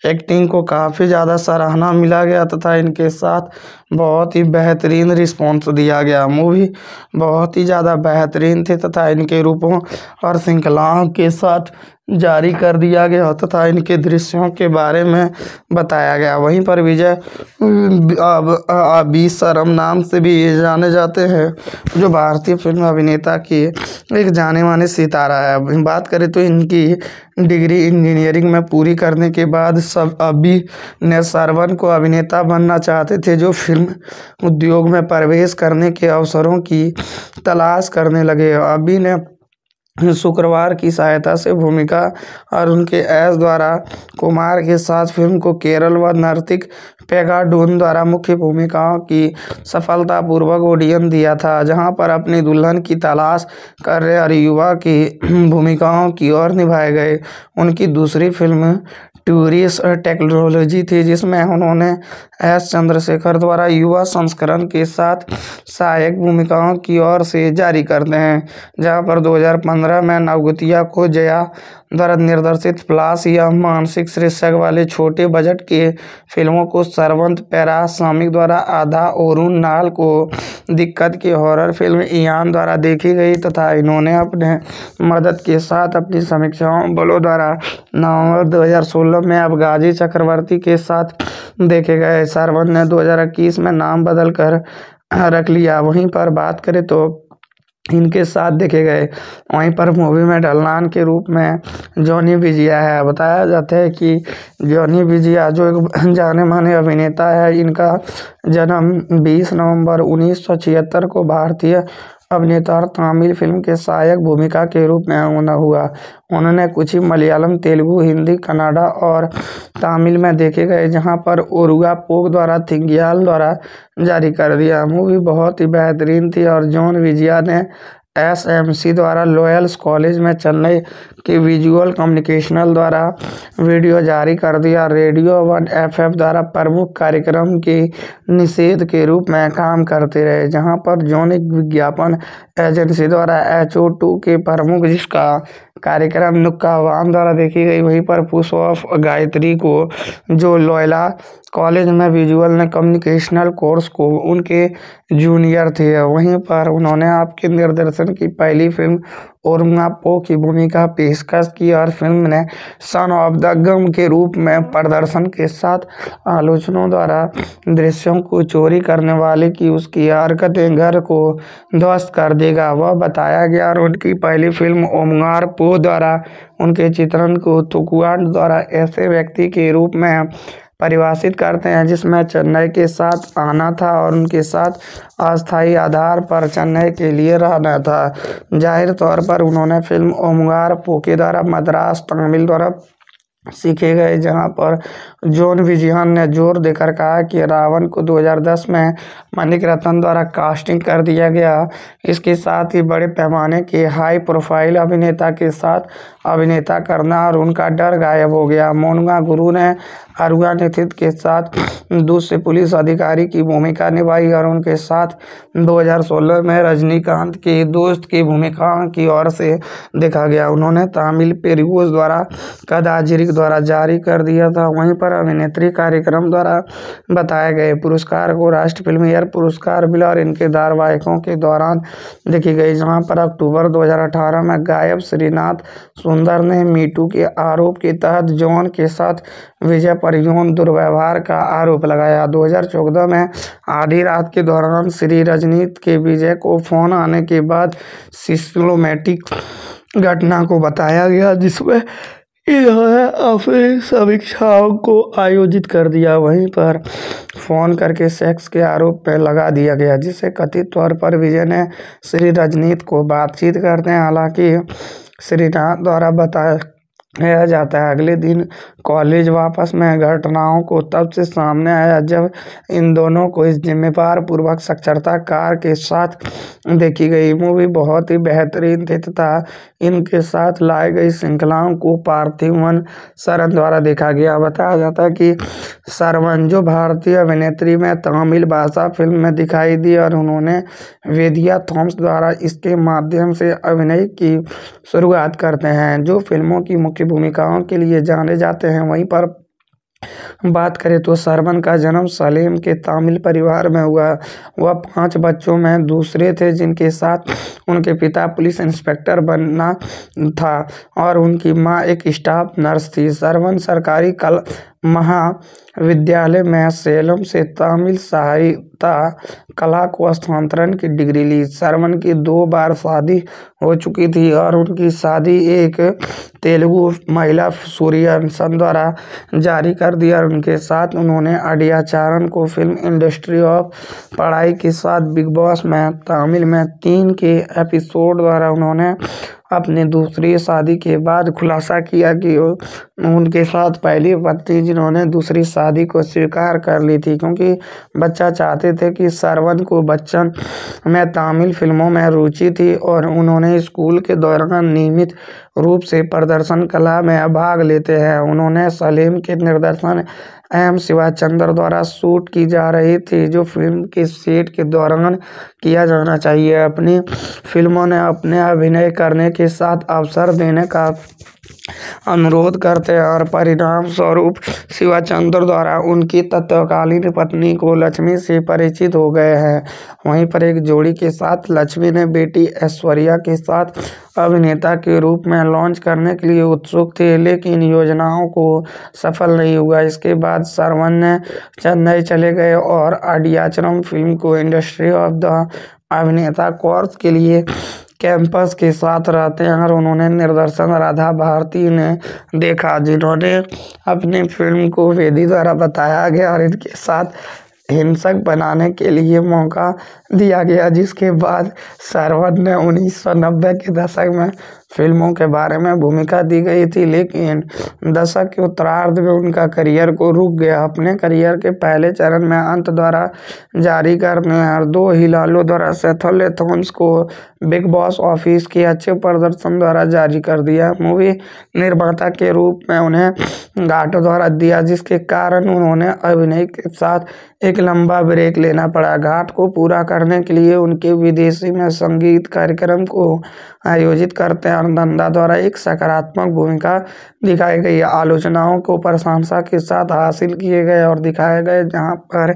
एक्टिंग को काफ़ी ज़्यादा सराहना मिला गया तथा इनके साथ बहुत ही बेहतरीन रिस्पांस दिया गया मूवी बहुत ही ज़्यादा बेहतरीन थी तथा इनके रूपों और श्रृंखलाओं के साथ जारी कर दिया गया तथा इनके दृश्यों के बारे में बताया गया वहीं पर विजय अबी सरम नाम से भी जाने जाते हैं जो भारतीय फिल्म अभिनेता की एक जाने माने सितारा है बात करें तो इनकी डिग्री इंजीनियरिंग में पूरी करने के बाद सब अभी ने सरवन को अभिनेता बनना चाहते थे जो फिल्म उद्योग में प्रवेश करने के अवसरों की तलाश करने लगे अभी ने शुक्रवार की सहायता से भूमिका और उनके एस द्वारा कुमार के साथ फिल्म को केरल व नर्तिक पेगाडोन द्वारा मुख्य भूमिकाओं की सफलतापूर्वक ऑडियन दिया था जहां पर अपनी दुल्हन की तलाश कर रहे और युवा की भूमिकाओं की ओर निभाए गए उनकी दूसरी फिल्म ट्यूरिस टेक्नोलॉजी थी जिसमें उन्होंने एस चंद्रशेखर द्वारा युवा संस्करण के साथ सहायक भूमिकाओं की ओर से जारी करते हैं जहाँ पर 2015 में नवगुतिया को जया द्वारा निर्देशित फ्लाश या मानसिक शीर्षक वाले छोटे बजट के फिल्मों को सरवंत पेरासामिक द्वारा आधा और नाल को दिक्कत की हॉरर फिल्म इयान द्वारा देखी गई तथा इन्होंने अपने मदद के साथ अपनी समीक्षाओं बलों द्वारा नवंबर 2016 में गाजी चक्रवर्ती के साथ देखे गए सरवंत ने दो में नाम बदलकर रख लिया वहीं पर बात करें तो इनके साथ देखे गए वहीं पर मूवी में ढलनान के रूप में जॉनी विजिया है बताया जाता है कि जॉनी विजिया जो एक जाने माने अभिनेता है इनका जन्म बीस नवंबर उन्नीस सौ छिहत्तर को भारतीय अभिनेता और तमिल फ़िल्म के सहायक भूमिका के रूप में होना हुआ उन्होंने कुछ ही मलयालम तेलुगु हिंदी कन्नाडा और तमिल में देखे गए जहां पर उरुगा पोक द्वारा थिंगयाल द्वारा जारी कर दिया मूवी बहुत ही बेहतरीन थी और जॉन विजिया ने एसएमसी द्वारा लॉयल्स कॉलेज में चेन्नई की विजुअल कम्युनिकेशनल द्वारा वीडियो जारी कर दिया रेडियो वन एफएफ द्वारा प्रमुख कार्यक्रम के निषेध के रूप में काम करते रहे जहां पर जौनिक विज्ञापन एजेंसी द्वारा एच के प्रमुख जिसका कार्यक्रम नुक्का वाम द्वारा देखी गई वहीं पर पुष्प ऑफ गायत्री को जो लोयला कॉलेज में विजुअल ने कम्युनिकेशनल कोर्स को उनके जूनियर थे वहीं पर उन्होंने आपके निर्देशन की पहली फिल्म और पो की भूमिका पेशकश की और फिल्म ने सन ऑफ द गम के रूप में प्रदर्शन के साथ आलोचनों द्वारा दृश्यों को चोरी करने वाले की उसकी हरकतें घर को ध्वस्त कर देगा वह बताया गया और उनकी पहली फिल्म ओमगार पो द्वारा उनके चित्रण को तुकुआंड द्वारा ऐसे व्यक्ति के रूप में परिभाषित करते हैं जिसमें चेन्नई के साथ आना था और उनके साथ अस्थायी आधार पर चेन्नई के लिए रहना था जाहिर तौर पर उन्होंने फिल्म ओमगार पोके द्वारा मद्रास तमिल द्वारा सीखे गए जहां पर जॉन विजयन ने जोर देकर कहा कि रावण को 2010 में मनिक रतन द्वारा कास्टिंग कर दिया गया इसके साथ ही बड़े पैमाने के हाई प्रोफाइल अभिनेता के साथ अभिनेता करना और उनका डर गायब हो गया मोनगा गुरु ने अरुआ नेतृत्व के साथ दूसरे पुलिस अधिकारी की भूमिका निभाई और उनके साथ 2016 में रजनीकांत के दोस्त की भूमिका की ओर से देखा गया उन्होंने तामिल पेरियोज द्वारा कदाजिरिक द्वारा जारी कर दिया था वहीं पर अभिनेत्री कार्यक्रम द्वारा बताए गए पुरस्कार को राष्ट्र फिल्म एयर पुरस्कार मिला और इनके धारावाहिकों के दौरान देखी गई जहाँ पर अक्टूबर दो में गायब श्रीनाथ सुंदर ने मीटू के आरोप के तहत जॉन के साथ विजय पर यौन दुर्व्यवहार का आरोप लगाया 2014 में आधी रात के दौरान श्री रजनीत के विजय को फोन आने के बाद सिस्लोमेटिक घटना को बताया गया जिसमें इन्होंने अपनी समीक्षाओं को आयोजित कर दिया वहीं पर फ़ोन करके सेक्स के आरोप पर लगा दिया गया जिसे कथित तौर पर विजय ने श्री रजनीत को बातचीत करते हैं हालांकि श्रीनाथ द्वारा बताया रह जाता है अगले दिन कॉलेज वापस में घटनाओं को तब से सामने आया जब इन दोनों को इस जिम्मेवार पूर्वक साक्षरता कार के साथ देखी गई मूवी बहुत ही बेहतरीन थी तथा इनके साथ लाई गई श्रृंखलाओं को पार्थिवन सरन द्वारा देखा गया बताया जाता है कि सरवन जो भारतीय अभिनेत्री में तमिल भाषा फिल्म में दिखाई दी और उन्होंने वेदिया थॉम्स द्वारा इसके माध्यम से अभिनय की शुरुआत करते हैं जो फिल्मों की मुख्य भूमिकाओं के लिए जाने जाते हैं वहीं पर बात करें तो सरवन का जन्म सलेम के तामिल परिवार में हुआ वह पांच बच्चों में दूसरे थे जिनके साथ उनके पिता पुलिस इंस्पेक्टर बनना था और उनकी मां एक स्टाफ नर्स थी सरवन सरकारी कल महाविद्यालय में सेलम से तमिल साहित्य कला को स्थानांतरण की डिग्री ली शरवण की दो बार शादी हो चुकी थी और उनकी शादी एक तेलुगु महिला सूर्य द्वारा जारी कर दी और उनके साथ उन्होंने अडियाचारण को फिल्म इंडस्ट्री ऑफ पढ़ाई के साथ बिग बॉस में तमिल में तीन के एपिसोड द्वारा उन्होंने अपने दूसरी शादी के बाद खुलासा किया कि उनके साथ पहली पत्नी जिन्होंने दूसरी शादी को स्वीकार कर ली थी क्योंकि बच्चा चाहते थे कि सरवन को बच्चन में तमिल फिल्मों में रुचि थी और उन्होंने स्कूल के दौरान नियमित रूप से प्रदर्शन कला में भाग लेते हैं उन्होंने सलीम के निर्देशन एम शिवाचंद्र द्वारा शूट की जा रही थी जो फिल्म के सेट के दौरान किया जाना चाहिए अपनी फिल्मों ने अपने अभिनय करने के साथ अवसर देने का अनुरोध करते हैं और परिणामस्वरूप शिवाचंद्र द्वारा उनकी तत्कालीन पत्नी को लक्ष्मी से परिचित हो गए हैं वहीं पर एक जोड़ी के साथ लक्ष्मी ने बेटी ऐश्वर्या के साथ अभिनेता के रूप में लॉन्च करने के लिए उत्सुक थे लेकिन योजनाओं को सफल नहीं हुआ इसके बाद सरवन ने चेन्नई चले गए और अडियाचरम फिल्म को इंडस्ट्री ऑफ द अभिनेता कोर्स के लिए कैंपस के साथ रहते हैं और उन्होंने निर्देशन राधा भारती ने देखा जिन्होंने अपनी फिल्म को वेदी द्वारा बताया गया और इनके साथ हिंसक बनाने के लिए मौका दिया गया जिसके बाद सरवन ने उन्नीस सौ नब्बे के दशक में फिल्मों के बारे में भूमिका दी गई थी लेकिन दशक के उत्तरार्ध में उनका करियर को रुक गया अपने करियर के पहले चरण में अंत द्वारा जारी करने और दो हिलालों द्वारा सेथले थॉम्स को बिग बॉस ऑफिस के अच्छे प्रदर्शन द्वारा जारी कर दिया मूवी निर्माता के रूप में उन्हें घाटों द्वारा दिया जिसके कारण उन्होंने अभिनय के साथ एक लंबा ब्रेक लेना पड़ा घाट को पूरा कर करने के लिए उनके विदेशी में संगीत कार्यक्रम को आयोजित करते नंदा द्वारा एक सकारात्मक भूमिका दिखाई गई आलोचनाओं को प्रशंसा के साथ हासिल किए गए और दिखाए गए जहां पर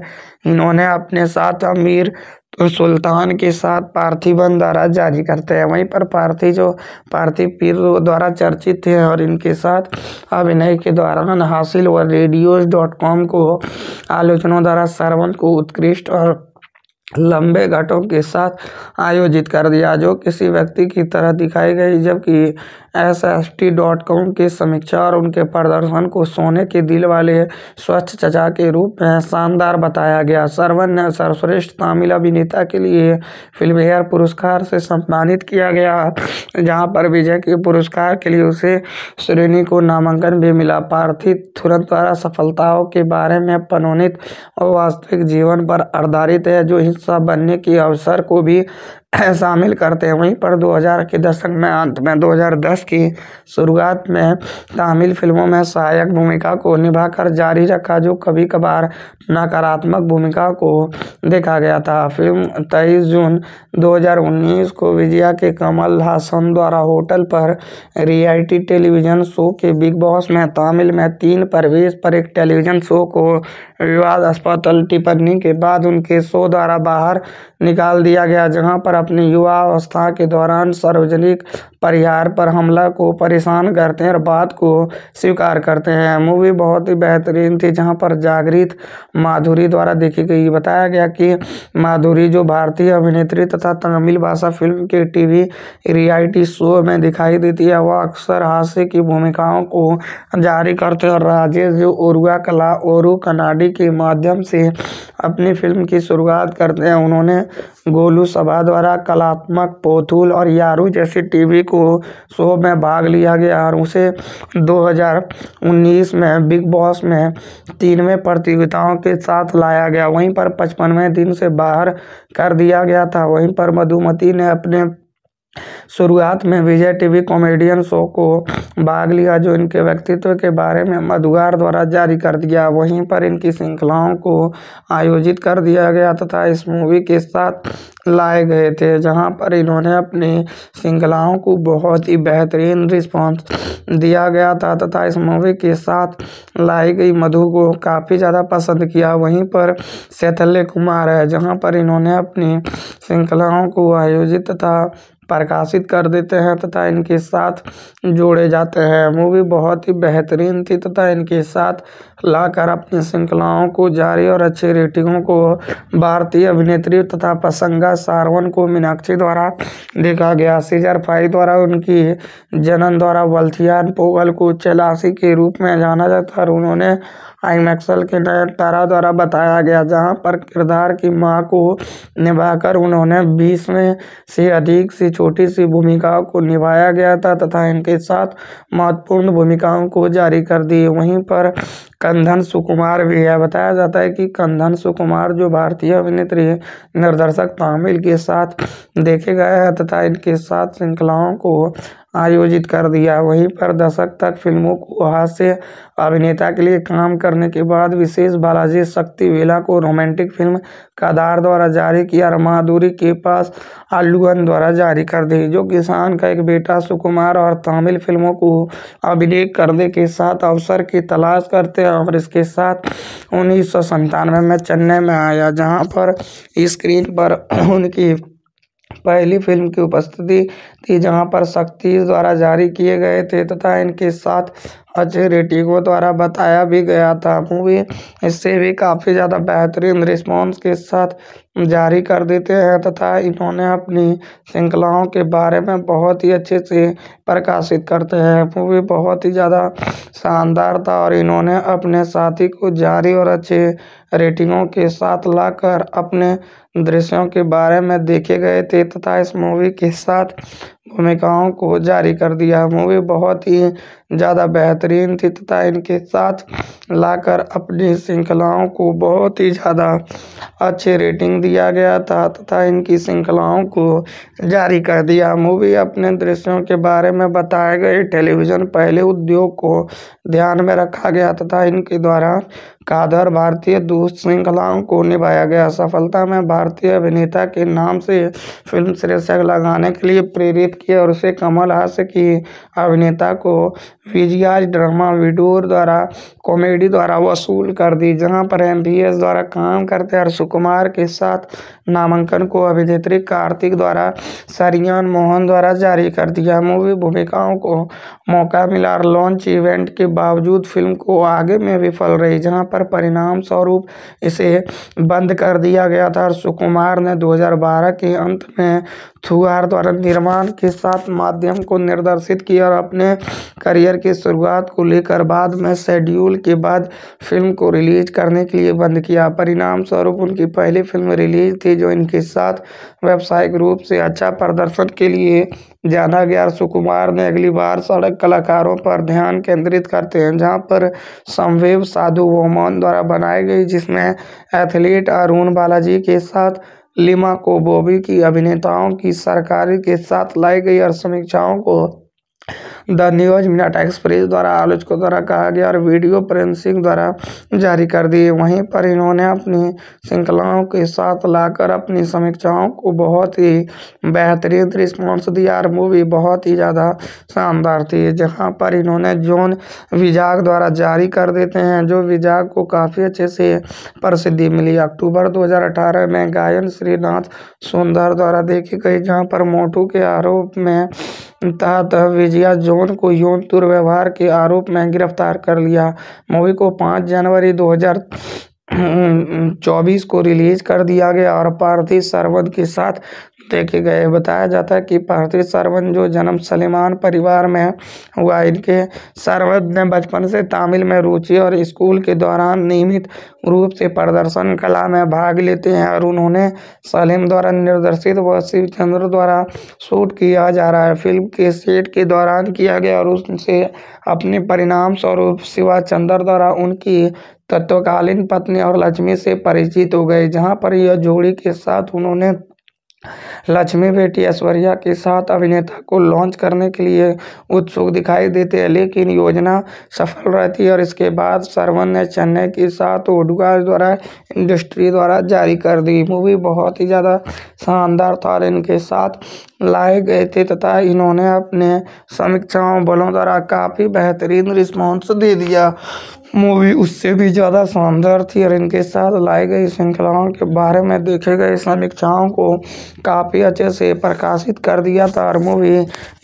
इन्होंने अपने साथ अमीर तो सुल्तान के साथ पार्थिवन द्वारा जारी करते हैं वहीं पर पार्थी जो पार्थिव पीर द्वारा चर्चित थे और इनके साथ अभिनय के दौरान हासिल हुआ रेडियोज डॉट कॉम को आलोचनाओं द्वारा सरवन को उत्कृष्ट और लंबे घाटों के साथ आयोजित कर दिया जो किसी व्यक्ति की तरह दिखाई गई जबकि एसएसटी.कॉम की समीक्षा और उनके प्रदर्शन को सोने के दिल वाले स्वच्छ चचा के रूप में शानदार बताया गया सरवन ने सर्वश्रेष्ठ तमिल अभिनेता के लिए फिल्मफेयर पुरस्कार से सम्मानित किया गया जहां पर विजय के पुरस्कार के लिए उसे श्रेणी को नामांकन भी मिला पार्थिव तुरंत द्वारा सफलताओं के बारे में पनोनित और वास्तविक जीवन पर आधारित है जो हिस्सा बनने के अवसर को भी शामिल करते हैं वहीं पर 2000 के दशक में अंत में 2010 की शुरुआत में तमिल फिल्मों में सहायक भूमिका को निभाकर जारी रखा जो कभी कभार नकारात्मक भूमिका को देखा गया था फिल्म 23 जून 2019 को विजया के कमल हासन द्वारा होटल पर रियलिटी टेलीविज़न शो के बिग बॉस में तमिल में तीन प्रवेश पर एक टेलीविज़न शो को विवाद अस्पताल टिप्पणी के बाद उनके शो द्वारा बाहर निकाल दिया गया जहाँ पर अपनी युवा अवस्था के दौरान सार्वजनिक परिहार पर हमला को परेशान करते हैं और बात को स्वीकार करते हैं मूवी बहुत ही बेहतरीन थी जहां पर जागृत माधुरी द्वारा देखी गई बताया गया कि माधुरी जो भारतीय अभिनेत्री तथा तमिल भाषा फिल्म के टीवी रियलिटी शो में दिखाई देती है वह अक्सर हास्य की भूमिकाओं को जारी करते हैं और राजेश जो उर्वा कला और कनाडी के माध्यम से अपनी फिल्म की शुरुआत करते हैं उन्होंने गोलू सभा द्वारा द्वारा कलात्मक पोथुल और यारू जैसे टीवी को शो में भाग लिया गया और उसे 2019 में बिग बॉस में तीनवें प्रतियोगिताओं के साथ लाया गया वहीं पर पचपनवें दिन से बाहर कर दिया गया था वहीं पर मधुमती ने अपने शुरुआत में विजय टीवी कॉमेडियन शो को भाग लिया जो इनके व्यक्तित्व के बारे में मधुवार द्वारा जारी कर दिया वहीं पर इनकी श्रृंखलाओं को आयोजित कर दिया गया तथा इस मूवी के साथ लाए गए थे जहां पर इन्होंने अपनी श्रृंखलाओं को बहुत ही बेहतरीन रिस्पांस दिया गया था तथा इस मूवी के साथ लाई गई मधु को काफ़ी ज़्यादा पसंद किया वहीं पर शैथल्य कुमार है जहाँ पर इन्होंने अपनी श्रृंखलाओं को आयोजित तथा प्रकाशित कर देते हैं तथा इनके साथ जोड़े जाते हैं मूवी बहुत ही बेहतरीन थी तथा इनके साथ लाकर अपनी श्रृंखलाओं को जारी और अच्छी रेटिंगों को भारतीय अभिनेत्री तथा प्रसंगा सारवन को मीनाक्षी द्वारा देखा गया सीजर फाई द्वारा उनकी जनन द्वारा वल्थियान पोगल को चलासी के रूप में जाना जाता और उन्होंने आई मैक्सवेल के तारा द्वारा बताया गया जहां पर किरदार की मां को निभाकर उन्होंने बीस में से अधिक सी छोटी सी भूमिकाओं को निभाया गया था तथा इनके साथ महत्वपूर्ण भूमिकाओं को जारी कर दी वहीं पर कंधन सुकुमार भी है बताया जाता है कि कंधन सुकुमार जो भारतीय अभिनेत्री निर्देशक तामिल के साथ देखे गए हैं तथा इनके साथ श्रृंखलाओं को आयोजित कर दिया वहीं पर दशक तक फिल्मों को हास्य अभिनेता के लिए काम करने के बाद विशेष बालाजी शक्तिवेला को रोमांटिक फिल्म कादार द्वारा जारी किया और माधुरी के पास अल्लूअन द्वारा जारी कर दी जो किसान का एक बेटा सुकुमार और तमिल फिल्मों को अभिनय करने के साथ अवसर की तलाश करते हैं और इसके साथ उन्नीस में चेन्नई में आया जहाँ पर स्क्रीन पर उनकी पहली फिल्म की उपस्थिति थी जहाँ पर शक्ति द्वारा जारी किए गए थे तथा इनके साथ अच्छी रेटिंगों द्वारा बताया भी गया था मूवी इससे भी काफ़ी ज़्यादा बेहतरीन रिस्पांस के साथ जारी कर देते हैं तथा इन्होंने अपनी श्रृंखलाओं के बारे में बहुत ही अच्छे से प्रकाशित करते हैं मूवी बहुत ही ज़्यादा शानदार था और इन्होंने अपने साथी को जारी और अच्छे रेटिंगों के साथ लाकर अपने दृश्यों के बारे में देखे गए थे तथा इस मूवी के साथ भूमिकाओं को जारी कर दिया मूवी बहुत ही ज़्यादा बेहतरीन थी तथा इनके साथ लाकर अपनी श्रृंखलाओं को बहुत ही ज़्यादा अच्छी रेटिंग दिया गया था तथा इनकी श्रृंखलाओं को जारी कर दिया मूवी अपने दृश्यों के बारे में बताए गए टेलीविज़न पहले उद्योग को ध्यान में रखा गया तथा इनके द्वारा कादर भारतीय दूस श्रृंखलाओं को निभाया गया सफलता में भारतीय अभिनेता के नाम से फिल्म शीर्षक लगाने के लिए प्रेरित प्रेरित किए और उसे कमल हास की अभिनेता को विजयाज ड्रामा विडोर द्वारा कॉमेडी द्वारा वसूल कर दी जहां पर एम द्वारा काम करते हर्षु सुकुमार के साथ नामांकन को अभिनेत्री कार्तिक द्वारा सरियान मोहन द्वारा जारी कर दिया मूवी भूमिकाओं को मौका मिला और लॉन्च इवेंट के बावजूद फिल्म को आगे में विफल रही जहाँ पर परिणाम स्वरूप इसे बंद कर दिया गया था और सुकुमार ने 2012 के अंत में थुआर द्वारा निर्माण के साथ माध्यम को निर्देशित किया और अपने करियर की शुरुआत को लेकर बाद में शेड्यूल के बाद फिल्म को रिलीज करने के लिए बंद किया परिणाम स्वरूप उनकी पहली फिल्म रिलीज थी जो इनके साथ व्यावसायिक रूप से अच्छा प्रदर्शन के लिए जाना गया सुकुमार ने अगली बार सड़क कलाकारों पर ध्यान केंद्रित करते हैं जहाँ पर संवेव साधु वोमन द्वारा बनाई गई जिसमें एथलीट अरुण बालाजी के साथ लिमा को बॉबी की अभिनेताओं की सरकारी के साथ लाई गई और समीक्षाओं को द न्यूज मिनाटा एक्सप्रेस द्वारा आलोचकों द्वारा कहा गया और वीडियो प्रेंसिंग द्वारा जारी कर दिए वहीं पर इन्होंने अपनी श्रृंखलाओं के साथ लाकर अपनी समीक्षाओं को बहुत ही बेहतरीन रिस्पॉन्स दिया और मूवी बहुत ही ज़्यादा शानदार थी जहां पर इन्होंने जोन विजाग द्वारा जारी कर देते हैं जो विजाग को काफ़ी अच्छे से प्रसिद्धि मिली अक्टूबर दो में गायन श्रीनाथ सुंदर द्वारा देखी गई जहाँ पर मोटू के आरोप में तहत विजया जोन को यौन दुर्व्यवहार के आरोप में गिरफ्तार कर लिया मूवी को पाँच जनवरी 2024 को रिलीज कर दिया गया और पार्थिव सरवद के साथ देखे गए बताया जाता है कि पार्थिव सरवन जो जन्म सलीमान परिवार में हुआ इनके सरवन ने बचपन से तमिल में रुचि और स्कूल के दौरान नियमित रूप से प्रदर्शन कला में भाग लेते हैं और उन्होंने सलीम द्वारा निर्देशित व शिव चंद्र द्वारा शूट किया जा रहा है फिल्म के सेट के दौरान किया गया और उनसे अपने परिणाम स्वरूप शिवा चंद्र द्वारा उनकी तत्वकालीन पत्नी और लक्ष्मी से परिचित हो गए जहाँ पर यह जोड़ी के साथ उन्होंने लक्ष्मी बेटी ऐश्वर्या के साथ अभिनेता को लॉन्च करने के लिए उत्सुक दिखाई देते हैं लेकिन योजना सफल रहती है और इसके बाद सरवन ने चेन्नई के साथ ओडुगा द्वारा इंडस्ट्री द्वारा जारी कर दी मूवी बहुत ही ज़्यादा शानदार था और इनके साथ लाए गए थे तथा इन्होंने अपने समीक्षाओं बलों द्वारा काफ़ी बेहतरीन रिस्पॉन्स दे दिया मूवी उससे भी ज़्यादा शानदार थी और इनके साथ लाई गई श्रृंखलाओं के बारे में देखे गए समीक्षाओं को काफ़ी अच्छे से प्रकाशित कर दिया था और मूवी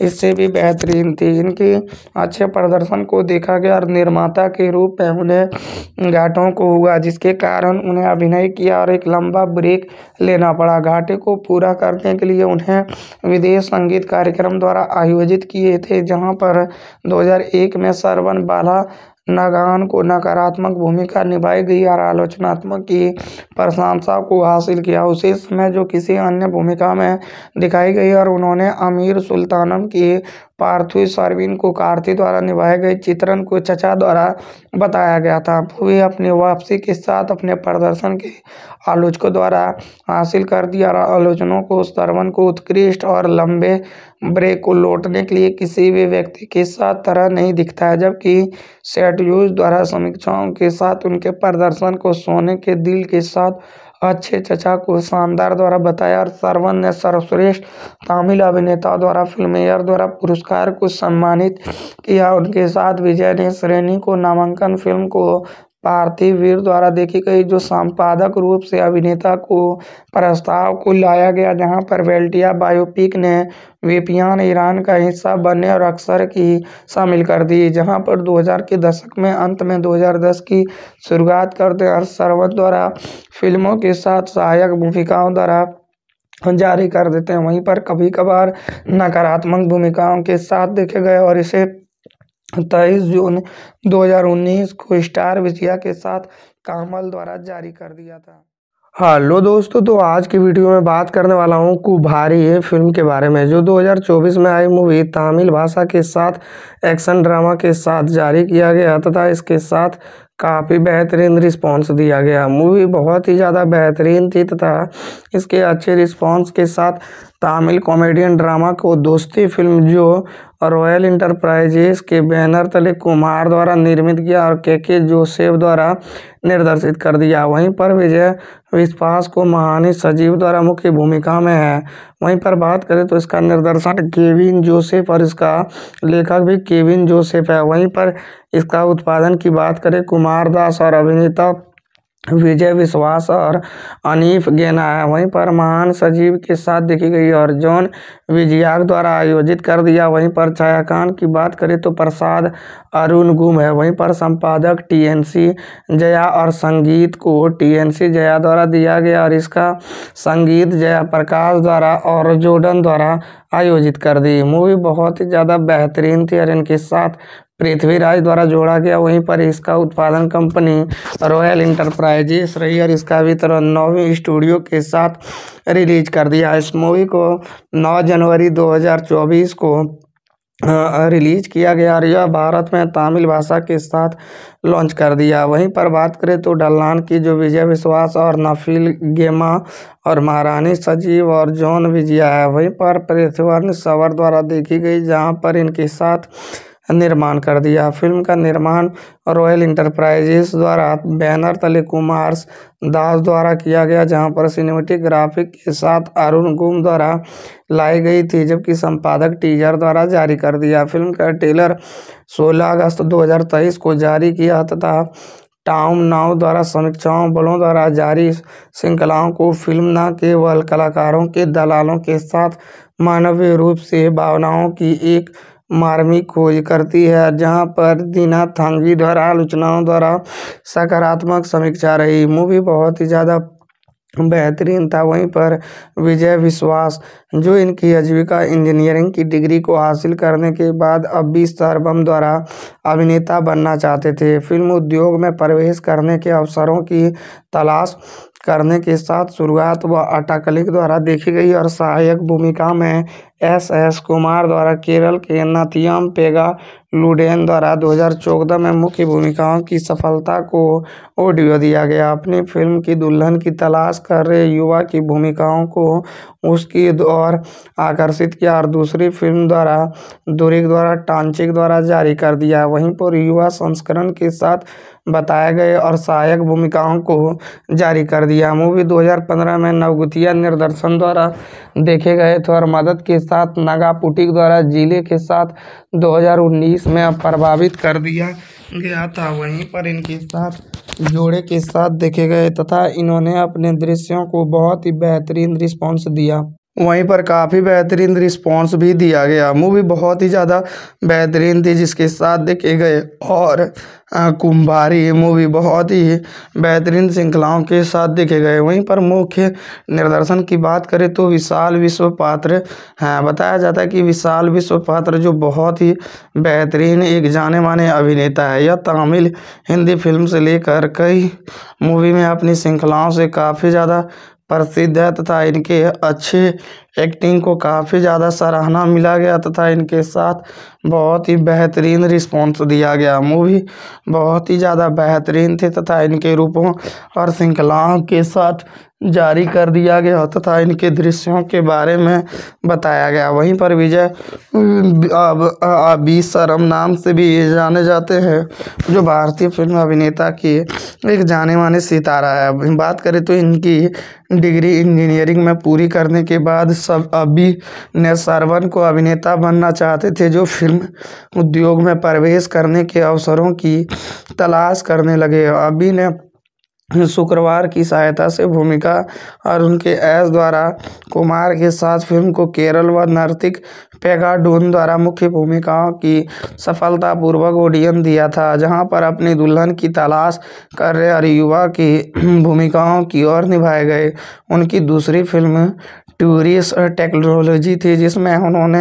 इससे भी बेहतरीन थी इनके अच्छे प्रदर्शन को देखा गया और निर्माता के रूप में उन्हें घाटों को हुआ जिसके कारण उन्हें अभिनय किया और एक लंबा ब्रेक लेना पड़ा घाटे को पूरा करने के लिए उन्हें विदेश संगीत कार्यक्रम द्वारा आयोजित किए थे जहाँ पर 2001 में सरवन बाला नगान को नकारात्मक भूमिका निभाई गई और आलोचनात्मक की प्रशंसा को हासिल किया उसी समय जो किसी अन्य भूमिका में दिखाई गई और उन्होंने अमीर सुल्तानम की पार्थिव सारवीन को कार्ति द्वारा निभाए गए चित्रण को चचा द्वारा बताया गया था वे अपनी वापसी के साथ अपने प्रदर्शन के आलोचकों द्वारा हासिल कर दिया और आलोचनों को सरवन को उत्कृष्ट और लंबे ब्रेक को लौटने के लिए किसी भी व्यक्ति के साथ तरह नहीं दिखता है जबकि यूज द्वारा समीक्षाओं के साथ उनके प्रदर्शन को सोने के दिल के साथ अच्छे चचा को शानदार द्वारा बताया और सरवन ने सर्वश्रेष्ठ तमिल अभिनेता द्वारा फिल्मफेयर द्वारा पुरस्कार को सम्मानित किया उनके साथ विजय ने श्रेणी को नामांकन फिल्म को भारतीय वीर द्वारा देखी गई जो संपादक रूप से अभिनेता को प्रस्ताव को लाया गया जहां पर वेल्टिया बायोपिक ने वेपियान ईरान का हिस्सा बनने और अक्सर की शामिल कर दी जहां पर 2000 के दशक में अंत में 2010 की शुरुआत करते हर्ष सरवत द्वारा फिल्मों के साथ सहायक भूमिकाओं द्वारा जारी कर देते हैं वहीं पर कभी कभार नकारात्मक भूमिकाओं के साथ देखे गए और इसे तेईस जून 2019 को स्टार विजया के साथ कामल द्वारा जारी कर दिया था हेलो दोस्तों तो आज की वीडियो में बात करने वाला हूँ कुभारी ये फिल्म के बारे में जो 2024 में आई मूवी तमिल भाषा के साथ एक्शन ड्रामा के साथ जारी किया गया तथा इसके साथ काफ़ी बेहतरीन रिस्पांस दिया गया मूवी बहुत ही ज़्यादा बेहतरीन थी तथा इसके अच्छे रिस्पांस के साथ तमिल कॉमेडियन ड्रामा को दोस्ती फिल्म जो रॉयल इंटरप्राइजेस के बैनर तले कुमार द्वारा निर्मित किया और के के जोसेफ द्वारा निर्देशित कर दिया वहीं पर विजय विश्वास को महानी सजीव द्वारा मुख्य भूमिका में है वहीं पर बात करें तो इसका निर्देशन केविन जोसेफ और इसका लेखक भी केविन जोसेफ है वहीं पर इसका उत्पादन की बात करें कुमार दास और अभिनेता विजय विश्वास और अनिफ गेना है वहीं पर महान सजीव के साथ देखी गई और जॉन विजयाग द्वारा आयोजित कर दिया वहीं पर छायाकान की बात करें तो प्रसाद अरुण गुम है वहीं पर संपादक टीएनसी जया और संगीत को टीएनसी जया द्वारा दिया गया और इसका संगीत जया प्रकाश द्वारा और जोडन द्वारा आयोजित कर दी मूवी बहुत ही ज़्यादा बेहतरीन थी और इनके साथ पृथ्वीराज द्वारा जोड़ा गया वहीं पर इसका उत्पादन कंपनी रॉयल इंटरप्राइजेस रही और इसका भी तरह नौवीं स्टूडियो के साथ रिलीज कर दिया इस मूवी को 9 जनवरी 2024 को रिलीज किया गया और यह भारत में तमिल भाषा के साथ लॉन्च कर दिया वहीं पर बात करें तो डल्लान की जो विजय विश्वास और नफील गेमा और महारानी सजीव और जॉन विजया है वहीं पर पृथ्वीवर्ण सवर द्वारा देखी गई जहां पर इनके साथ निर्माण कर दिया फिल्म का निर्माण रॉयल इंटरप्राइजेस द्वारा बैनर तले कुमार दास द्वारा किया गया जहां पर सिनेमेटिक ग्राफिक के साथ अरुण गुम द्वारा लाई गई थी जबकि संपादक टीजर द्वारा जारी कर दिया फिल्म का टेलर 16 अगस्त 2023 को जारी किया तथा टाउन नाव द्वारा समीक्षाओं बलों द्वारा जारी श्रृंखलाओं को फिल्म न केवल कलाकारों के दलालों के साथ मानवीय रूप से भावनाओं की एक मार्मिक खोज करती है जहाँ पर दीना थांगी द्वारा आलोचनाओं द्वारा सकारात्मक समीक्षा रही मूवी बहुत ही ज़्यादा बेहतरीन था वहीं पर विजय विश्वास जो इनकी आजीविका इंजीनियरिंग की डिग्री को हासिल करने के बाद अब भी सरबम द्वारा अभिनेता बनना चाहते थे फिल्म उद्योग में प्रवेश करने के अवसरों की तलाश करने के साथ शुरुआत व अटाकलिक द्वारा देखी गई और सहायक भूमिका में एस एस कुमार द्वारा केरल के नथियम पेगा लुडेन द्वारा 2014 में मुख्य भूमिकाओं की सफलता को ऑडियो दिया गया अपनी फिल्म की दुल्हन की तलाश कर रहे युवा की भूमिकाओं को उसकी और आकर्षित किया और दूसरी फिल्म द्वारा दुरिक द्वारा टांचिक द्वारा जारी कर दिया वहीं पर युवा संस्करण के साथ बताए गए और सहायक भूमिकाओं को जारी कर दिया मूवी 2015 में नवगुतिया निर्देशन द्वारा देखे गए थे और मदद के साथ नागापुटिक द्वारा जिले के साथ 2019 में प्रभावित कर दिया गया था वहीं पर इनके साथ जोड़े के साथ देखे गए तथा इन्होंने अपने दृश्यों को बहुत ही बेहतरीन रिस्पॉन्स दिया वहीं पर काफ़ी बेहतरीन रिस्पॉन्स भी दिया गया मूवी बहुत ही ज़्यादा बेहतरीन थी जिसके साथ देखे गए और कुंभारी मूवी बहुत ही बेहतरीन श्रृंखलाओं के साथ देखे गए वहीं पर मुख्य निर्देशन की बात करें तो विशाल विश्व पात्र हैं बताया जाता है कि विशाल विश्व पात्र जो बहुत ही बेहतरीन एक जाने माने अभिनेता है यह तमिल हिंदी फिल्म से लेकर कई मूवी में अपनी श्रृंखलाओं से काफ़ी ज़्यादा प्रसिद्ध है तथा इनके अच्छे एक्टिंग को काफ़ी ज़्यादा सराहना मिला गया तथा इनके साथ बहुत ही बेहतरीन रिस्पॉन्स दिया गया मूवी बहुत ही ज़्यादा बेहतरीन थी तथा इनके रूपों और श्रृंखलाओं के साथ जारी कर दिया गया तथा इनके दृश्यों के बारे में बताया गया वहीं पर विजय अबी सरम शर्म नाम से भी ये जाने जाते हैं जो भारतीय फिल्म अभिनेता की एक जाने माने सितारा है बात करें तो इनकी डिग्री इंजीनियरिंग में पूरी करने के बाद अभी ने सरवन को अभिनेता बनना चाहते थे जो फिल्म उद्योग में प्रवेश करने के अवसरों की तलाश करने लगे अबी ने शुक्रवार की सहायता से भूमिका और उनके ऐस द्वारा कुमार के साथ फिल्म को केरल व नर्तिक पेगाडून द्वारा मुख्य भूमिकाओं की सफलतापूर्वक ऑडियन दिया था जहां पर अपनी दुल्हन की तलाश कर रहे और युवा की भूमिकाओं की ओर निभाए गए उनकी दूसरी फिल्म ट्यूरिस टेक्नोलॉजी थी जिसमें उन्होंने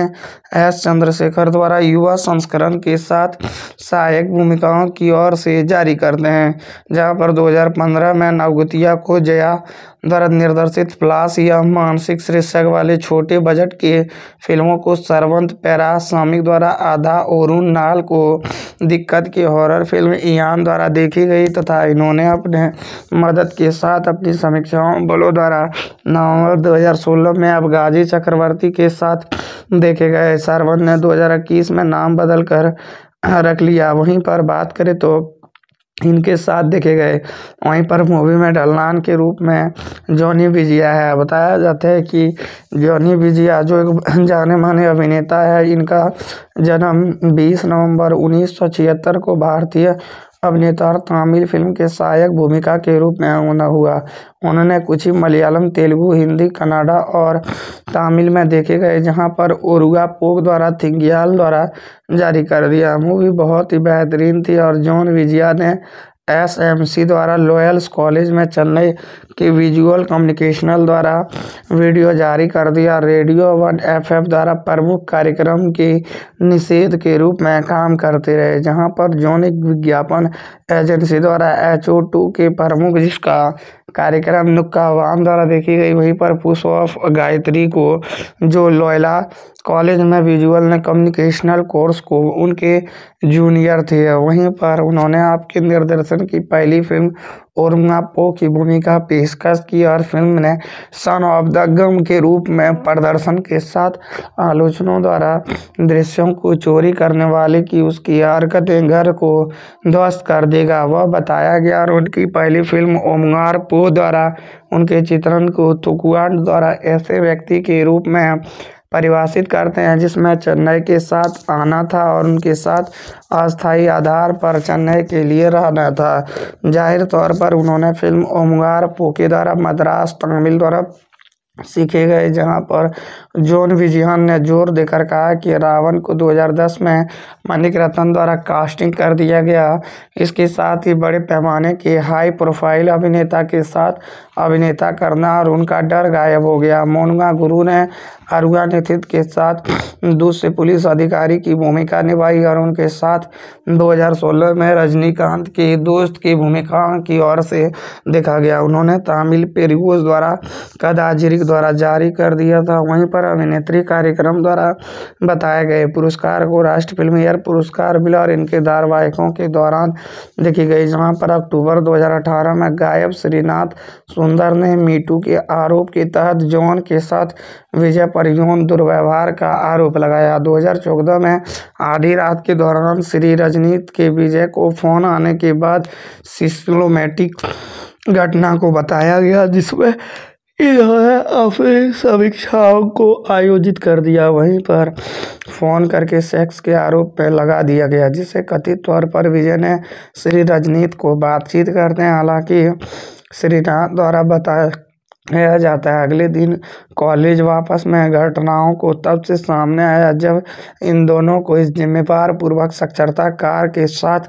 एस चंद्रशेखर द्वारा युवा संस्करण के साथ सहायक भूमिकाओं की ओर से जारी करते हैं जहाँ पर दो हज़ार पंद्रह में नवगुतिया को जया द्वारा निर्देशित फ्लाश या मानसिक शीर्षक वाले छोटे बजट के फिल्मों को सरवंत स्वामी द्वारा आधा और नाल को दिक्कत की हॉरर फिल्म इयान द्वारा देखी गई तथा इन्होंने अपने मदद के साथ अपनी समीक्षाओं बलों द्वारा नवंबर 2016 में गाजी चक्रवर्ती के साथ देखे गए सरवंत ने दो में नाम बदल कर रख लिया वहीं पर बात करें तो इनके साथ देखे गए वहीं पर मूवी में ढलनान के रूप में जॉनी विजिया है बताया जाता है कि जॉनी विजिया जो एक जाने माने अभिनेता है इनका जन्म बीस नवंबर उन्नीस सौ छिहत्तर को भारतीय अभिनेता और तमिल फिल्म के सहायक भूमिका के रूप में हुआ उन्होंने कुछ ही मलयालम तेलुगु हिंदी कन्नाडा और तमिल में देखे गए जहां पर ओरुगा पोक द्वारा थिंगयाल द्वारा जारी कर दिया मूवी बहुत ही बेहतरीन थी और जॉन विजिया ने एसएमसी द्वारा लॉयल्स कॉलेज में चेन्नई की विजुअल कम्युनिकेशनल द्वारा वीडियो जारी कर दिया रेडियो वन एफएफ द्वारा प्रमुख कार्यक्रम के निषेध के रूप में काम करते रहे जहां पर जौनिक विज्ञापन एजेंसी द्वारा एच ओ टू के प्रमुख जिसका कार्यक्रम नुक्का वाम द्वारा देखी गई वहीं पर पुष्प गायत्री को जो लोयला कॉलेज में विजुअल ने कम्युनिकेशनल कोर्स को उनके जूनियर थे वहीं पर उन्होंने आपके निर्देशन की पहली फिल्म और पो की भूमिका पेशकश की और फिल्म ने सन ऑफ द गम के रूप में प्रदर्शन के साथ आलोचनों द्वारा दृश्यों को चोरी करने वाले की उसकी हरकतें घर को ध्वस्त कर देगा वह बताया गया और उनकी पहली फिल्म ओमगार पो द्वारा उनके चित्रण को तुकुआंड द्वारा ऐसे व्यक्ति के रूप में परिभाषित करते हैं जिसमें चेन्नई के साथ आना था और उनके साथ अस्थायी आधार पर चेन्नई के लिए रहना था जाहिर तौर पर उन्होंने फिल्म ओमगार पोके द्वारा मद्रास तमिल द्वारा सीखे गए जहां पर जॉन विजयन ने जोर देकर कहा कि रावण को 2010 में मनिक रतन द्वारा कास्टिंग कर दिया गया इसके साथ ही बड़े पैमाने के हाई प्रोफाइल अभिनेता के साथ अभिनेता करना और उनका डर गायब हो गया मोनगा गुरु ने अरुआ नेतृत्व के साथ दूसरे पुलिस अधिकारी की भूमिका निभाई और उनके साथ 2016 में रजनीकांत के दोस्त की भूमिका की ओर से देखा गया उन्होंने तमिल पेरियोज द्वारा कदाजरिक द्वारा जारी कर दिया था वहीं पर अभिनेत्री कार्यक्रम द्वारा बताए गए पुरस्कार को राष्ट्र फिल्म एयर पुरस्कार मिला और इनके धारावाहिकों के दौरान देखी गई जहाँ पर अक्टूबर दो में गायब श्रीनाथ सुंदर ने मीटू के आरोप के तहत जॉन के साथ विजय पर यौन दुर्व्यवहार का आरोप लगाया 2014 में आधी रात के दौरान श्री रजनीत के विजय को फोन आने के बाद सिस्लोमेटिक घटना को बताया गया जिसमें इन्होंने अपने समीक्षाओं को आयोजित कर दिया वहीं पर फ़ोन करके सेक्स के आरोप पर लगा दिया गया जिसे कथित तौर पर विजय ने श्री रजनीत को बातचीत करते हैं हालांकि श्रीनाथ द्वारा बताया जाता है अगले दिन कॉलेज वापस में घटनाओं को तब से सामने आया जब इन दोनों को इस जिम्मेवार पूर्वक साक्षरता कार के साथ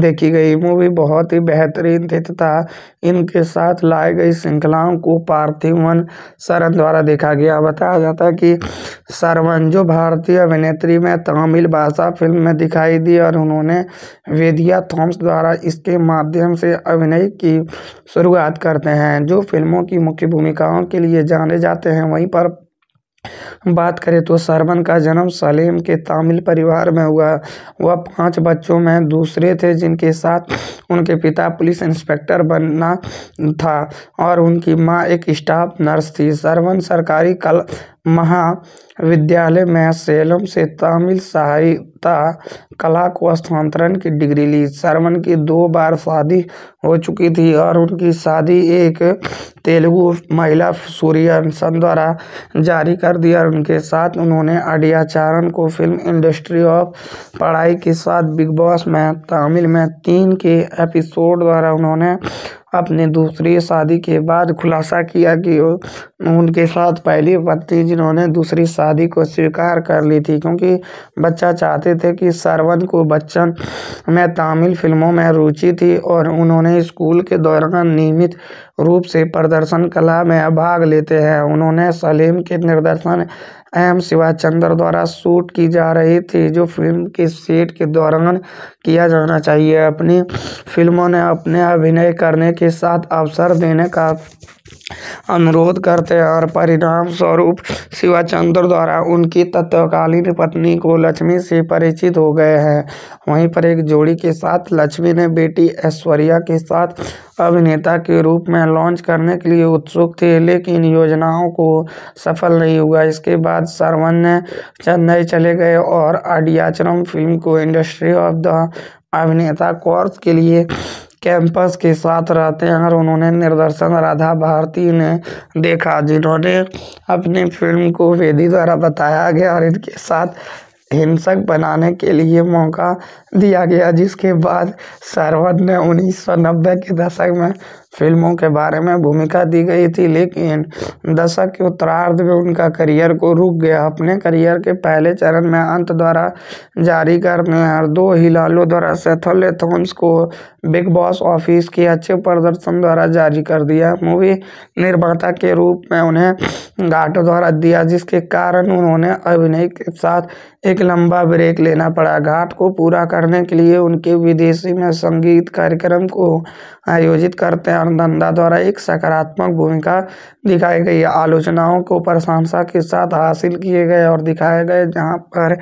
देखी गई मूवी बहुत ही बेहतरीन थी तथा इनके साथ लाए गई श्रृंखलाओं को पार्थिवन शरण द्वारा देखा गया बताया जाता है कि सरवन जो भारतीय अभिनेत्री में तमिल भाषा फिल्म में दिखाई दी और उन्होंने वेदिया थॉम्स द्वारा इसके माध्यम से अभिनय की शुरुआत करते हैं जो फिल्मों की मुख्य भूमिकाओं के लिए जाने जाते हैं वहीं पर बात करें तो सरवन का जन्म सलेम के तामिल परिवार में हुआ वह पाँच बच्चों में दूसरे थे जिनके साथ उनके पिता पुलिस इंस्पेक्टर बनना था और उनकी माँ एक स्टाफ नर्स थी सरवन सरकारी कल महाविद्यालय में सेलम से तमिल साहित्य कला को स्थानांतरण की डिग्री ली सरवन की दो बार शादी हो चुकी थी और उनकी शादी एक तेलुगु महिला सूर्य द्वारा जारी कर दी और उनके साथ उन्होंने अडियाचारण को फिल्म इंडस्ट्री ऑफ पढ़ाई के साथ बिग बॉस में तमिल में तीन के एपिसोड द्वारा उन्होंने अपनी दूसरी शादी के बाद खुलासा किया कि उनके साथ पहली पत्नी जिन्होंने दूसरी शादी को स्वीकार कर ली थी क्योंकि बच्चा चाहते थे कि सरवन को बच्चन में तमिल फिल्मों में रुचि थी और उन्होंने स्कूल के दौरान नियमित रूप से प्रदर्शन कला में भाग लेते हैं उन्होंने सलीम के निर्देशन एम शिवाचंद्र द्वारा शूट की जा रही थी जो फिल्म के सेट के दौरान किया जाना चाहिए अपनी फिल्मों ने अपने अभिनय करने के साथ अवसर देने का अनुरोध करते हैं और परिणाम स्वरूप शिवाचंद्र द्वारा उनकी तत्कालीन पत्नी को लक्ष्मी से परिचित हो गए हैं वहीं पर एक जोड़ी के साथ लक्ष्मी ने बेटी ऐश्वर्या के साथ अभिनेता के रूप में लॉन्च करने के लिए उत्सुक थे लेकिन योजनाओं को सफल नहीं हुआ इसके बाद सरवन ने चेन्नई चले गए और आडियाचरम फिल्म को इंडस्ट्री ऑफ द अभिनेता कोर्स के लिए कैंपस के साथ रहते हैं और उन्होंने निर्देशन राधा भारती ने देखा जिन्होंने अपनी फिल्म को वेदी द्वारा बताया गया और इनके साथ हिंसक बनाने के लिए मौका दिया गया जिसके बाद सरवन ने उन्नीस सौ नब्बे के दशक में फिल्मों के बारे में भूमिका दी गई थी लेकिन दशक के उत्तरार्ध में उनका करियर को रुक गया अपने करियर के पहले चरण में अंत द्वारा जारी करने हर दो हिलालों द्वारा सेथल थॉम्स को बिग बॉस ऑफिस के अच्छे प्रदर्शन द्वारा जारी कर दिया मूवी निर्माता के रूप में उन्हें घाटों द्वारा दिया जिसके कारण उन्होंने अभिनय के साथ एक लंबा ब्रेक लेना पड़ा घाट को पूरा करने के लिए उनके विदेशी में संगीत कार्यक्रम को आयोजित करते हैं ज्ञानधंधा द्वारा एक सकारात्मक भूमिका दिखाई गई आलोचनाओं को प्रशंसा के साथ हासिल किए गए और दिखाए गए जहां पर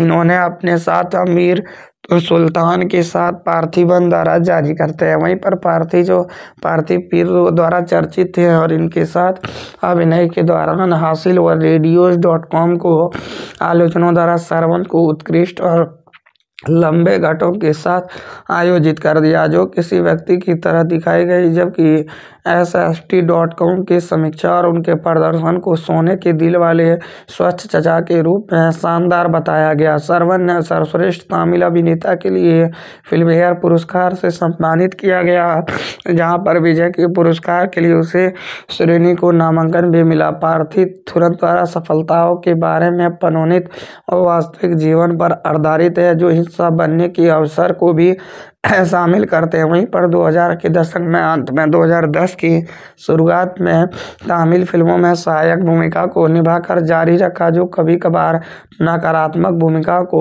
इन्होंने अपने साथ अमीर तो सुल्तान के साथ पार्थिवन द्वारा जारी करते हैं वहीं पर पार्थी जो पार्थिव पीर द्वारा चर्चित थे और इनके साथ अभिनय के दौरान हासिल हुआ रेडियोज डॉट कॉम को आलोचनाओं द्वारा सरवन को उत्कृष्ट और लंबे घाटों के साथ आयोजित कर दिया जो किसी व्यक्ति की तरह दिखाई गई जबकि डॉट कॉम की समीक्षा और उनके प्रदर्शन को सोने के दिल वाले स्वच्छ चचा के रूप में शानदार बताया गया सरवन ने सर्वश्रेष्ठ तमिल अभिनेता के लिए फिल्मफेयर पुरस्कार से सम्मानित किया गया जहां पर विजय के पुरस्कार के लिए उसे श्रेणी को नामांकन भी मिला पार्थिव तुरंत द्वारा सफलताओं के बारे में पनोनित और वास्तविक जीवन पर आधारित है जो हिस्सा बनने के अवसर को भी शामिल करते हैं वहीं पर 2000 के दशक में अंत में 2010 की शुरुआत में तमिल फिल्मों में सहायक भूमिका को निभाकर जारी रखा जो कभी कभार नकारात्मक भूमिका को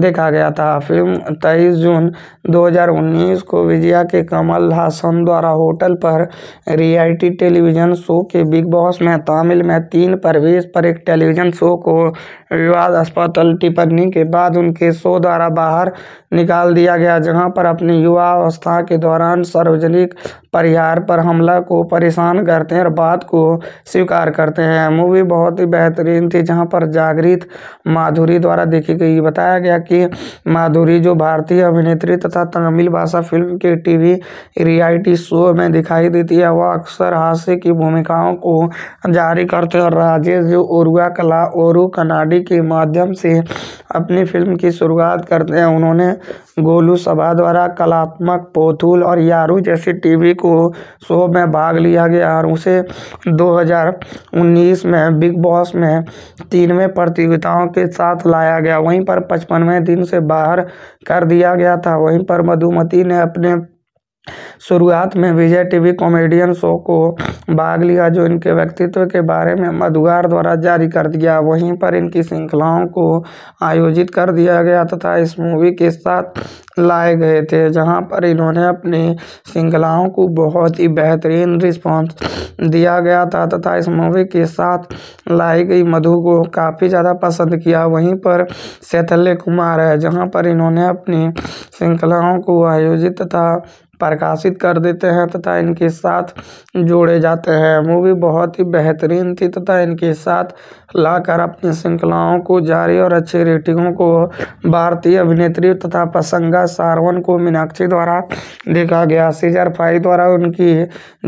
देखा गया था फिल्म 23 जून 2019 को विजया के कमल हासन द्वारा होटल पर रियलिटी टेलीविज़न शो के बिग बॉस में तमिल में तीन प्रवेश पर एक टेलीविज़न शो को विवाद अस्पताल टिप्पणी के बाद उनके शो द्वारा बाहर निकाल दिया गया जहां पर अपनी युवा अवस्था के दौरान सार्वजनिक परिहार पर हमला को परेशान करते हैं और बात को स्वीकार करते हैं मूवी बहुत ही बेहतरीन थी जहाँ पर जागृत माधुरी द्वारा देखी गई बताया गया कि माधुरी जो भारतीय अभिनेत्री तथा तमिल भाषा फिल्म के टीवी रियलिटी शो में दिखाई देती है वह अक्सर हास्य की भूमिकाओं को जारी करते हैं और राजेश जो उर्वा कला ओरू कनाडी के माध्यम से अपनी फिल्म की शुरुआत करते हैं उन्होंने गोलू सभा द्वारा कलात्मक पोथुल और यारू जैसी टीवी को शो में भाग लिया गया और उसे 2019 में बिग बॉस में तीनवें प्रतियोगिताओं के साथ लाया गया वहीं पर पचपनवें दिन से बाहर कर दिया गया था वहीं पर मधुमती ने अपने शुरुआत में विजय टीवी कॉमेडियन शो को भाग लिया जो इनके व्यक्तित्व के बारे में मधुवार द्वारा जारी कर दिया वहीं पर इनकी श्रृंखलाओं को आयोजित कर दिया गया तथा इस मूवी के साथ लाए गए थे जहां पर इन्होंने अपनी श्रृंखलाओं को बहुत ही बेहतरीन रिस्पांस दिया गया था तथा इस मूवी के साथ लाई गई मधु को काफ़ी ज़्यादा पसंद किया वहीं पर शैथल्य कुमार है जहाँ पर इन्होंने अपनी श्रृंखलाओं को आयोजित तथा प्रकाशित कर देते हैं तथा इनके साथ जोड़े जाते हैं मूवी बहुत ही बेहतरीन थी तथा इनके साथ लाकर अपनी श्रृंखलाओं को जारी और अच्छी रेटिंगों को भारतीय अभिनेत्री तथा पसंगा सारवन को मीनाक्षी द्वारा देखा गया सीजर फाई द्वारा उनकी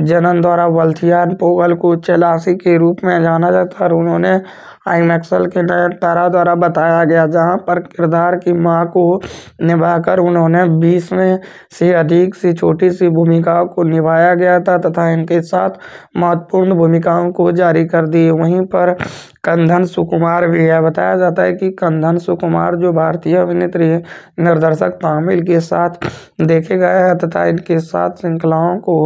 जनन द्वारा वल्थियान पोगल को चलासी के रूप में जाना जाता और उन्होंने आई मैक्सल के तारा द्वारा बताया गया जहां पर किरदार की मां को निभाकर उन्होंने बीसवें से अधिक सी छोटी सी भूमिकाओं को निभाया गया था तथा इनके साथ महत्वपूर्ण भूमिकाओं को जारी कर दी वहीं पर कंधन सुकुमार भी है बताया जाता है कि कंधन सुकुमार जो भारतीय अभिनेत्री निर्देशक तामिल के साथ देखे गए हैं तथा इनके साथ श्रृंखलाओं को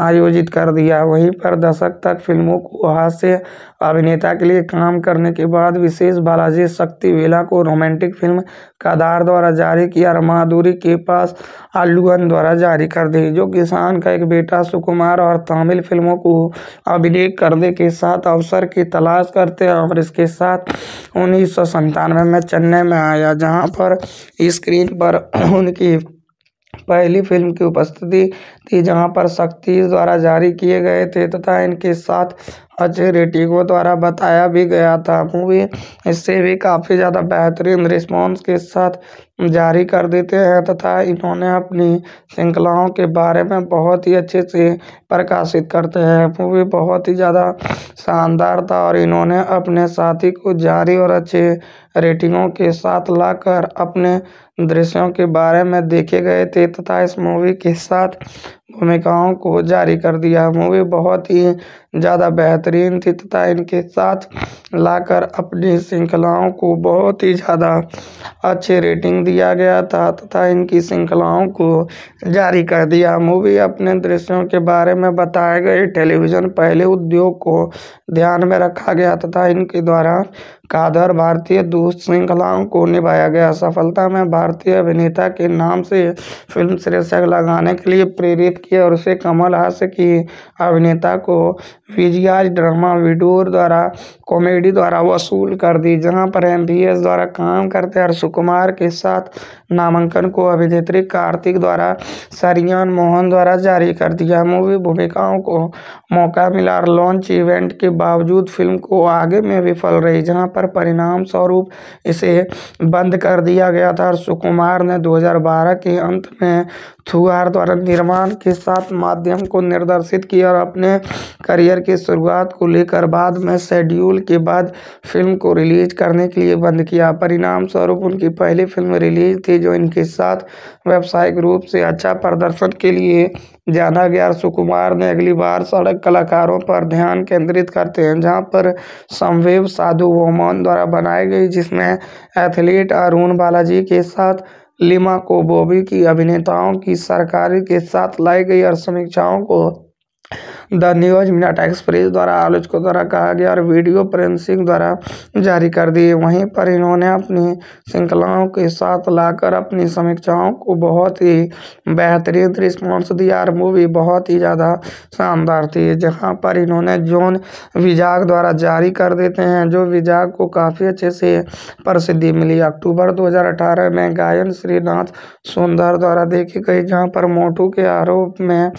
आयोजित कर दिया वहीं पर दशक तक फिल्मों को हास्य अभिनेता के लिए काम करने के बाद विशेष बालाजी शक्तिवेला को रोमांटिक फिल्म कदार द्वारा जारी किया माधुरी के पास अल्लूअन द्वारा जारी कर दी जो किसान का एक बेटा सुकुमार और तमिल फिल्मों को अभिनय करने के साथ अवसर की तलाश करते हैं और इसके साथ उन्नीस में चेन्नई में आया जहाँ पर स्क्रीन पर उनकी पहली फिल्म की उपस्थिति थी जहाँ पर शक्ति द्वारा जारी किए गए थे तथा इनके साथ अजय रेटिंगों द्वारा बताया भी गया था मूवी इससे भी काफ़ी ज़्यादा बेहतरीन रिस्पॉन्स के साथ जारी कर देते हैं तथा इन्होंने अपनी श्रृंखलाओं के बारे में बहुत ही अच्छे से प्रकाशित करते हैं मूवी बहुत ही ज़्यादा शानदार था और इन्होंने अपने साथी को जारी और अच्छे रेटिंगों के साथ लाकर अपने दृश्यों के बारे में देखे गए थे तथा इस मूवी के साथ भूमिकाओं को जारी कर दिया मूवी बहुत ही ज़्यादा बेहतरीन थी तथा इनके साथ लाकर अपनी श्रृंखलाओं को बहुत ही ज़्यादा अच्छी रेटिंग दिया गया था तथा इनकी श्रृंखलाओं को जारी कर दिया मूवी अपने दृश्यों के बारे में बताए गए टेलीविज़न पहले उद्योग को ध्यान में रखा गया तथा इनके द्वारा कादर भारतीय दूस श्रृंखलाओं को निभाया गया सफलता में भारतीय अभिनेता के नाम से फिल्म शीर्षक लगाने के लिए प्रेरित किए और उसे कमल हास की अभिनेता को विजियाज ड्रामा विडोर द्वारा कॉमेडी द्वारा वसूल कर दी जहां पर एम द्वारा काम करते हर्ष कुमार के साथ नामांकन को अभिनेत्री कार्तिक द्वारा सरियान मोहन द्वारा जारी कर दिया मूवी भूमिकाओं को मौका मिला और लॉन्च इवेंट के बावजूद फिल्म को आगे में विफल रही जहां पर परिणाम स्वरूप इसे बंद कर दिया गया था और सुकुमार ने 2012 के अंत में थुआर द्वारा निर्माण के साथ माध्यम को निर्देशित किया और अपने करियर की शुरुआत को लेकर बाद में शेड्यूल के बाद फिल्म को रिलीज़ करने के लिए बंद किया परिणाम स्वरूप उनकी पहली फिल्म रिलीज थी जो इनके साथ व्यावसायिक रूप से अच्छा प्रदर्शन के लिए जाना गया सुकुमार ने अगली बार सड़क कलाकारों पर ध्यान केंद्रित करते हैं जहां पर संवेव साधु वोमन द्वारा बनाई गई जिसमें एथलीट अरुण बालाजी के साथ लिमा को बॉबी की अभिनेताओं की सरकारी के साथ लाई गई और समीक्षाओं को द न्यूज मिनट एक्सप्रेस द्वारा आलोचकों द्वारा कहा गया और वीडियो प्रेमसिंह द्वारा जारी कर दिए वहीं पर इन्होंने अपनी श्रृंखलाओं के साथ लाकर अपनी समीक्षाओं को बहुत ही बेहतरीन रिस्पॉन्स दिया और मूवी बहुत ही ज़्यादा शानदार थी जहाँ पर इन्होंने जोन विजाग द्वारा जारी कर देते हैं जो विजाग को काफ़ी अच्छे से प्रसिद्धि मिली अक्टूबर 2018 में गायन श्रीनाथ सुंदर द्वारा देखी गई जहाँ पर मोटू के आरोप में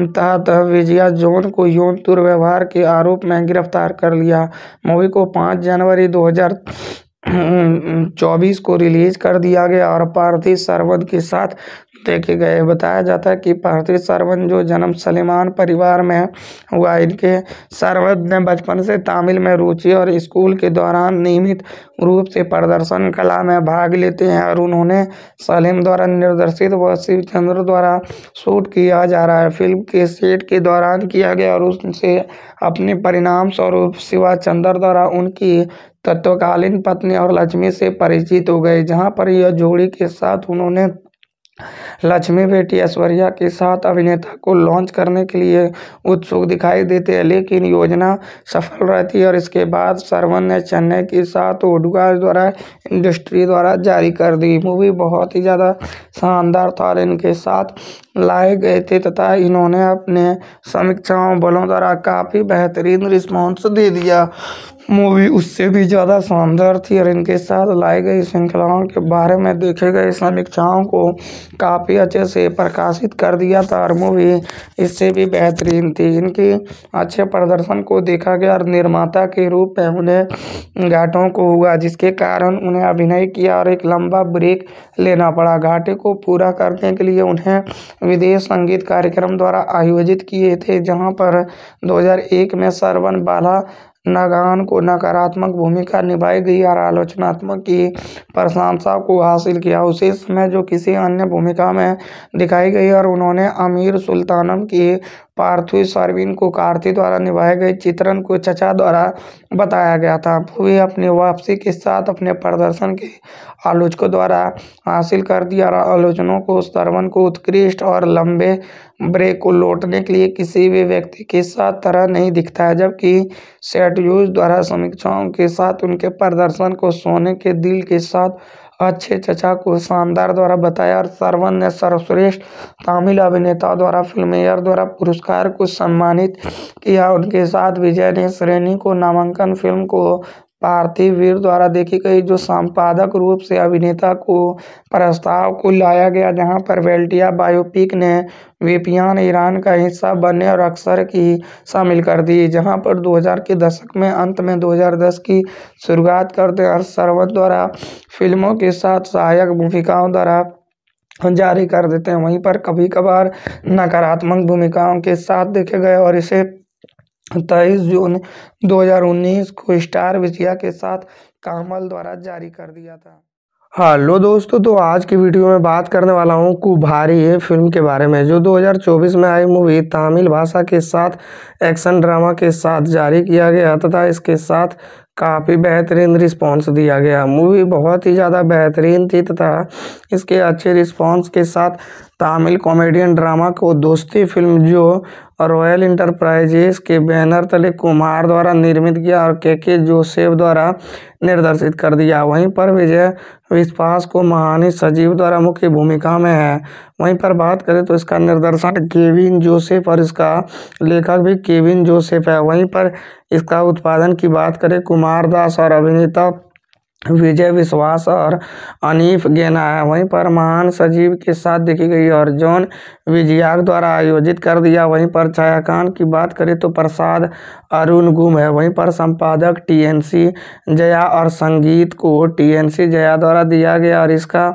तहत विजया जोन को यौन दुर्व्यवहार के आरोप में गिरफ्तार कर लिया मूवी को पाँच जनवरी 2024 को रिलीज कर दिया गया और पार्थिव सरवद के साथ देखे गए बताया जाता है कि पार्थिव सरवन जो जन्म सलेमान परिवार में हुआ इनके सरवन ने बचपन से तमिल में रुचि और स्कूल के दौरान नियमित रूप से प्रदर्शन कला में भाग लेते हैं और उन्होंने सलीम द्वारा निर्देशित व शिव चंद्र द्वारा शूट किया जा रहा है फिल्म के सेट के दौरान किया गया और उनसे अपने परिणाम स्वरूप शिवा चंद्र द्वारा उनकी तत्वकालीन पत्नी और लक्ष्मी से परिचित हो गए जहाँ पर यह जोड़ी के साथ उन्होंने लक्ष्मी बेटी ऐश्वर्या के साथ अभिनेता को लॉन्च करने के लिए उत्सुक दिखाई देते हैं लेकिन योजना सफल रहती है और इसके बाद सरवन ने चेन्नई के साथ ओडुगा द्वारा इंडस्ट्री द्वारा जारी कर दी मूवी बहुत ही ज़्यादा शानदार था और इनके साथ लाए गए थे तथा इन्होंने अपने समीक्षाओं बलों द्वारा काफ़ी बेहतरीन रिस्पॉन्स दे दिया मूवी उससे भी ज़्यादा शानदार थी और इनके साथ लाई गई श्रृंखलाओं के बारे में देखे गए समीक्षाओं को काफ़ी अच्छे से प्रकाशित कर दिया था और मूवी इससे भी बेहतरीन थी इनके अच्छे प्रदर्शन को देखा गया और निर्माता के रूप में उन्हें घाटों को हुआ जिसके कारण उन्हें अभिनय किया और एक लंबा ब्रेक लेना पड़ा घाटे को पूरा करने के लिए उन्हें विदेश संगीत कार्यक्रम द्वारा आयोजित किए थे जहाँ पर दो में सरवन बाला नगान को नकारात्मक भूमिका निभाई गई और आलोचनात्मक की प्रशंसा को हासिल किया उसी समय जो किसी अन्य भूमिका में दिखाई गई और उन्होंने अमीर सुल्तानम की पार्थिव सरवीन को कार्ति द्वारा निभाए गए चित्रण को चचा द्वारा बताया गया था वे अपनी वापसी के साथ अपने प्रदर्शन के आलोचकों द्वारा हासिल कर दिया और आलोचनों को सरवन को उत्कृष्ट और लंबे ब्रेक को लौटने के लिए किसी भी व्यक्ति के साथ तरह नहीं दिखता है जबकि यूज द्वारा समीक्षाओं के साथ उनके प्रदर्शन को सोने के दिल के साथ अच्छे चचा को शानदार द्वारा बताया और सरवन ने सर्वश्रेष्ठ तमिल अभिनेता द्वारा फिल्मेयर द्वारा पुरस्कार को सम्मानित किया उनके साथ विजय ने श्रेणी को नामांकन फिल्म को पार्थिव वीर द्वारा देखी गई जो संपादक रूप से अभिनेता को प्रस्ताव को लाया गया जहां पर वेल्टिया बायोपिक ने वेपियान ईरान का हिस्सा बनने और अक्सर की शामिल कर दी जहां पर 2000 के दशक में अंत में 2010 की शुरुआत करते हर्ष सरवत द्वारा फिल्मों के साथ सहायक भूमिकाओं द्वारा जारी कर देते हैं वहीं पर कभी कभार नकारात्मक भूमिकाओं के साथ देखे गए और इसे तेईस जून 2019 को स्टार विजया के साथ कामल द्वारा जारी कर दिया था हेलो दोस्तों तो आज की वीडियो में बात करने वाला हूँ कुभारी फिल्म के बारे में जो 2024 में आई मूवी तमिल भाषा के साथ एक्शन ड्रामा के साथ जारी किया गया तथा इसके साथ काफ़ी बेहतरीन रिस्पांस दिया गया मूवी बहुत ही ज़्यादा बेहतरीन थी तथा इसके अच्छे रिस्पांस के साथ तमिल कॉमेडियन ड्रामा को दोस्ती फिल्म जो रॉयल इंटरप्राइजेस के बैनर तले कुमार द्वारा निर्मित किया और के के जोसेफ द्वारा निर्देशित कर दिया वहीं पर विजय विश्वास को महानी सजीव द्वारा मुख्य भूमिका में है वहीं पर बात करें तो इसका निर्देशक केविन जोसेफ और इसका लेखक भी केविन जोसेफ है वहीं पर इसका उत्पादन की बात करें कुमार दास और अभिनेता विजय विश्वास और अनिफ गेना है वहीं पर महान सजीव के साथ देखी गई और जॉन विजयाग द्वारा आयोजित कर दिया वहीं पर छायाकान की बात करें तो प्रसाद अरुण गुम है वहीं पर संपादक टीएनसी जया और संगीत को टीएनसी जया द्वारा दिया गया और इसका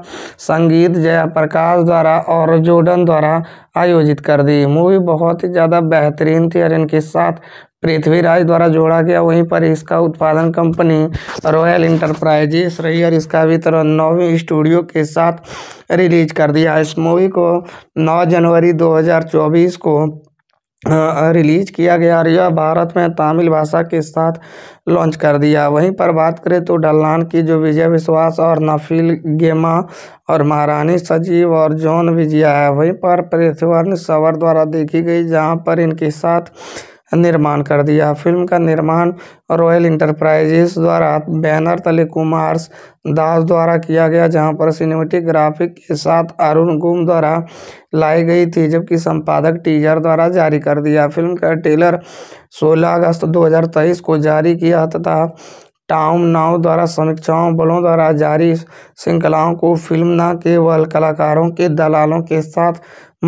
संगीत जया प्रकाश द्वारा और जोर्डन द्वारा आयोजित कर दी मूवी बहुत ही ज़्यादा बेहतरीन थी और इनके साथ पृथ्वीराज द्वारा जोड़ा गया वहीं पर इसका उत्पादन कंपनी रॉयल इंटरप्राइजेस रही और इसका भी तरह नौवीं स्टूडियो के साथ रिलीज कर दिया इस मूवी को 9 जनवरी 2024 को रिलीज किया गया और यह भारत में तमिल भाषा के साथ लॉन्च कर दिया वहीं पर बात करें तो डल्लान की जो विजय विश्वास और नफील गेमा और महारानी सजीव और जॉन विजया है वहीं पर पृथ्वीवर्ण सवर द्वारा देखी गई जहां पर इनके साथ निर्माण कर दिया फिल्म का निर्माण रॉयल इंटरप्राइजेस द्वारा बैनर तले कुमार दास द्वारा किया गया जहां पर सिनेमेटिक ग्राफिक के साथ अरुण गुम द्वारा लाई गई थी जबकि संपादक टीजर द्वारा जारी कर दिया फिल्म का ट्रेलर 16 अगस्त 2023 को जारी किया तथा टाउन नाव द्वारा समीक्षाओं बलों द्वारा जारी श्रृंखलाओं को फिल्म न केवल कलाकारों के दलालों के साथ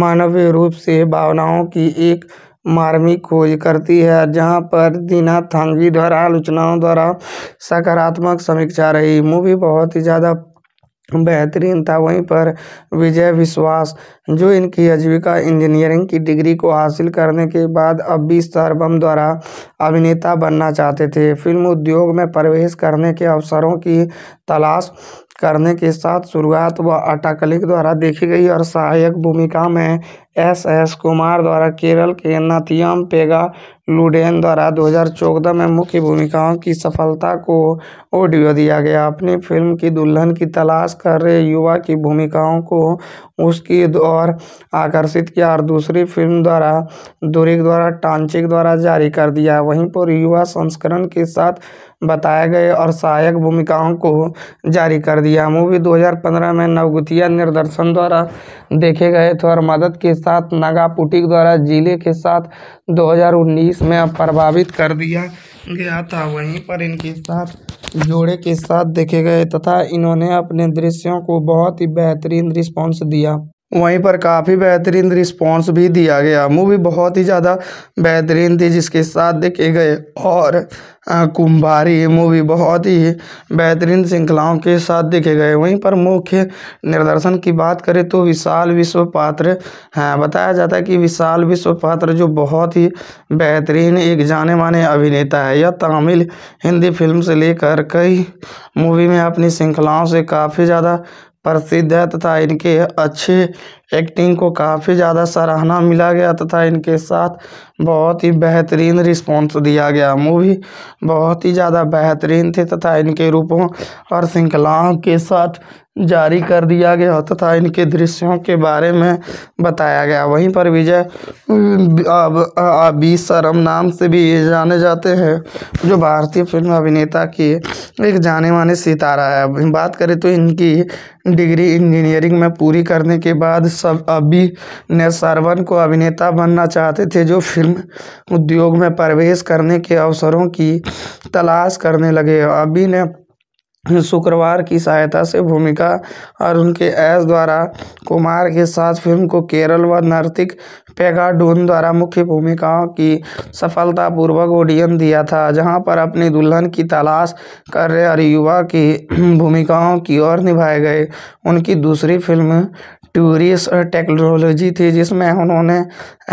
मानवीय रूप से भावनाओं की एक मार्मिक खोज करती है जहाँ पर दीना थांगी द्वारा आलोचनाओं द्वारा सकारात्मक समीक्षा रही मूवी बहुत ही ज़्यादा बेहतरीन था वहीं पर विजय विश्वास जो इनकी आजीविका इंजीनियरिंग की डिग्री को हासिल करने के बाद अब भी सरबम द्वारा अभिनेता बनना चाहते थे फिल्म उद्योग में प्रवेश करने के अवसरों की तलाश करने के साथ शुरुआत व अटाकलिक द्वारा देखी गई और सहायक भूमिका में एस एस कुमार द्वारा केरल के नतीम पेगा लुडेन द्वारा 2014 में मुख्य भूमिकाओं की सफलता को ऑडियो दिया गया अपनी फिल्म की दुल्हन की तलाश कर रहे युवा की भूमिकाओं को उसकी और आकर्षित किया और दूसरी फिल्म द्वारा दूरिक द्वारा टांचिक द्वारा जारी कर दिया वहीं पर युवा संस्करण के साथ बताए गए और सहायक भूमिकाओं को जारी कर दिया मूवी 2015 में नवगुतिया निर्देशन द्वारा देखे गए थे और मदद के साथ नागापुटिक द्वारा जिले के साथ 2019 में प्रभावित कर दिया गया था वहीं पर इनके साथ जोड़े के साथ देखे गए तथा इन्होंने अपने दृश्यों को बहुत ही बेहतरीन रिस्पॉन्स दिया वहीं पर काफ़ी बेहतरीन रिस्पॉन्स भी दिया गया मूवी बहुत ही ज़्यादा बेहतरीन थी जिसके साथ देखे गए और कुंभारी मूवी बहुत ही बेहतरीन श्रृंखलाओं के साथ देखे गए वहीं पर मुख्य निर्देशन की बात करें तो विशाल विश्व पात्र हैं बताया जाता है कि विशाल विश्व पात्र जो बहुत ही बेहतरीन एक जाने माने अभिनेता है यह तमिल हिंदी फिल्म से लेकर कई मूवी में अपनी श्रृंखलाओं से काफ़ी ज़्यादा प्रसिद्ध है तथा इनके अच्छे एक्टिंग को काफ़ी ज़्यादा सराहना मिला गया तथा इनके साथ बहुत ही बेहतरीन रिस्पांस दिया गया मूवी बहुत ही ज़्यादा बेहतरीन थी तथा इनके रूपों और श्रृंखलाओं के साथ जारी कर दिया गया तथा इनके दृश्यों के बारे में बताया गया वहीं पर विजय अबी सरम नाम से भी जाने जाते हैं जो भारतीय फिल्म अभिनेता की एक जाने माने सितारा है बात करें तो इनकी डिग्री इंजीनियरिंग में पूरी करने के बाद सब अबी ने सरवन को अभिनेता बनना चाहते थे जो फिल्म उद्योग में प्रवेश करने के अवसरों की तलाश करने लगे अबी ने शुक्रवार की सहायता से भूमिका और उनके एस द्वारा कुमार के साथ फिल्म को केरल व नर्तिक पेगाडून द्वारा मुख्य भूमिकाओं की सफलतापूर्वक ऑडियन दिया था जहां पर अपनी दुल्हन की तलाश कर रहे और युवा की भूमिकाओं की ओर निभाए गए उनकी दूसरी फिल्म ट्यूरिस टेक्नोलॉजी थी जिसमें उन्होंने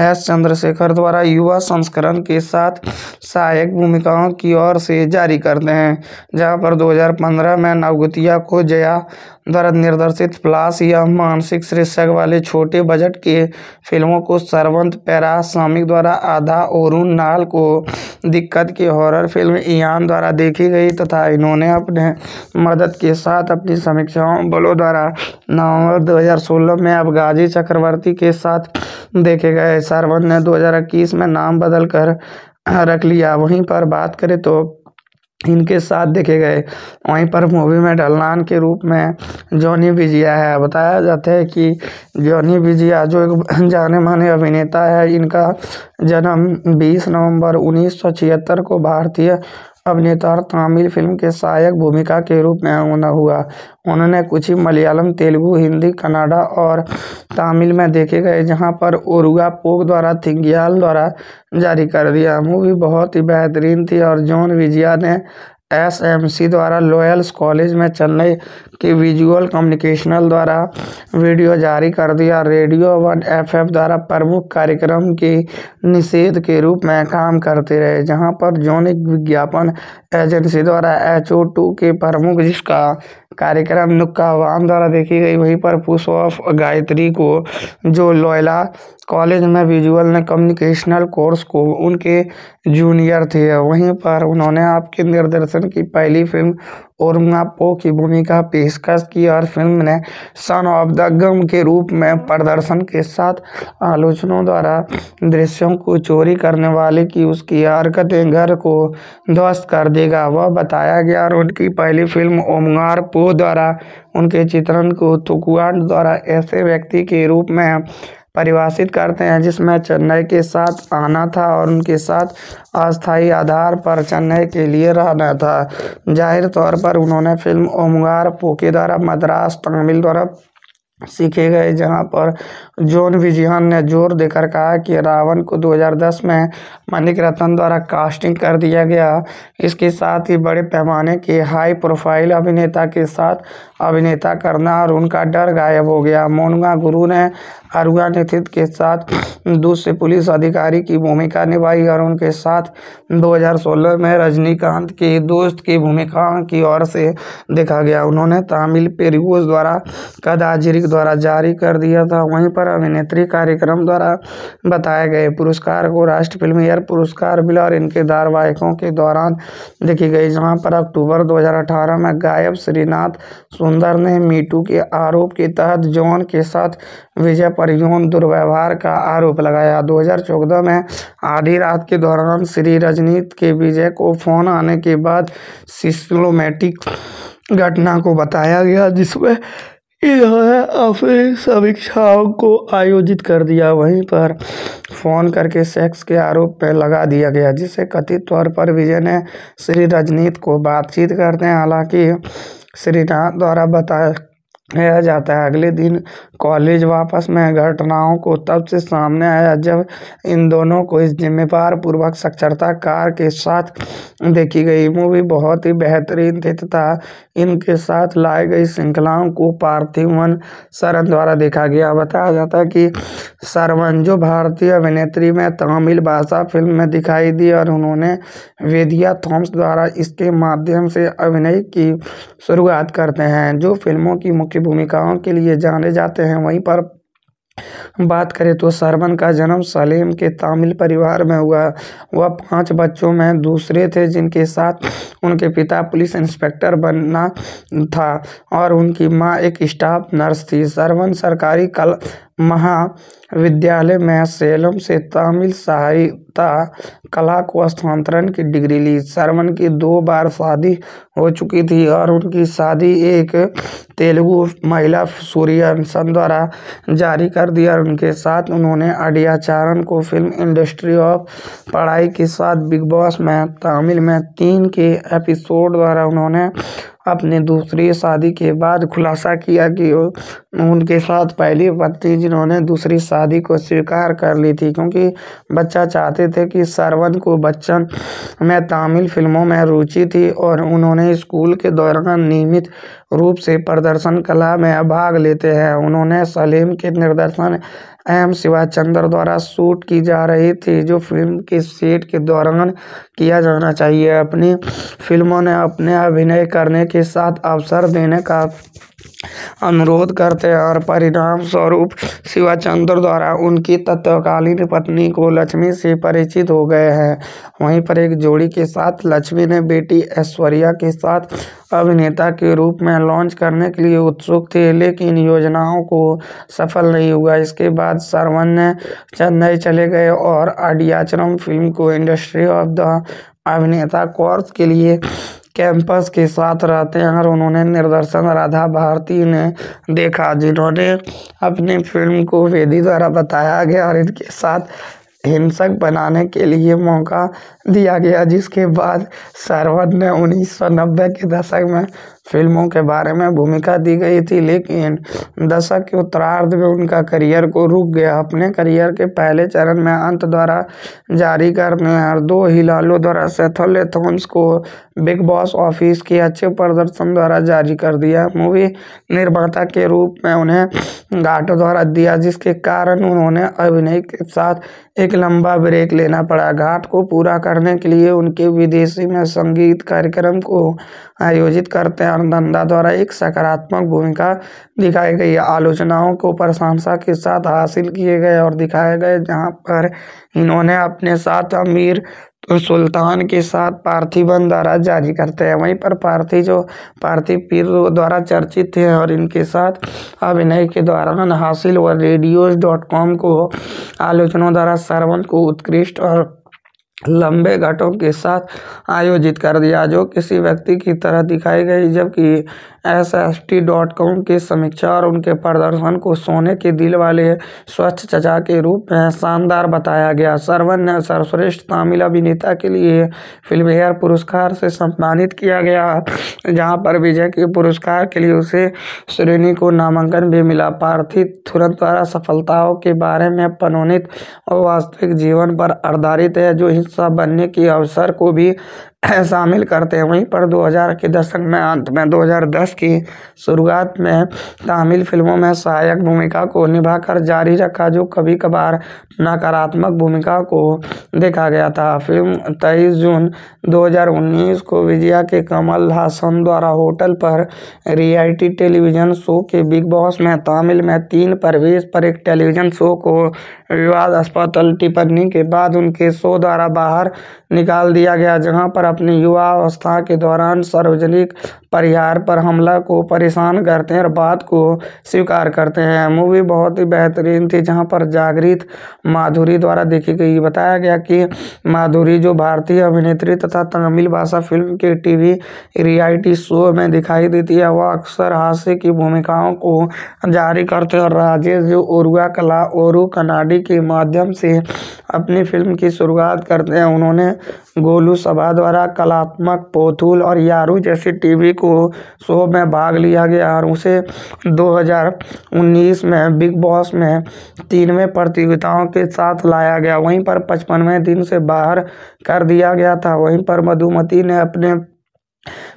एस चंद्रशेखर द्वारा युवा संस्करण के साथ सहायक भूमिकाओं की ओर से जारी करते हैं जहाँ पर दो हज़ार पंद्रह में नवगुतिया को जया द्वारा निर्देशित प्लास यह मानसिक शीर्षक वाले छोटे बजट के फिल्मों को सरवंत पेरासामी द्वारा आधा और नाल को दिक्कत की हॉरर फिल्म ईयान द्वारा देखी गई तथा इन्होंने अपने मदद के साथ अपनी समीक्षाओं बलों द्वारा नवंबर 2016 में अबगाजी चक्रवर्ती के साथ देखे गए सरवंत ने दो में नाम बदल कर रख लिया वहीं पर बात करें तो इनके साथ देखे गए वहीं पर मूवी में ढलान के रूप में जॉनी विजिया है बताया जाता है कि जॉनी विजिया जो एक जाने माने अभिनेता है इनका जन्म बीस नवंबर उन्नीस सौ छिहत्तर को भारतीय अभिनेता और तमिल फिल्म के सहायक भूमिका के रूप में हुआ उन्होंने कुछ ही मलयालम तेलुगु हिंदी कन्नाडा और तमिल में देखे गए जहां पर ओरुगा पोक द्वारा थिंगयाल द्वारा जारी कर दिया मूवी बहुत ही बेहतरीन थी और जॉन विजिया ने एसएमसी द्वारा लॉयल्स कॉलेज में चेन्नई के विजुअल कम्युनिकेशनल द्वारा वीडियो जारी कर दिया रेडियो वन एफएफ द्वारा प्रमुख कार्यक्रम के निषेध के रूप में काम करते रहे जहां पर जौनिक विज्ञापन एजेंसी द्वारा एच के प्रमुख जिसका कार्यक्रम नुक्का आवाम द्वारा देखी गई वहीं पर पुश ऑफ गायत्री को जो लोयला कॉलेज में विजुअल ने कम्युनिकेशनल कोर्स को उनके जूनियर थे वहीं पर उन्होंने आपके निर्देशन की पहली फिल्म ओर्मापो की भूमिका पेशकश की और फिल्म ने सन ऑफ द गम के रूप में प्रदर्शन के साथ आलोचनों द्वारा दृश्यों को चोरी करने वाले की उसकी हरकतें घर को ध्वस्त कर देगा वह बताया गया और उनकी पहली फिल्म ओमगार पो द्वारा उनके चित्रण को तुकुआंड द्वारा ऐसे व्यक्ति के रूप में परिभाषित करते हैं जिसमें चेन्नई के साथ आना था और उनके साथ अस्थायी आधार पर चेन्नई के लिए रहना था जाहिर तौर पर उन्होंने फिल्म ओमगार पोके द्वारा मद्रास तमिल द्वारा सीखे गए जहां पर जॉन विजयन ने जोर देकर कहा कि रावण को 2010 में मनिक रतन द्वारा कास्टिंग कर दिया गया इसके साथ ही बड़े पैमाने के हाई प्रोफाइल अभिनेता के साथ अभिनेता करना और उनका डर गायब हो गया मोनगा गुरु ने अरुआ नेतृत्व के साथ दूसरे पुलिस अधिकारी की भूमिका निभाई और उनके साथ 2016 में रजनीकांत के दोस्त की भूमिका की ओर से देखा गया उन्होंने तमिल पेरिगोज द्वारा कदाजिरिक द्वारा जारी कर दिया था वहीं पर अभिनेत्री कार्यक्रम द्वारा बताए गए पुरस्कार को राष्ट्रीय फिल्म एयर पुरस्कार मिला और इनके धारावाहिकों के दौरान देखी गई जहाँ पर अक्टूबर दो में गायब श्रीनाथ सुंदर ने मीटू के आरोप के तहत जॉन के साथ विजय पर यौन दुर्व्यवहार का आरोप लगाया 2014 में आधी रात के दौरान श्री रजनीत के विजय को फोन आने के बाद सिस्टोमेटिक घटना को बताया गया जिसमें इन्होंने अपनी समीक्षाओं को आयोजित कर दिया वहीं पर फ़ोन करके सेक्स के आरोप पर लगा दिया गया जिसे कथित तौर पर विजय ने श्री रजनीत को बातचीत करते हैं हालांकि श्रीनाथ द्वारा बताया आया जाता है अगले दिन कॉलेज वापस में घटनाओं को तब से सामने आया जब इन दोनों को इस जिम्मेवार पूर्वक साक्षरता कार के साथ देखी गई मूवी बहुत ही बेहतरीन थी तथा इनके साथ लाई गई श्रृंखलाओं को पार्थिवन सरन द्वारा देखा गया बताया जाता है कि सरवन जो भारतीय अभिनेत्री में तमिल भाषा फिल्म में दिखाई दी और उन्होंने वेदिया थॉम्स द्वारा इसके माध्यम से अभिनय की शुरुआत करते हैं जो फिल्मों की मुख्य की भूमिकाओं के लिए जाने जाते हैं वहीं पर बात करें तो सरवन का जन्म सलेम के तामिल परिवार में हुआ वह पांच बच्चों में दूसरे थे जिनके साथ उनके पिता पुलिस इंस्पेक्टर बनना था और उनकी मां एक स्टाफ नर्स थी सरवन सरकारी कल महाविद्यालय में सेलम से तमिल साहित्य कला को स्थानांतरण की डिग्री ली शरवण की दो बार शादी हो चुकी थी और उनकी शादी एक तेलुगु महिला सूर्य द्वारा जारी कर दिया और उनके साथ उन्होंने अडियाचारण को फिल्म इंडस्ट्री ऑफ पढ़ाई के साथ बिग बॉस में तमिल में तीन के एपिसोड द्वारा उन्होंने अपनी दूसरी शादी के बाद खुलासा किया कि उनके साथ पहली पत्नी जिन्होंने दूसरी शादी को स्वीकार कर ली थी क्योंकि बच्चा चाहते थे कि सरवन को बच्चन में तमिल फिल्मों में रुचि थी और उन्होंने स्कूल के दौरान नियमित रूप से प्रदर्शन कला में भाग लेते हैं उन्होंने सलीम के निर्देशन एम शिवाचंद्र द्वारा शूट की जा रही थी जो फिल्म के सेट के दौरान किया जाना चाहिए अपनी फिल्मों ने अपने अभिनय करने के साथ अवसर देने का अनुरोध करते और परिणाम स्वरूप शिवाचंद्र द्वारा उनकी तत्कालीन पत्नी को लक्ष्मी से परिचित हो गए हैं वहीं पर एक जोड़ी के साथ लक्ष्मी ने बेटी ऐश्वर्या के साथ अभिनेता के रूप में लॉन्च करने के लिए उत्सुक थे लेकिन योजनाओं को सफल नहीं हुआ इसके बाद सरवन ने चेन्नई चले गए और आडियाचरम फिल्म को इंडस्ट्री ऑफ द अभिनेता कोर्स के लिए कैंपस के साथ रहते हैं और उन्होंने निर्देशन राधा भारती ने देखा जिन्होंने अपनी फिल्म को वेदी द्वारा बताया गया और इनके साथ हिंसक बनाने के लिए मौका दिया गया जिसके बाद सरवन ने उन्नीस सौ नब्बे के दशक में फिल्मों के बारे में भूमिका दी गई थी लेकिन दशक के उत्तरार्ध में उनका करियर को रुक गया अपने करियर के पहले चरण में अंत द्वारा जारी करने और दो हिलालों द्वारा सेथल थॉम्स को बिग बॉस ऑफिस के अच्छे प्रदर्शन द्वारा जारी कर दिया मूवी निर्माता के रूप में उन्हें घाटों द्वारा दिया जिसके कारण उन्होंने अभिनय के साथ एक लंबा ब्रेक लेना पड़ा घाट को पूरा करने के लिए उनके विदेशी में संगीत कार्यक्रम को आयोजित करते हैं अनुधंधा द्वारा एक सकारात्मक भूमिका दिखाई गई आलोचनाओं को प्रशंसा के साथ हासिल किए गए और दिखाए गए जहाँ पर इन्होंने अपने साथ अमीर तो सुल्तान के साथ पार्थिवन द्वारा जारी करते हैं वहीं पर पार्थी जो पार्थिव पीर द्वारा चर्चित थे और इनके साथ अभिनय के दौरान हासिल हुआ रेडियोज डॉट कॉम को आलोचनाओं द्वारा सरवन को उत्कृष्ट और लंबे घाटों के साथ आयोजित कर दिया जो किसी व्यक्ति की तरह दिखाई गई जबकि S S T dot com की समीक्षा और उनके प्रदर्शन को सोने के दिल वाले स्वच्छ चचा के रूप में शानदार बताया गया सरवन ने सर्वश्रेष्ठ तमिल अभिनेता के लिए फिल्मफेयर पुरस्कार से सम्मानित किया गया जहां पर विजय के पुरस्कार के लिए उसे श्रेणी को नामांकन भी मिला पार्थिव तुरंत द्वारा सफलताओं के बारे में पनोनित और वास्तविक जीवन पर आधारित है जो चिकित्सा बनने के अवसर को भी शामिल करते हैं वहीं पर 2000 के दशक में अंत में 2010 की शुरुआत में तमिल फिल्मों में सहायक भूमिका को निभाकर जारी रखा जो कभी कभार नकारात्मक भूमिका को देखा गया था फिल्म 23 जून 2019 को विजया के कमल हासन द्वारा होटल पर रियलिटी टेलीविज़न शो के बिग बॉस में तमिल में तीन प्रवेश पर एक टेलीविज़न शो को विवाद अस्पताल टिप्पणी के बाद उनके शो द्वारा बाहर निकाल दिया गया जहाँ पर अपनी युवा अवस्था के दौरान सार्वजनिक परिहार पर हमला को परेशान करते हैं और बात को स्वीकार करते हैं मूवी बहुत ही बेहतरीन थी जहाँ पर जागृत माधुरी द्वारा देखी गई बताया गया कि माधुरी जो भारतीय अभिनेत्री तथा तमिल भाषा फिल्म के टीवी रियलिटी शो में दिखाई देती है वह अक्सर हास्य की भूमिकाओं को जारी करते हैं और राजेश जो उर्वा कला ओरू कनाडी के माध्यम से अपनी फिल्म की शुरुआत करते हैं उन्होंने गोलू सभा द्वारा कलात्मक पोथुल और यारू जैसी टीवी को शो में भाग लिया गया और उसे 2019 में बिग बॉस में तीनवें प्रतियोगिताओं के साथ लाया गया वहीं पर पचपनवें दिन से बाहर कर दिया गया था वहीं पर मधुमती ने अपने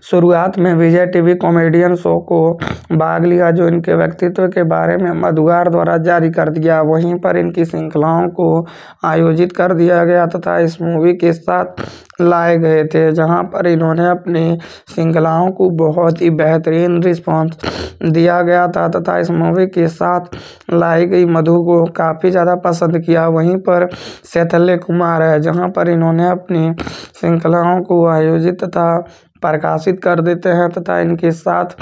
शुरुआत में विजय टीवी कॉमेडियन शो को भाग लिया जो इनके व्यक्तित्व के बारे में मधुवार द्वारा जारी कर दिया वहीं पर इनकी श्रृंखलाओं को आयोजित कर दिया गया तथा इस मूवी के साथ लाए गए थे जहां पर इन्होंने अपनी श्रृंखलाओं को बहुत ही बेहतरीन रिस्पांस दिया गया था तथा इस मूवी के साथ लाई गई मधु को काफ़ी ज़्यादा पसंद किया वहीं पर शैथल्य कुमार है जहाँ पर इन्होंने अपनी श्रृंखलाओं को आयोजित तथा प्रकाशित कर देते हैं तथा इनके साथ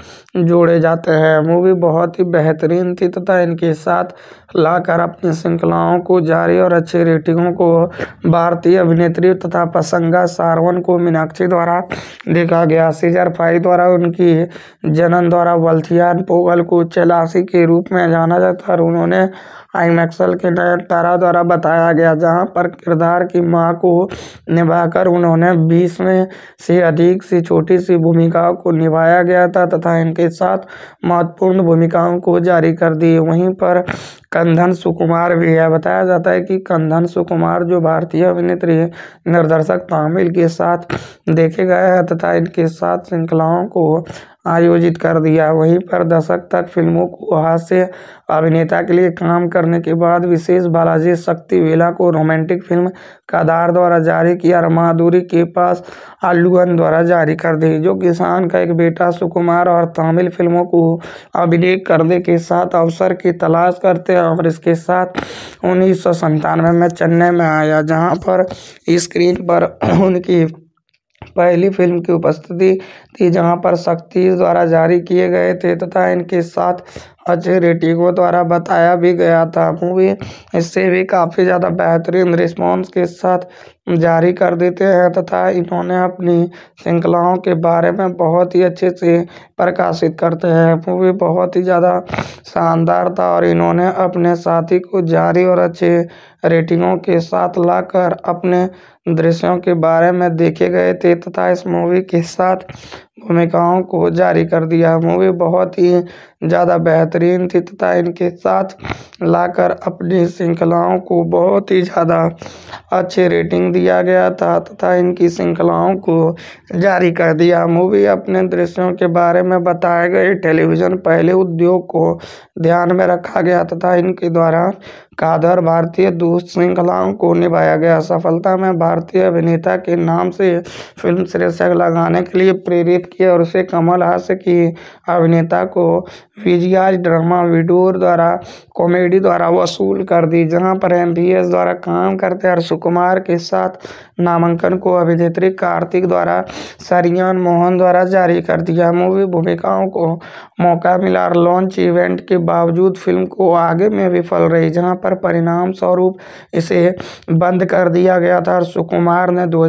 जोड़े जाते हैं मूवी बहुत ही बेहतरीन थी तथा इनके साथ लाकर अपनी श्रृंखलाओं को जारी और अच्छी रेटिंगों को भारतीय अभिनेत्री तथा प्रसंगा सारवन को मीनाक्षी द्वारा देखा गया सीजर फाई द्वारा उनकी जनन द्वारा वल्थियान पोगल को चलासी के रूप में जाना जाता और उन्होंने आई मैक्सवेल के तारा द्वारा बताया गया जहां पर किरदार की मां को निभाकर उन्होंने बीस में से अधिक सी छोटी सी भूमिकाओं को निभाया गया था तथा इनके साथ महत्वपूर्ण भूमिकाओं को जारी कर दी वहीं पर कंधन सुकुमार भी है बताया जाता है कि कंधन सुकुमार जो भारतीय अभिनेत्री है निर्देशक तामिल के साथ देखे गए हैं तथा इनके साथ श्रृंखलाओं को आयोजित कर दिया वहीं पर दशक तक फिल्मों को हास्य अभिनेता के लिए काम करने के बाद विशेष बालाजी शक्ति वेला को रोमांटिक फिल्म कादार द्वारा जारी किया रमाधुरी के पास आलूगन द्वारा जारी कर दी जो किसान का एक बेटा सुकुमार और तमिल फिल्मों को अभिनय करने के साथ अवसर की तलाश करते और इसके साथ उन्नीस सौ संतानवे में चेन्नई में आया जहां पर स्क्रीन पर उनकी पहली फिल्म की उपस्थिति थी जहां पर शक्ति द्वारा जारी किए गए थे तथा इनके साथ अचेरिटी को द्वारा बताया भी गया था मूवी इससे भी काफ़ी ज़्यादा बेहतरीन रिस्पॉन्स के साथ जारी कर देते हैं तथा इन्होंने अपनी श्रृंखलाओं के बारे में बहुत ही अच्छे से प्रकाशित करते हैं मूवी बहुत ही ज़्यादा शानदार था और इन्होंने अपने साथी को जारी और अच्छे रेटिंगों के साथ लाकर अपने दृश्यों के बारे में देखे गए थे तथा इस मूवी के साथ भूमिकाओं को जारी कर दिया मूवी बहुत ही ज़्यादा बेहतरीन थी तथा इनके साथ लाकर अपनी श्रृंखलाओं को बहुत ही ज़्यादा अच्छी रेटिंग दिया गया था तथा इनकी श्रृंखलाओं को जारी कर दिया मूवी अपने दृश्यों के बारे में बताए गए टेलीविज़न पहले उद्योग को ध्यान में रखा गया तथा इनके द्वारा कादर भारतीय दूस श्रृंखलाओं को निभाया गया सफलता में भारतीय अभिनेता के नाम से फिल्म शीर्षक लगाने के लिए प्रेरित किया और उसे कमल हास की अभिनेता को फिजियाज ड्रामा विडोर द्वारा कॉमेडी द्वारा वसूल कर दी जहां पर एमपीएस द्वारा काम करते अर्शु कुमार के साथ नामांकन को अभिनेत्री कार्तिक द्वारा सरियान मोहन द्वारा जारी कर दिया मूवी भूमिकाओं को मौका मिला और लॉन्च इवेंट के बावजूद फिल्म को आगे में विफल रही जहां पर परिणाम स्वरूप इसे बंद कर दिया गया था अर्शु कुमार ने दो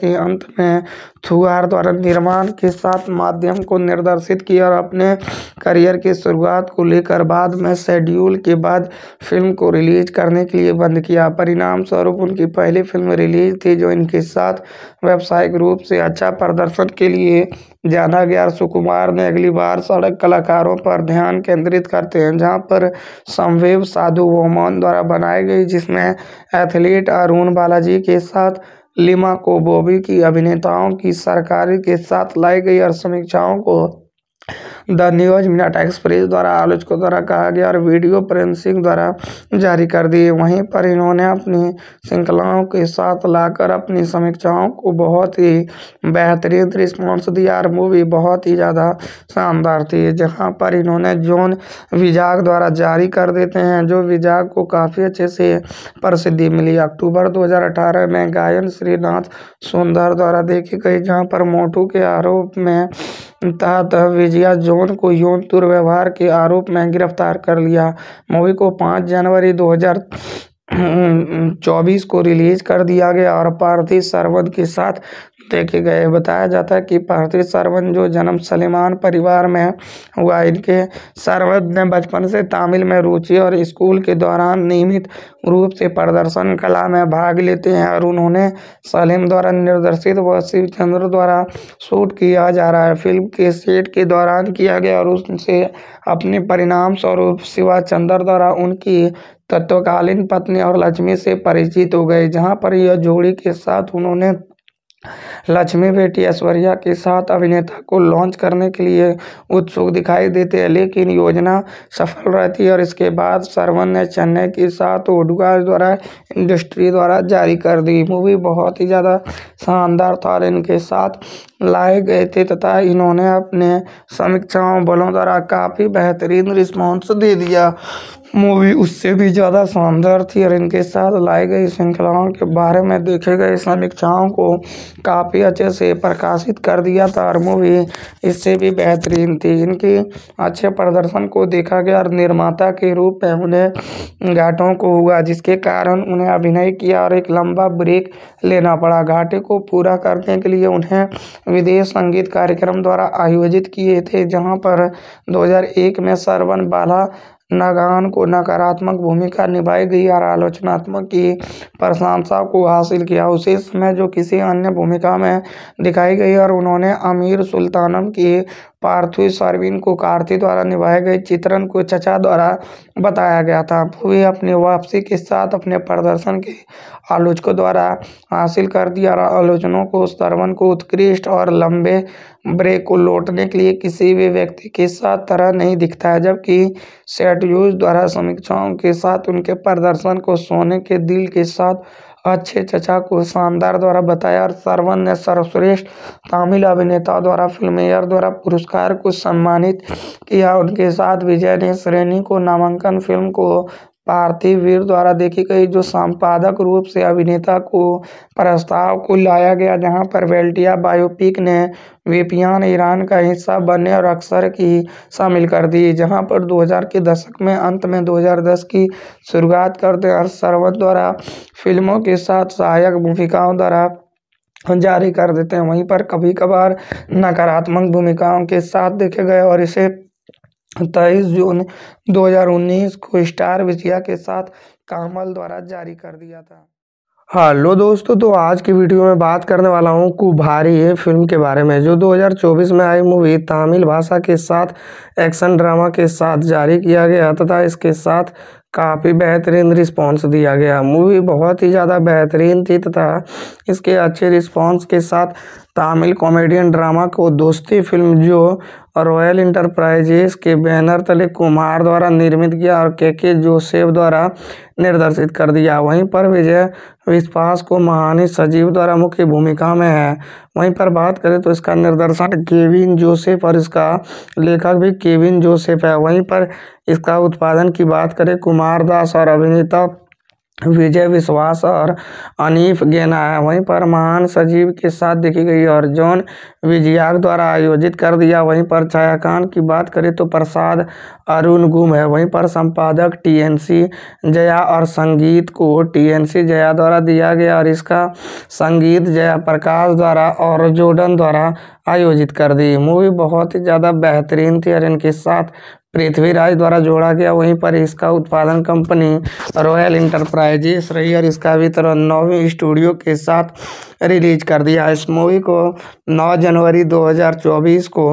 के अंत में थुआर द्वारा निर्माण के साथ माध्यम को निर्देशित किया और अपने करियर की शुरुआत को लेकर बाद में शेड्यूल के बाद फिल्म को रिलीज करने के लिए बंद किया परिणाम स्वरूप उनकी पहली फिल्म रिलीज थी जो इनके साथ व्यावसायिक रूप से अच्छा प्रदर्शन के लिए जाना गया सुकुमार ने अगली बार सड़क कलाकारों पर ध्यान केंद्रित करते हैं जहां पर संवेव साधु वोमन द्वारा बनाई गई जिसमें एथलीट अरुण बालाजी के साथ लिमा को बॉबी की अभिनेताओं की सरकारी के साथ लाई गई और समीक्षाओं को द न्यूज मिनट एक्सप्रेस द्वारा आलोचकों द्वारा कहा गया और वीडियो प्रेम द्वारा जारी कर दिए वहीं पर इन्होंने अपनी श्रृंखलाओं के साथ लाकर अपनी समीक्षाओं को बहुत ही बेहतरीन रिस्पॉन्स दिया और मूवी बहुत ही ज़्यादा शानदार थी जहाँ पर इन्होंने जोन विजाग द्वारा जारी कर देते हैं जो विजाग को काफ़ी अच्छे से प्रसिद्धि मिली अक्टूबर 2018 में गायन श्रीनाथ सुंदर द्वारा देखी गई जहाँ पर मोटू के आरोप में तहत विजया जोन यौन को यौन दुर्व्यवहार के आरोप में गिरफ्तार कर लिया मोही को पाँच जनवरी दो हज़ार चौबीस को रिलीज कर दिया गया और पार्थिव सरवन के साथ देखे गए बताया जाता है कि पार्थिव सरवन जो जन्म सलेमान परिवार में हुआ इनके सरवन ने बचपन से तमिल में रुचि और स्कूल के दौरान नियमित रूप से प्रदर्शन कला में भाग लेते हैं और उन्होंने सलीम द्वारा निर्देशित व शिव चंद्र द्वारा शूट किया जा रहा है फिल्म के सेट के दौरान किया गया और उनसे अपने परिणाम स्वरूप शिवा चंद्र द्वारा उनकी तत्वकालीन पत्नी और लक्ष्मी से परिचित हो गए जहां पर यह जोड़ी के साथ उन्होंने लक्ष्मी बेटी ऐश्वर्या के साथ अभिनेता को लॉन्च करने के लिए उत्सुक दिखाई देते हैं लेकिन योजना सफल रहती है और इसके बाद सरवन ने चेन्नई के साथ ओडुगा द्वारा इंडस्ट्री द्वारा जारी कर दी मूवी बहुत ही ज़्यादा शानदार था और इनके साथ लाए गए थे तथा इन्होंने अपने समीक्षाओं बलों द्वारा काफ़ी बेहतरीन रिस्पॉन्स दे दिया मूवी उससे भी ज़्यादा शानदार थी और इनके साथ लाई गई श्रृंखलाओं के बारे में देखे गए समीक्षाओं को काफ़ी अच्छे से प्रकाशित कर दिया था और मूवी इससे भी बेहतरीन थी इनके अच्छे प्रदर्शन को देखा गया और निर्माता के रूप में उन्हें घाटों को हुआ जिसके कारण उन्हें अभिनय किया और एक लंबा ब्रेक लेना पड़ा घाटे को पूरा करने के लिए उन्हें विदेश संगीत कार्यक्रम द्वारा आयोजित किए थे जहाँ पर दो में सरवन बाला नगान को नकारात्मक भूमिका निभाई गई और आलोचनात्मक की प्रशंसा को हासिल किया उसी समय जो किसी अन्य भूमिका में दिखाई गई और उन्होंने अमीर सुल्तानम की पार्थिव सारवीन को कार्ति द्वारा निभाए गए चित्रण को चचा द्वारा बताया गया था वे अपनी वापसी के साथ अपने प्रदर्शन के आलोचकों द्वारा हासिल कर दिया और आलोचनों को सरवन को उत्कृष्ट और लंबे ब्रेक को लौटने के लिए किसी भी व्यक्ति के साथ तरह नहीं दिखता है जबकि यूज द्वारा समीक्षाओं के साथ उनके प्रदर्शन को सोने के दिल के साथ अच्छे चचा को शानदार द्वारा बताया और सरवन ने सर्वश्रेष्ठ तमिल अभिनेता द्वारा फिल्मेयर द्वारा पुरस्कार को सम्मानित किया उनके साथ विजय ने श्रेणी को नामांकन फिल्म को भारतीय वीर द्वारा देखी गई जो संपादक रूप से अभिनेता को प्रस्ताव को लाया गया जहां पर वेल्टिया बायोपिक ने वेपियान ईरान का हिस्सा बनने और अक्सर की शामिल कर दी जहां पर 2000 के दशक में अंत में 2010 की शुरुआत करते और सरवत द्वारा फिल्मों के साथ सहायक भूमिकाओं द्वारा जारी कर देते हैं वहीं पर कभी कभार नकारात्मक भूमिकाओं के साथ देखे गए और इसे तेईस जून 2019 को स्टार विजया के साथ कामल द्वारा जारी कर दिया था हेलो दोस्तों तो आज की वीडियो में बात करने वाला हूँ कुभारी फिल्म के बारे में जो 2024 में आई मूवी तमिल भाषा के साथ एक्शन ड्रामा के साथ जारी किया गया तथा इसके साथ काफ़ी बेहतरीन रिस्पांस दिया गया मूवी बहुत ही ज़्यादा बेहतरीन थी तथा इसके अच्छे रिस्पांस के साथ तमिल कॉमेडियन ड्रामा को दोस्ती फिल्म जो रॉयल इंटरप्राइजेस के बैनर तले कुमार द्वारा निर्मित किया और के के जोसेफ द्वारा निर्देशित कर दिया वहीं पर विजय विश्वास को महानी सजीव द्वारा मुख्य भूमिका में है वहीं पर बात करें तो इसका निर्देशन केविन जोसेफ और इसका लेखक भी केविन जोसेफ है वहीं पर इसका उत्पादन की बात करें कुमार दास और अभिनेता विजय विश्वास और अनिफ गेना है वहीं पर महान सजीव के साथ देखी गई और जॉन विजयाग द्वारा आयोजित कर दिया वहीं पर छायाकान की बात करें तो प्रसाद अरुण गुम है वहीं पर संपादक टीएनसी जया और संगीत को टीएनसी जया द्वारा दिया गया और इसका संगीत जया प्रकाश द्वारा और जोडन द्वारा आयोजित कर दी मूवी बहुत ही ज़्यादा बेहतरीन थी और इनके साथ पृथ्वीराज द्वारा जोड़ा गया वहीं पर इसका उत्पादन कंपनी रॉयल इंटरप्राइजेस रही और इसका वितरण नौवीं स्टूडियो के साथ रिलीज कर दिया इस मूवी को 9 जनवरी 2024 को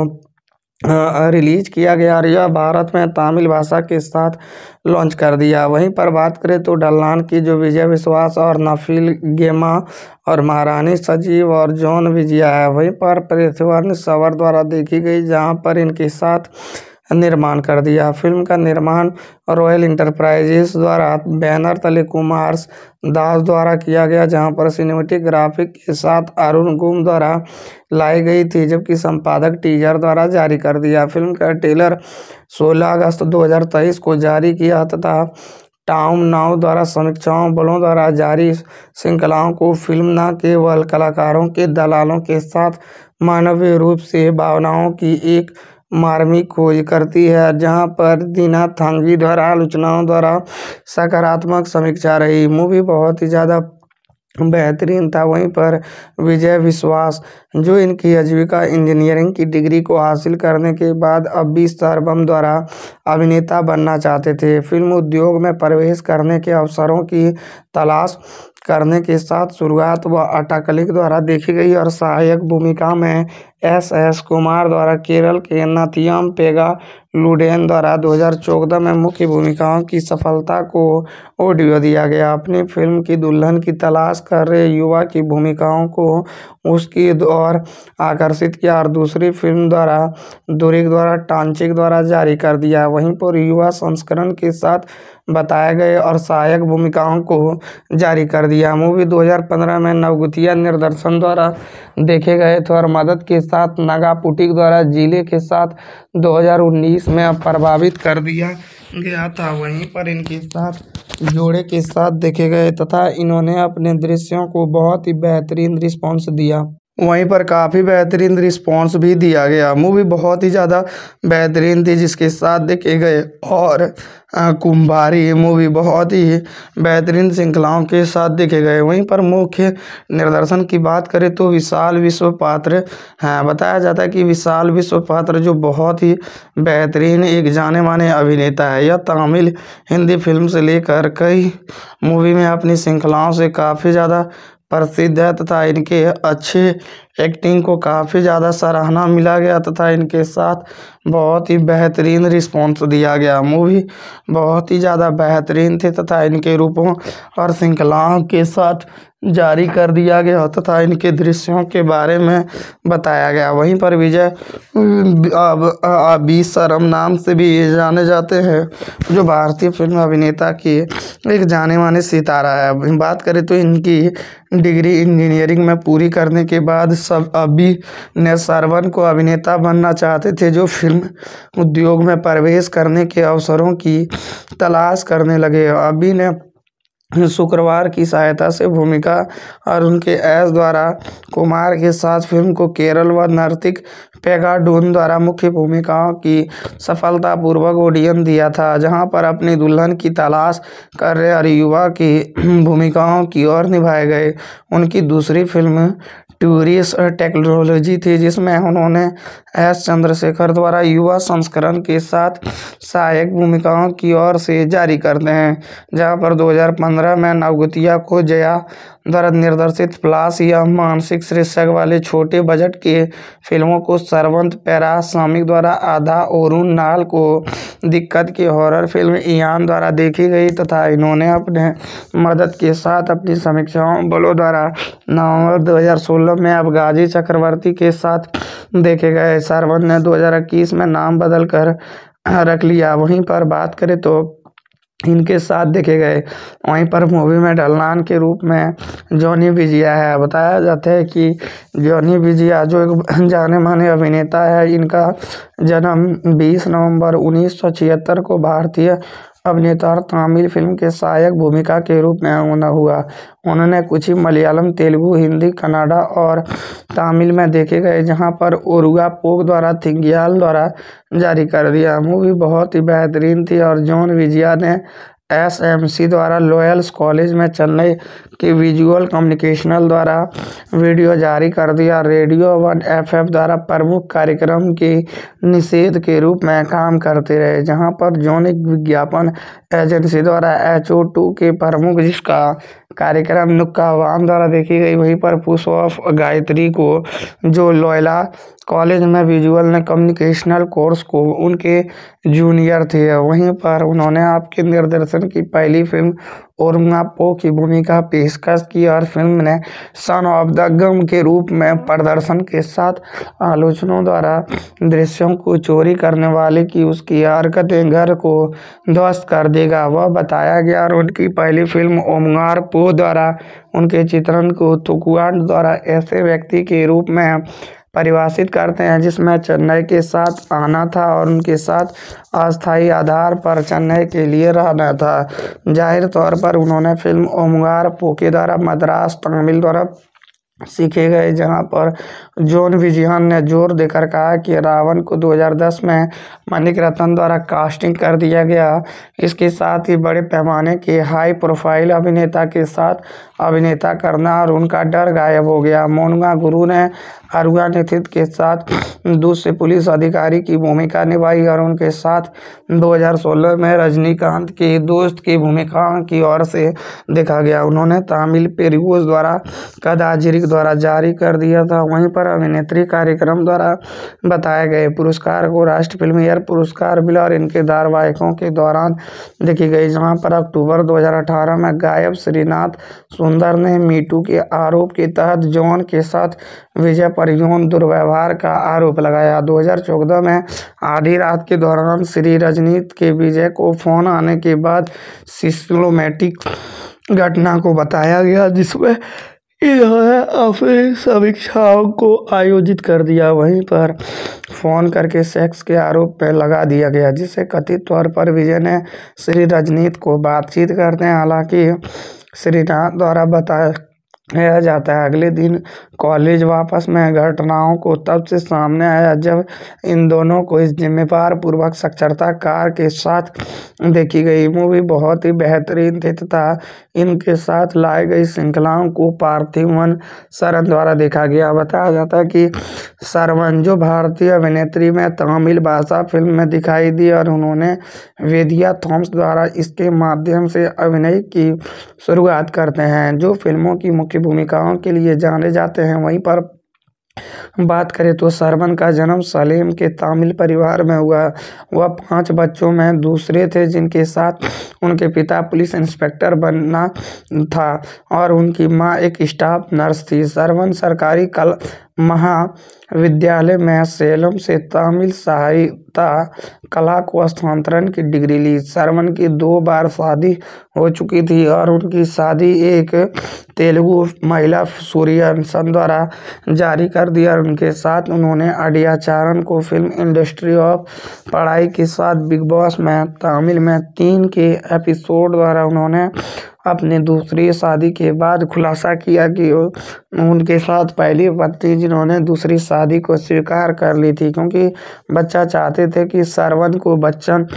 रिलीज किया गया और यह भारत में तमिल भाषा के साथ लॉन्च कर दिया वहीं पर बात करें तो डल्लान की जो विजय विश्वास और नफील गेमा और महारानी सजीव और जॉन विजया है वहीं पर पृथ्वीवर्ण सवर द्वारा देखी गई जहां पर इनके साथ निर्माण कर दिया फिल्म का निर्माण रॉयल इंटरप्राइजेस द्वारा बैनर तले कुमार दास द्वारा किया गया जहां पर सिनेमेटिक ग्राफिक के साथ अरुण गुम द्वारा लाई गई थी जबकि संपादक टीजर द्वारा जारी कर दिया फिल्म का टेलर 16 अगस्त 2023 को जारी किया तथा टाउन नाव द्वारा समीक्षाओं बलों द्वारा जारी श्रृंखलाओं को फिल्म न केवल कलाकारों के दलालों के साथ मानवीय रूप से भावनाओं की एक मार्मिक खोज करती है जहाँ पर दीना थांगी द्वारा आलोचनाओं द्वारा सकारात्मक समीक्षा रही मूवी बहुत ही ज़्यादा बेहतरीन था वहीं पर विजय विश्वास जो इनकी आजीविका इंजीनियरिंग की डिग्री को हासिल करने के बाद अब भी सरबम द्वारा अभिनेता बनना चाहते थे फिल्म उद्योग में प्रवेश करने के अवसरों की तलाश करने के साथ शुरुआत वह अटाकलिक द्वारा देखी गई और सहायक भूमिका में एस एस कुमार द्वारा केरल के नतियम पेगा लुडेन द्वारा 2014 में मुख्य भूमिकाओं की सफलता को ऑडियो दिया गया अपनी फिल्म की दुल्हन की तलाश कर रहे युवा की भूमिकाओं को उसकी और आकर्षित किया और दूसरी फिल्म द्वारा दुरिक द्वारा टांचिक द्वारा जारी कर दिया वहीं पर युवा संस्करण के साथ बताए गए और सहायक भूमिकाओं को जारी कर दिया मूवी 2015 में नवगुतिया निर्देशन द्वारा देखे गए थे और मदद के साथ नागापुटिक द्वारा जिले के साथ 2019 में प्रभावित कर दिया गया था वहीं पर इनके साथ जोड़े के साथ देखे गए तथा इन्होंने अपने दृश्यों को बहुत ही बेहतरीन रिस्पॉन्स दिया वहीं पर काफ़ी बेहतरीन रिस्पांस भी दिया गया मूवी बहुत ही ज़्यादा बेहतरीन थी जिसके साथ देखे गए और कुंभारी मूवी बहुत ही बेहतरीन श्रृंखलाओं के साथ देखे गए वहीं पर मुख्य निर्देशन की बात करें तो विशाल विश्व पात्र हैं बताया जाता है कि विशाल विश्व पात्र जो बहुत ही बेहतरीन एक जाने माने अभिनेता है यह तमिल हिंदी फिल्म से लेकर कई मूवी में अपनी श्रृंखलाओं से काफ़ी ज़्यादा प्रसिद्ध है तथा इनके अच्छे एक्टिंग को काफ़ी ज़्यादा सराहना मिला गया तथा इनके साथ बहुत ही बेहतरीन रिस्पॉन्स दिया गया मूवी बहुत ही ज़्यादा बेहतरीन थी तथा इनके रूपों और श्रृंखलाओं के साथ जारी कर दिया गया तथा इनके दृश्यों के बारे में बताया गया वहीं पर विजय बी शर्म नाम से भी ये जाने जाते हैं जो भारतीय फिल्म अभिनेता की एक जाने माने सितारा है बात करें तो इनकी डिग्री इंजीनियरिंग में पूरी करने के बाद सब अभी ने सरवन को अभिनेता बनना चाहते थे जो फिल्म उद्योग में प्रवेश करने के अवसरों की तलाश करने लगे अभी ने शुक्रवार की सहायता से भूमिका और उनके एस द्वारा कुमार के साथ फिल्म को केरल व नर्तिक पेगाडून द्वारा मुख्य भूमिकाओं की सफलतापूर्वक ऑडियन दिया था जहां पर अपनी दुल्हन की तलाश कर रहे और युवा की भूमिकाओं की ओर निभाए गए उनकी दूसरी फिल्म ट्यूरिस टेक्नोलॉजी थी जिसमें उन्होंने एस चंद्रशेखर द्वारा युवा संस्करण के साथ सहायक भूमिकाओं की ओर से जारी करते हैं जहाँ पर 2015 में नवगुतिया को जया द्वारा निर्देशित प्लास या मानसिक शीर्षक वाले छोटे बजट के फिल्मों को सरवंत स्वामी द्वारा आधा और नाल को दिक्कत की हॉरर फिल्म इयान द्वारा देखी गई तथा इन्होंने अपने मदद के साथ अपनी समीक्षाओं बलों द्वारा नवंबर 2016 में अब गाजी चक्रवर्ती के साथ देखे गए सरवंत ने 2021 में नाम बदलकर रख लिया वहीं पर बात करें तो इनके साथ देखे गए वहीं पर मूवी में ढलनान के रूप में जॉनी विजिया है बताया जाता है कि जॉनी विजिया जो एक जाने माने अभिनेता है इनका जन्म बीस नवंबर उन्नीस सौ छिहत्तर को भारतीय अभिनेता और तमिल फिल्म के सहायक भूमिका के रूप में हुआ उन्होंने कुछ ही मलयालम तेलुगु हिंदी कन्नाडा और तमिल में देखे गए जहां पर ओरुगा पोक द्वारा थिंगियाल द्वारा जारी कर दिया मूवी बहुत ही बेहतरीन थी और जॉन विजिया ने एसएमसी द्वारा लॉयल्स कॉलेज में चेन्नई की विजुअल कम्युनिकेशनल द्वारा वीडियो जारी कर दिया रेडियो वन एफएफ द्वारा प्रमुख कार्यक्रम के निषेध के रूप में काम करते रहे जहां पर जोनिक विज्ञापन एजेंसी द्वारा एच ओ टू के प्रमुख जिसका कार्यक्रम नुक्का वाम द्वारा देखी गई वहीं पर ऑफ गायत्री को जो लॉयला कॉलेज में विजुअल ने कम्युनिकेशनल कोर्स को उनके जूनियर थे वहीं पर उन्होंने आपके निर्देशन की पहली फिल्म ओरमापो की भूमिका पेशकश की और फिल्म ने सन ऑफ द गम के रूप में प्रदर्शन के साथ आलोचनों द्वारा दृश्यों को चोरी करने वाले की उसकी हरकतें घर को ध्वस्त कर देगा वह बताया गया और उनकी पहली फिल्म ओमगार पो द्वारा उनके चित्रण को तुकुआंड द्वारा ऐसे व्यक्ति के रूप में परिभाषित करते हैं जिसमें चेन्नई के साथ आना था और उनके साथ अस्थायी आधार पर चेन्नई के लिए रहना था जाहिर तौर पर उन्होंने फिल्म ओमगार पोके द्वारा मद्रास तमिल द्वारा सीखे गए जहां पर जॉन विजयन ने जोर देकर कहा कि रावण को 2010 में मनिक रतन द्वारा कास्टिंग कर दिया गया इसके साथ ही बड़े पैमाने के हाई प्रोफाइल अभिनेता के साथ अभिनेता करना और उनका डर गायब हो गया मोनुआ गुरु ने अरुआ निथित के साथ दूसरे पुलिस अधिकारी की भूमिका निभाई और उनके साथ 2016 में रजनीकांत के दोस्त की भूमिका की ओर से देखा गया उन्होंने तामिल पेरिगोज द्वारा कदाजिरिक द्वारा जारी कर दिया था वहीं पर अभिनेत्री कार्यक्रम द्वारा बताए गए पुरस्कार को राष्ट्र फिल्म एयर पुरस्कार मिला और इनके धारावाहिकों के दौरान देखी गई जहाँ पर अक्टूबर दो में गायब श्रीनाथ सुंदर ने मीटू के आरोप के तहत जॉन के साथ विजय पर यौन दुर्व्यवहार का आरोप लगाया 2014 में आधी रात के दौरान श्री रजनीत के विजय को फोन आने के बाद सिस्टोमेटिक घटना को बताया गया जिसमें इन्होंने अपनी समीक्षाओं को आयोजित कर दिया वहीं पर फ़ोन करके सेक्स के आरोप पर लगा दिया गया जिससे कथित तौर पर विजय ने श्री रजनीत को बातचीत करते हालांकि श्रीनाथ द्वारा बताया जाता है अगले दिन कॉलेज वापस में घटनाओं को तब से सामने आया जब इन दोनों को इस जिम्मेवार पूर्वक साक्षरता कार के साथ देखी गई मूवी बहुत ही बेहतरीन थी तथा इनके साथ लाई गई श्रृंखलाओं को पार्थिवन सरन द्वारा देखा गया बताया जाता है कि सरवन जो भारतीय अभिनेत्री में तमिल भाषा फिल्म में दिखाई दी और उन्होंने वेदिया थॉम्स द्वारा इसके माध्यम से अभिनय की शुरुआत करते हैं जो फिल्मों की मुख्य भूमिकाओं के लिए जाने जाते हैं हैं वहीं पर बात करें तो सरवन का जन्म सलेम के तामिल परिवार में हुआ वह पांच बच्चों में दूसरे थे जिनके साथ उनके पिता पुलिस इंस्पेक्टर बनना था और उनकी मां एक स्टाफ नर्स थी सरवन सरकारी कल महाविद्यालय में सेलम से तमिल साहित्य कला को स्थानांतरण की डिग्री ली सरवन की दो बार शादी हो चुकी थी और उनकी शादी एक तेलुगु महिला सूर्यवंशम द्वारा जारी कर दिया और उनके साथ उन्होंने अडियाचारण को फिल्म इंडस्ट्री ऑफ पढ़ाई के साथ बिग बॉस में तमिल में तीन के एपिसोड द्वारा उन्होंने अपनी दूसरी शादी के बाद खुलासा किया कि उनके साथ पहली पत्नी जिन्होंने दूसरी शादी को स्वीकार कर ली थी क्योंकि बच्चा चाहते थे कि सरवन को बच्चन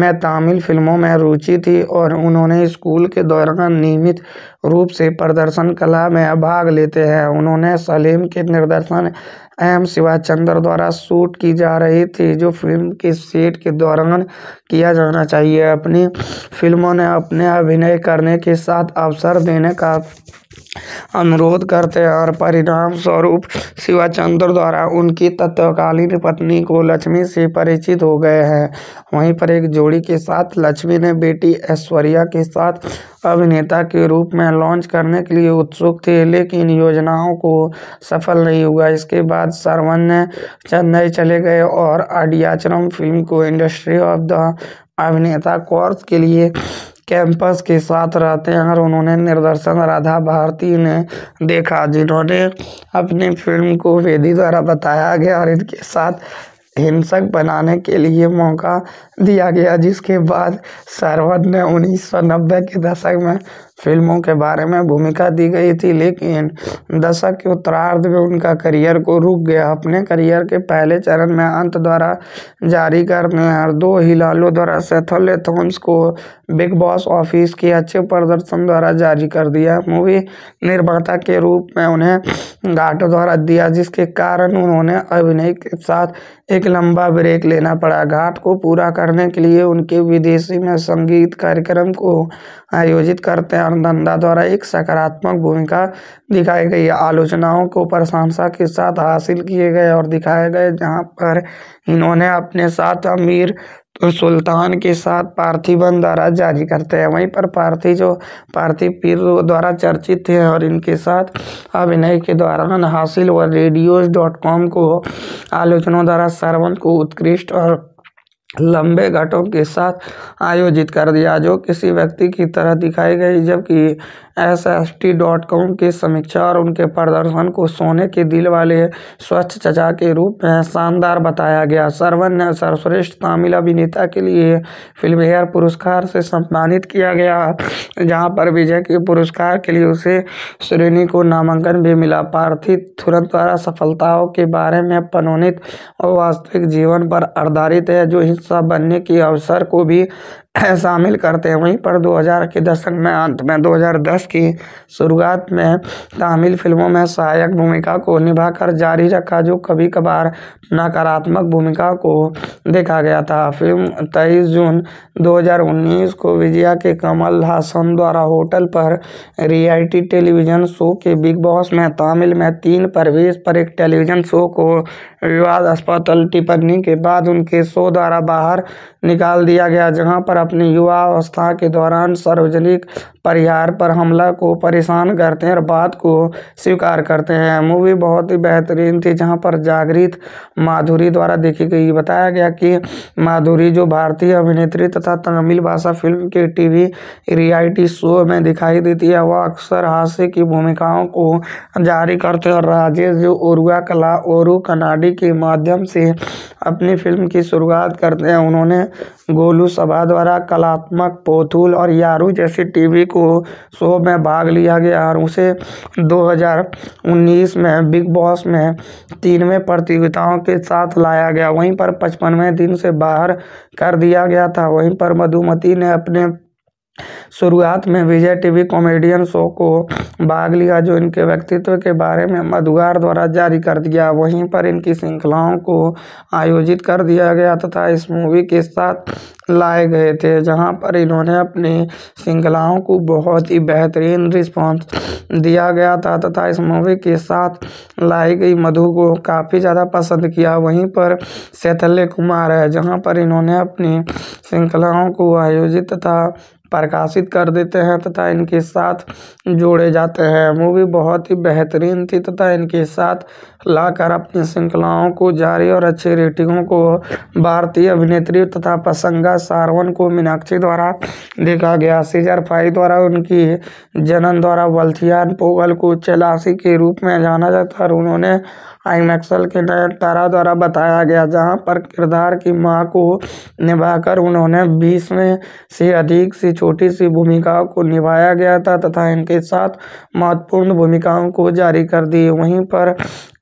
में तमिल फिल्मों में रुचि थी और उन्होंने स्कूल के दौरान नियमित रूप से प्रदर्शन कला में भाग लेते हैं उन्होंने सलीम के निर्देशन एम शिवाचंद्र द्वारा शूट की जा रही थी जो फिल्म के सेट के दौरान किया जाना चाहिए अपनी फिल्मों ने अपने अभिनय करने के साथ अवसर देने का अनुरोध करते हैं और परिणाम स्वरूप शिवाचंद्र द्वारा उनकी तत्वकालीन पत्नी को लक्ष्मी से परिचित हो गए हैं वहीं पर एक जोड़ी के साथ लक्ष्मी ने बेटी ऐश्वर्या के साथ अभिनेता के रूप में लॉन्च करने के लिए उत्सुक थे लेकिन योजनाओं को सफल नहीं हुआ इसके बाद सरवन ने चेन्नई चले गए और आडियाचरम फिल्म को इंडस्ट्री ऑफ द अभिनेता कोर्स के लिए कैंपस के साथ रहते हैं और उन्होंने निर्देशन राधा भारती ने देखा जिन्होंने अपनी फिल्म को वेदी द्वारा बताया गया और इनके साथ हिंसक बनाने के लिए मौका दिया गया जिसके बाद सरवन ने उन्नीस सौ नब्बे के दशक में फिल्मों के बारे में भूमिका दी गई थी लेकिन दशक के उत्तरार्ध में उनका करियर को रुक गया अपने करियर के पहले चरण में अंत द्वारा जारी करने और दो हिलालों द्वारा सेथल थॉम्स को बिग बॉस ऑफिस के अच्छे प्रदर्शन द्वारा जारी कर दिया मूवी निर्माता के रूप में उन्हें घाट द्वारा दिया जिसके कारण उन्होंने अभिनय के साथ एक लंबा ब्रेक लेना पड़ा घाट को पूरा करने के लिए उनके विदेशी में संगीत कार्यक्रम को आयोजित करते हैं ज्ञानधंधा द्वारा एक सकारात्मक भूमिका दिखाई गई आलोचनाओं को प्रशंसा के साथ हासिल किए गए और दिखाए गए जहाँ पर इन्होंने अपने साथ अमीर सुल्तान के साथ पार्थिवन द्वारा जारी करते हैं वहीं पर पार्थी जो पार्थिव पीर द्वारा चर्चित थे और इनके साथ अभिनय के दौरान हासिल व रेडियोज डॉट कॉम को आलोचनाओं द्वारा सर्वन को उत्कृष्ट और लंबे घाटों के साथ आयोजित कर दिया जो किसी व्यक्ति की तरह दिखाई गई जबकि एसएसटी.कॉम की समीक्षा और उनके प्रदर्शन को सोने के दिल वाले स्वच्छ चचा के रूप में शानदार बताया गया सरवन ने सर्वश्रेष्ठ तमिल अभिनेता के लिए फिल्मफेयर पुरस्कार से सम्मानित किया गया जहां पर विजय के पुरस्कार के लिए उसे श्रेणी को नामांकन भी मिला पार्थिव थुरंत द्वारा सफलताओं के बारे में पनोनित और वास्तविक जीवन पर आधारित है जो हिस्सा बनने के अवसर को भी शामिल करते हैं वहीं पर 2000 के दशक में अंत में 2010 की शुरुआत में तमिल फिल्मों में सहायक भूमिका को निभाकर जारी रखा जो कभी कभार नकारात्मक भूमिका को देखा गया था फिल्म 23 जून 2019 को विजया के कमल हासन द्वारा होटल पर रियलिटी टेलीविज़न शो के बिग बॉस में तमिल में तीन प्रवेश पर एक टेलीविज़न शो को विवाद अस्पताल टिप्पणी के बाद उनके शो द्वारा बाहर निकाल दिया गया जहां पर अपनी युवा अवस्था के दौरान सार्वजनिक परिहार पर हमला को परेशान करते हैं और बात को स्वीकार करते हैं मूवी बहुत ही बेहतरीन थी जहां पर जागृत माधुरी द्वारा देखी गई बताया गया कि माधुरी जो भारतीय अभिनेत्री तथा तमिल भाषा फिल्म के टीवी रियलिटी शो में दिखाई देती है वह अक्सर हास्य की भूमिकाओं को जारी करते हैं और राजेश जो उर्वा कला ओरू कनाडी मूवी के माध्यम से अपनी फ़िल्म की शुरुआत करते हैं उन्होंने गोलू सभा द्वारा कलात्मक पोथुल और यारू जैसी टीवी को शो में भाग लिया गया और उसे 2019 में बिग बॉस में तीनवें प्रतियोगिताओं के साथ लाया गया वहीं पर पचपनवें दिन से बाहर कर दिया गया था वहीं पर मधुमती ने अपने शुरुआत में विजय टीवी कॉमेडियन शो को भाग लिया जो इनके व्यक्तित्व के बारे में मधुगार द्वारा जारी कर दिया वहीं पर इनकी श्रृंखलाओं को आयोजित कर दिया गया तथा इस मूवी के साथ लाए गए थे जहां पर इन्होंने अपनी श्रृंखलाओं को बहुत ही बेहतरीन रिस्पांस दिया गया था तथा इस मूवी के साथ लाई गई मधु को काफ़ी ज़्यादा पसंद किया वहीं पर शैथल्य कुमार है जहाँ पर इन्होंने अपनी श्रृंखलाओं को आयोजित तथा प्रकाशित कर देते हैं तथा इनके साथ जोड़े जाते हैं मूवी बहुत ही बेहतरीन थी तथा इनके साथ लाकर अपनी श्रृंखलाओं को जारी और अच्छी रेटिंगों को भारतीय अभिनेत्री तथा पसंगा सारवन को मीनाक्षी द्वारा देखा गया सीजर फाई द्वारा उनकी जनन द्वारा वल्थियान पोगल को चलासी के रूप में जाना जाता और उन्होंने आई नक्सल के तारा द्वारा बताया गया जहां पर किरदार की मां को निभाकर उन्होंने बीसवें से अधिक सी छोटी सी भूमिकाओं को निभाया गया था तथा इनके साथ महत्वपूर्ण भूमिकाओं को जारी कर दी वहीं पर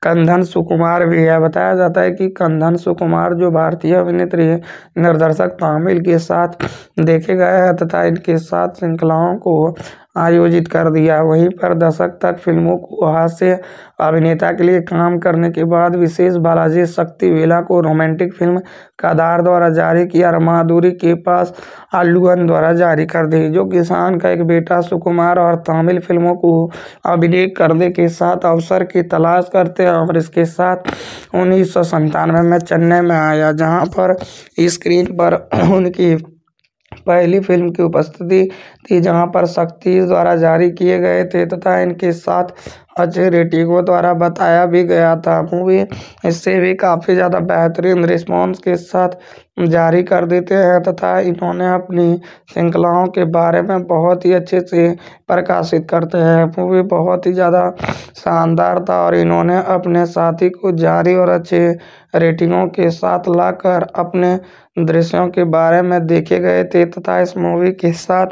कंधन सुकुमार भी है बताया जाता है कि कंधन सुकुमार जो भारतीय अभिनेत्री है निर्देशक तामिल के साथ देखे गए हैं तथा इनके साथ श्रृंखलाओं को आयोजित कर दिया वहीं पर दशक तक फिल्मों को हास्य अभिनेता के लिए काम करने के बाद विशेष बालाजी शक्ति वेला को रोमांटिक फिल्म कादार द्वारा जारी किया रमादूरी के पास आलूगन द्वारा जारी कर दी जो किसान का एक बेटा सुकुमार और तमिल फिल्मों को अभिनय करने के साथ अवसर की तलाश करते और इसके साथ उन्नीस सौ संतानवे में चेन्नई में आया जहाँ पर स्क्रीन पर उनकी पहली फिल्म की उपस्थिति थी जहां पर शक्ति द्वारा जारी किए गए थे तथा इनके साथ अजय रेड्डी को द्वारा बताया भी गया था मूवी इससे भी काफ़ी ज़्यादा बेहतरीन रिस्पॉन्स के साथ जारी कर देते हैं तथा इन्होंने अपनी श्रृंखलाओं के बारे में बहुत ही अच्छे से प्रकाशित करते हैं मूवी बहुत ही ज़्यादा शानदार था और इन्होंने अपने साथी को जारी और अच्छे रेटिंगों के साथ लाकर अपने दृश्यों के बारे में देखे गए थे तथा इस मूवी के साथ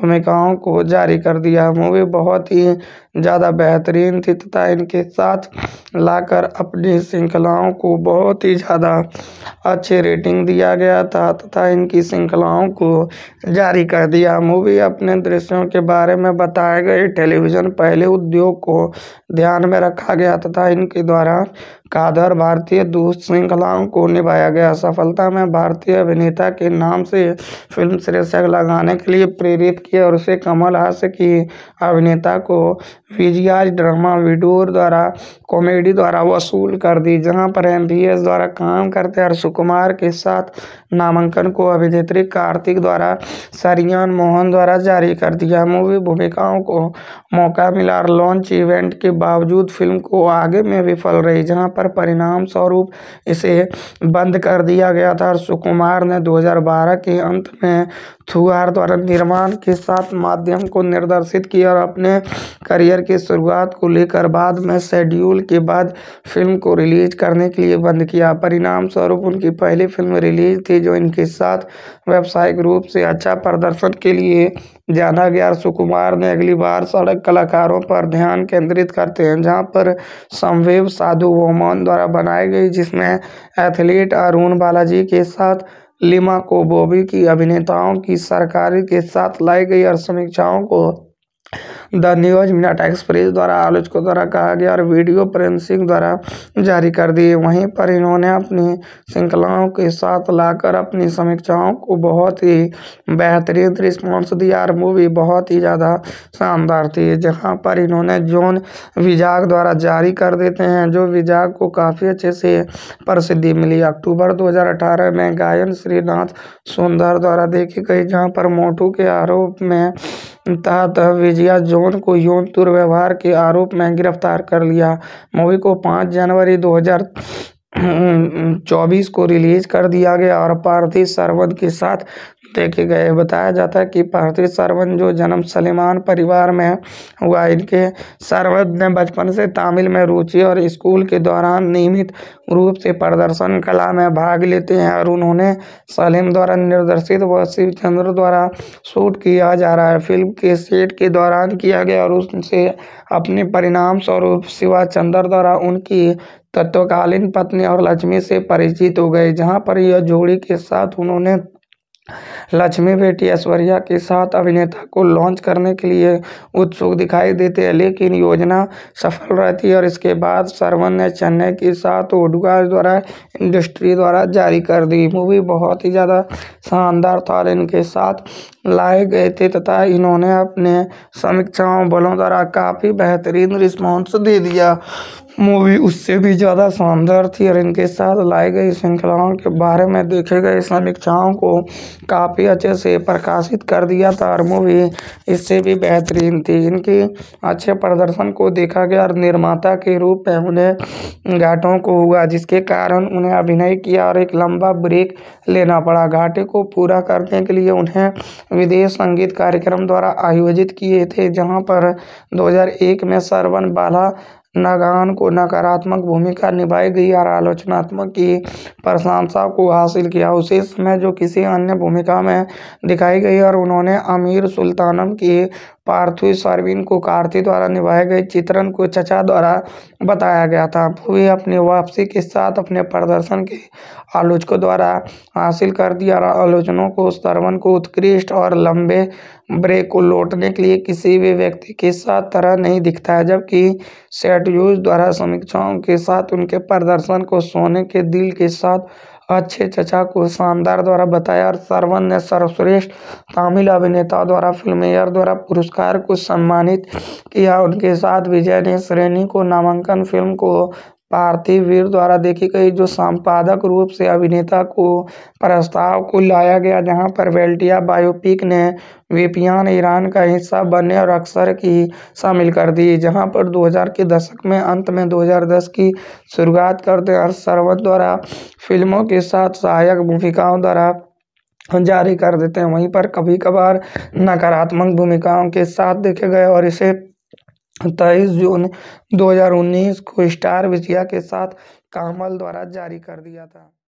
भूमिकाओं को जारी कर दिया मूवी बहुत ही ज़्यादा बेहतरीन थी तथा इनके साथ लाकर अपनी श्रृंखलाओं को बहुत ही ज़्यादा अच्छी रेटिंग दी दिया गया था तथा इनकी श्रृंखलाओं को जारी कर दिया मूवी अपने दृश्यों के बारे में बताए गए टेलीविज़न पहले उद्योग को ध्यान में रखा गया तथा इनके द्वारा कादर भारतीय श्रृंखलाओं को निभाया गया सफलता में भारतीय अभिनेता के नाम से फिल्म शीर्षक लगाने के लिए प्रेरित किया और उसे कमल हास्य की अभिनेता को विजयाज ड्रामा विडोर द्वारा कॉमेडी द्वारा वसूल कर दी जहां पर एम द्वारा काम करते हर्षु कुमार के साथ नामांकन को अभिनेत्री कार्तिक द्वारा सरियान मोहन द्वारा जारी कर दिया मूवी भूमिकाओं को मौका मिला और लॉन्च इवेंट के बावजूद फिल्म को आगे में विफल रही जहाँ पर पर परिणाम स्वरूप इसे बंद कर दिया गया था और सुकुमार ने 2012 के अंत में थुआर द्वारा निर्माण के साथ माध्यम को निर्देशित किया और अपने करियर की शुरुआत को लेकर बाद में शेड्यूल के बाद फिल्म को रिलीज करने के लिए बंद किया परिणाम स्वरूप उनकी पहली फिल्म रिलीज थी जो इनके साथ व्यावसायिक रूप से अच्छा प्रदर्शन के लिए जाना गया सुकुमार ने अगली बार सड़क कलाकारों पर ध्यान केंद्रित करते हैं जहां पर संवेव साधु वोमन द्वारा बनाई गई जिसमें एथलीट अरुण बालाजी के साथ लिमा को बॉबी की अभिनेताओं की सरकारी के साथ लाई गई और समीक्षाओं को द न्यूज मिनट एक्सप्रेस द्वारा आलोचकों द्वारा कहा गया और वीडियो प्रेम द्वारा जारी कर दिए वहीं पर इन्होंने अपनी श्रृंखलाओं के साथ लाकर अपनी समीक्षाओं को बहुत ही बेहतरीन रिस्पॉन्स दिया और मूवी बहुत ही ज़्यादा शानदार थी जहाँ पर इन्होंने जोन विजाग द्वारा जारी कर देते हैं जो विजाग को काफ़ी अच्छे से प्रसिद्धि मिली अक्टूबर 2018 में गायन श्रीनाथ सुंदर द्वारा देखी गई जहाँ पर मोटू के आरोप में तहत विजया जो सोन को यौन दुर्व्यवहार के आरोप में गिरफ्तार कर लिया मूवी को पाँच जनवरी दो हज़ार चौबीस को रिलीज कर दिया गया और पार्थिव सरवन के साथ देखे गए बताया जाता है कि पार्थिव सरवन जो जन्म सलेमान परिवार में हुआ इनके सरवन ने बचपन से तमिल में रुचि और स्कूल के दौरान नियमित रूप से प्रदर्शन कला में भाग लेते हैं और उन्होंने सलीम द्वारा निर्देशित व शिव चंद्र द्वारा शूट किया जा रहा है फिल्म के सेट के दौरान किया गया और उनसे अपने परिणाम स्वरूप शिवा चंद्र द्वारा उनकी तत्वकालीन पत्नी और लक्ष्मी से परिचित हो गए जहां पर यह जोड़ी के साथ उन्होंने लक्ष्मी बेटी ऐश्वर्या के साथ अभिनेता को लॉन्च करने के लिए उत्सुक दिखाई देते हैं लेकिन योजना सफल रहती है और इसके बाद सरवन ने चेन्नई के साथ ओडुगा द्वारा इंडस्ट्री द्वारा जारी कर दी मूवी बहुत ही ज़्यादा शानदार था और इनके साथ लाए गए थे तथा इन्होंने अपने समीक्षाओं बलों द्वारा काफ़ी बेहतरीन रिस्पॉन्स दे दिया मूवी उससे भी ज़्यादा शानदार थी और इनके साथ लाई गई श्रृंखलाओं के बारे में देखे गए समीक्षाओं को काफ़ी अच्छे से प्रकाशित कर दिया था और मूवी इससे भी बेहतरीन थी इनके अच्छे प्रदर्शन को देखा गया और निर्माता के रूप में उन्हें घाटों को हुआ जिसके कारण उन्हें अभिनय किया और एक लंबा ब्रेक लेना पड़ा घाटे को पूरा करने के लिए उन्हें विदेश संगीत कार्यक्रम द्वारा आयोजित किए थे जहाँ पर दो में सरवन बाला नगान को नकारात्मक भूमिका निभाई गई और आलोचनात्मक की प्रशंसा को हासिल किया उसी समय जो किसी अन्य भूमिका में दिखाई गई और उन्होंने अमीर सुल्तानम की पार्थिव सरवीन को कार्ती द्वारा निभाए गए चित्रण को चचा द्वारा बताया गया था वे अपनी वापसी के साथ अपने प्रदर्शन के आलोचकों द्वारा हासिल कर दिया और आलोचनों को सरवन को उत्कृष्ट और लंबे ब्रे को लौटने के लिए किसी भी व्यक्ति के साथ तरह नहीं दिखता है जबकि यूज द्वारा समीक्षाओं के साथ उनके प्रदर्शन को सोने के दिल के साथ अच्छे चचा को शानदार द्वारा बताया और सरवन ने सर्वश्रेष्ठ तमिल अभिनेता द्वारा फिल्मेयर द्वारा पुरस्कार को सम्मानित किया उनके साथ विजय ने श्रेणी को नामांकन फिल्म को पार्थिव वीर द्वारा देखी गई जो संपादक रूप से अभिनेता को प्रस्ताव को लाया गया जहां पर वेल्टिया बायोपिक ने विपियान ईरान का हिस्सा बनने और अक्सर की शामिल कर दी जहां पर 2000 के दशक में अंत में 2010 की शुरुआत करते हर सरवत द्वारा फिल्मों के साथ सहायक भूमिकाओं द्वारा जारी कर देते हैं वहीं पर कभी कभार नकारात्मक भूमिकाओं के साथ देखे गए और इसे तेईस जून 2019 को स्टार विजया के साथ कामल द्वारा जारी कर दिया था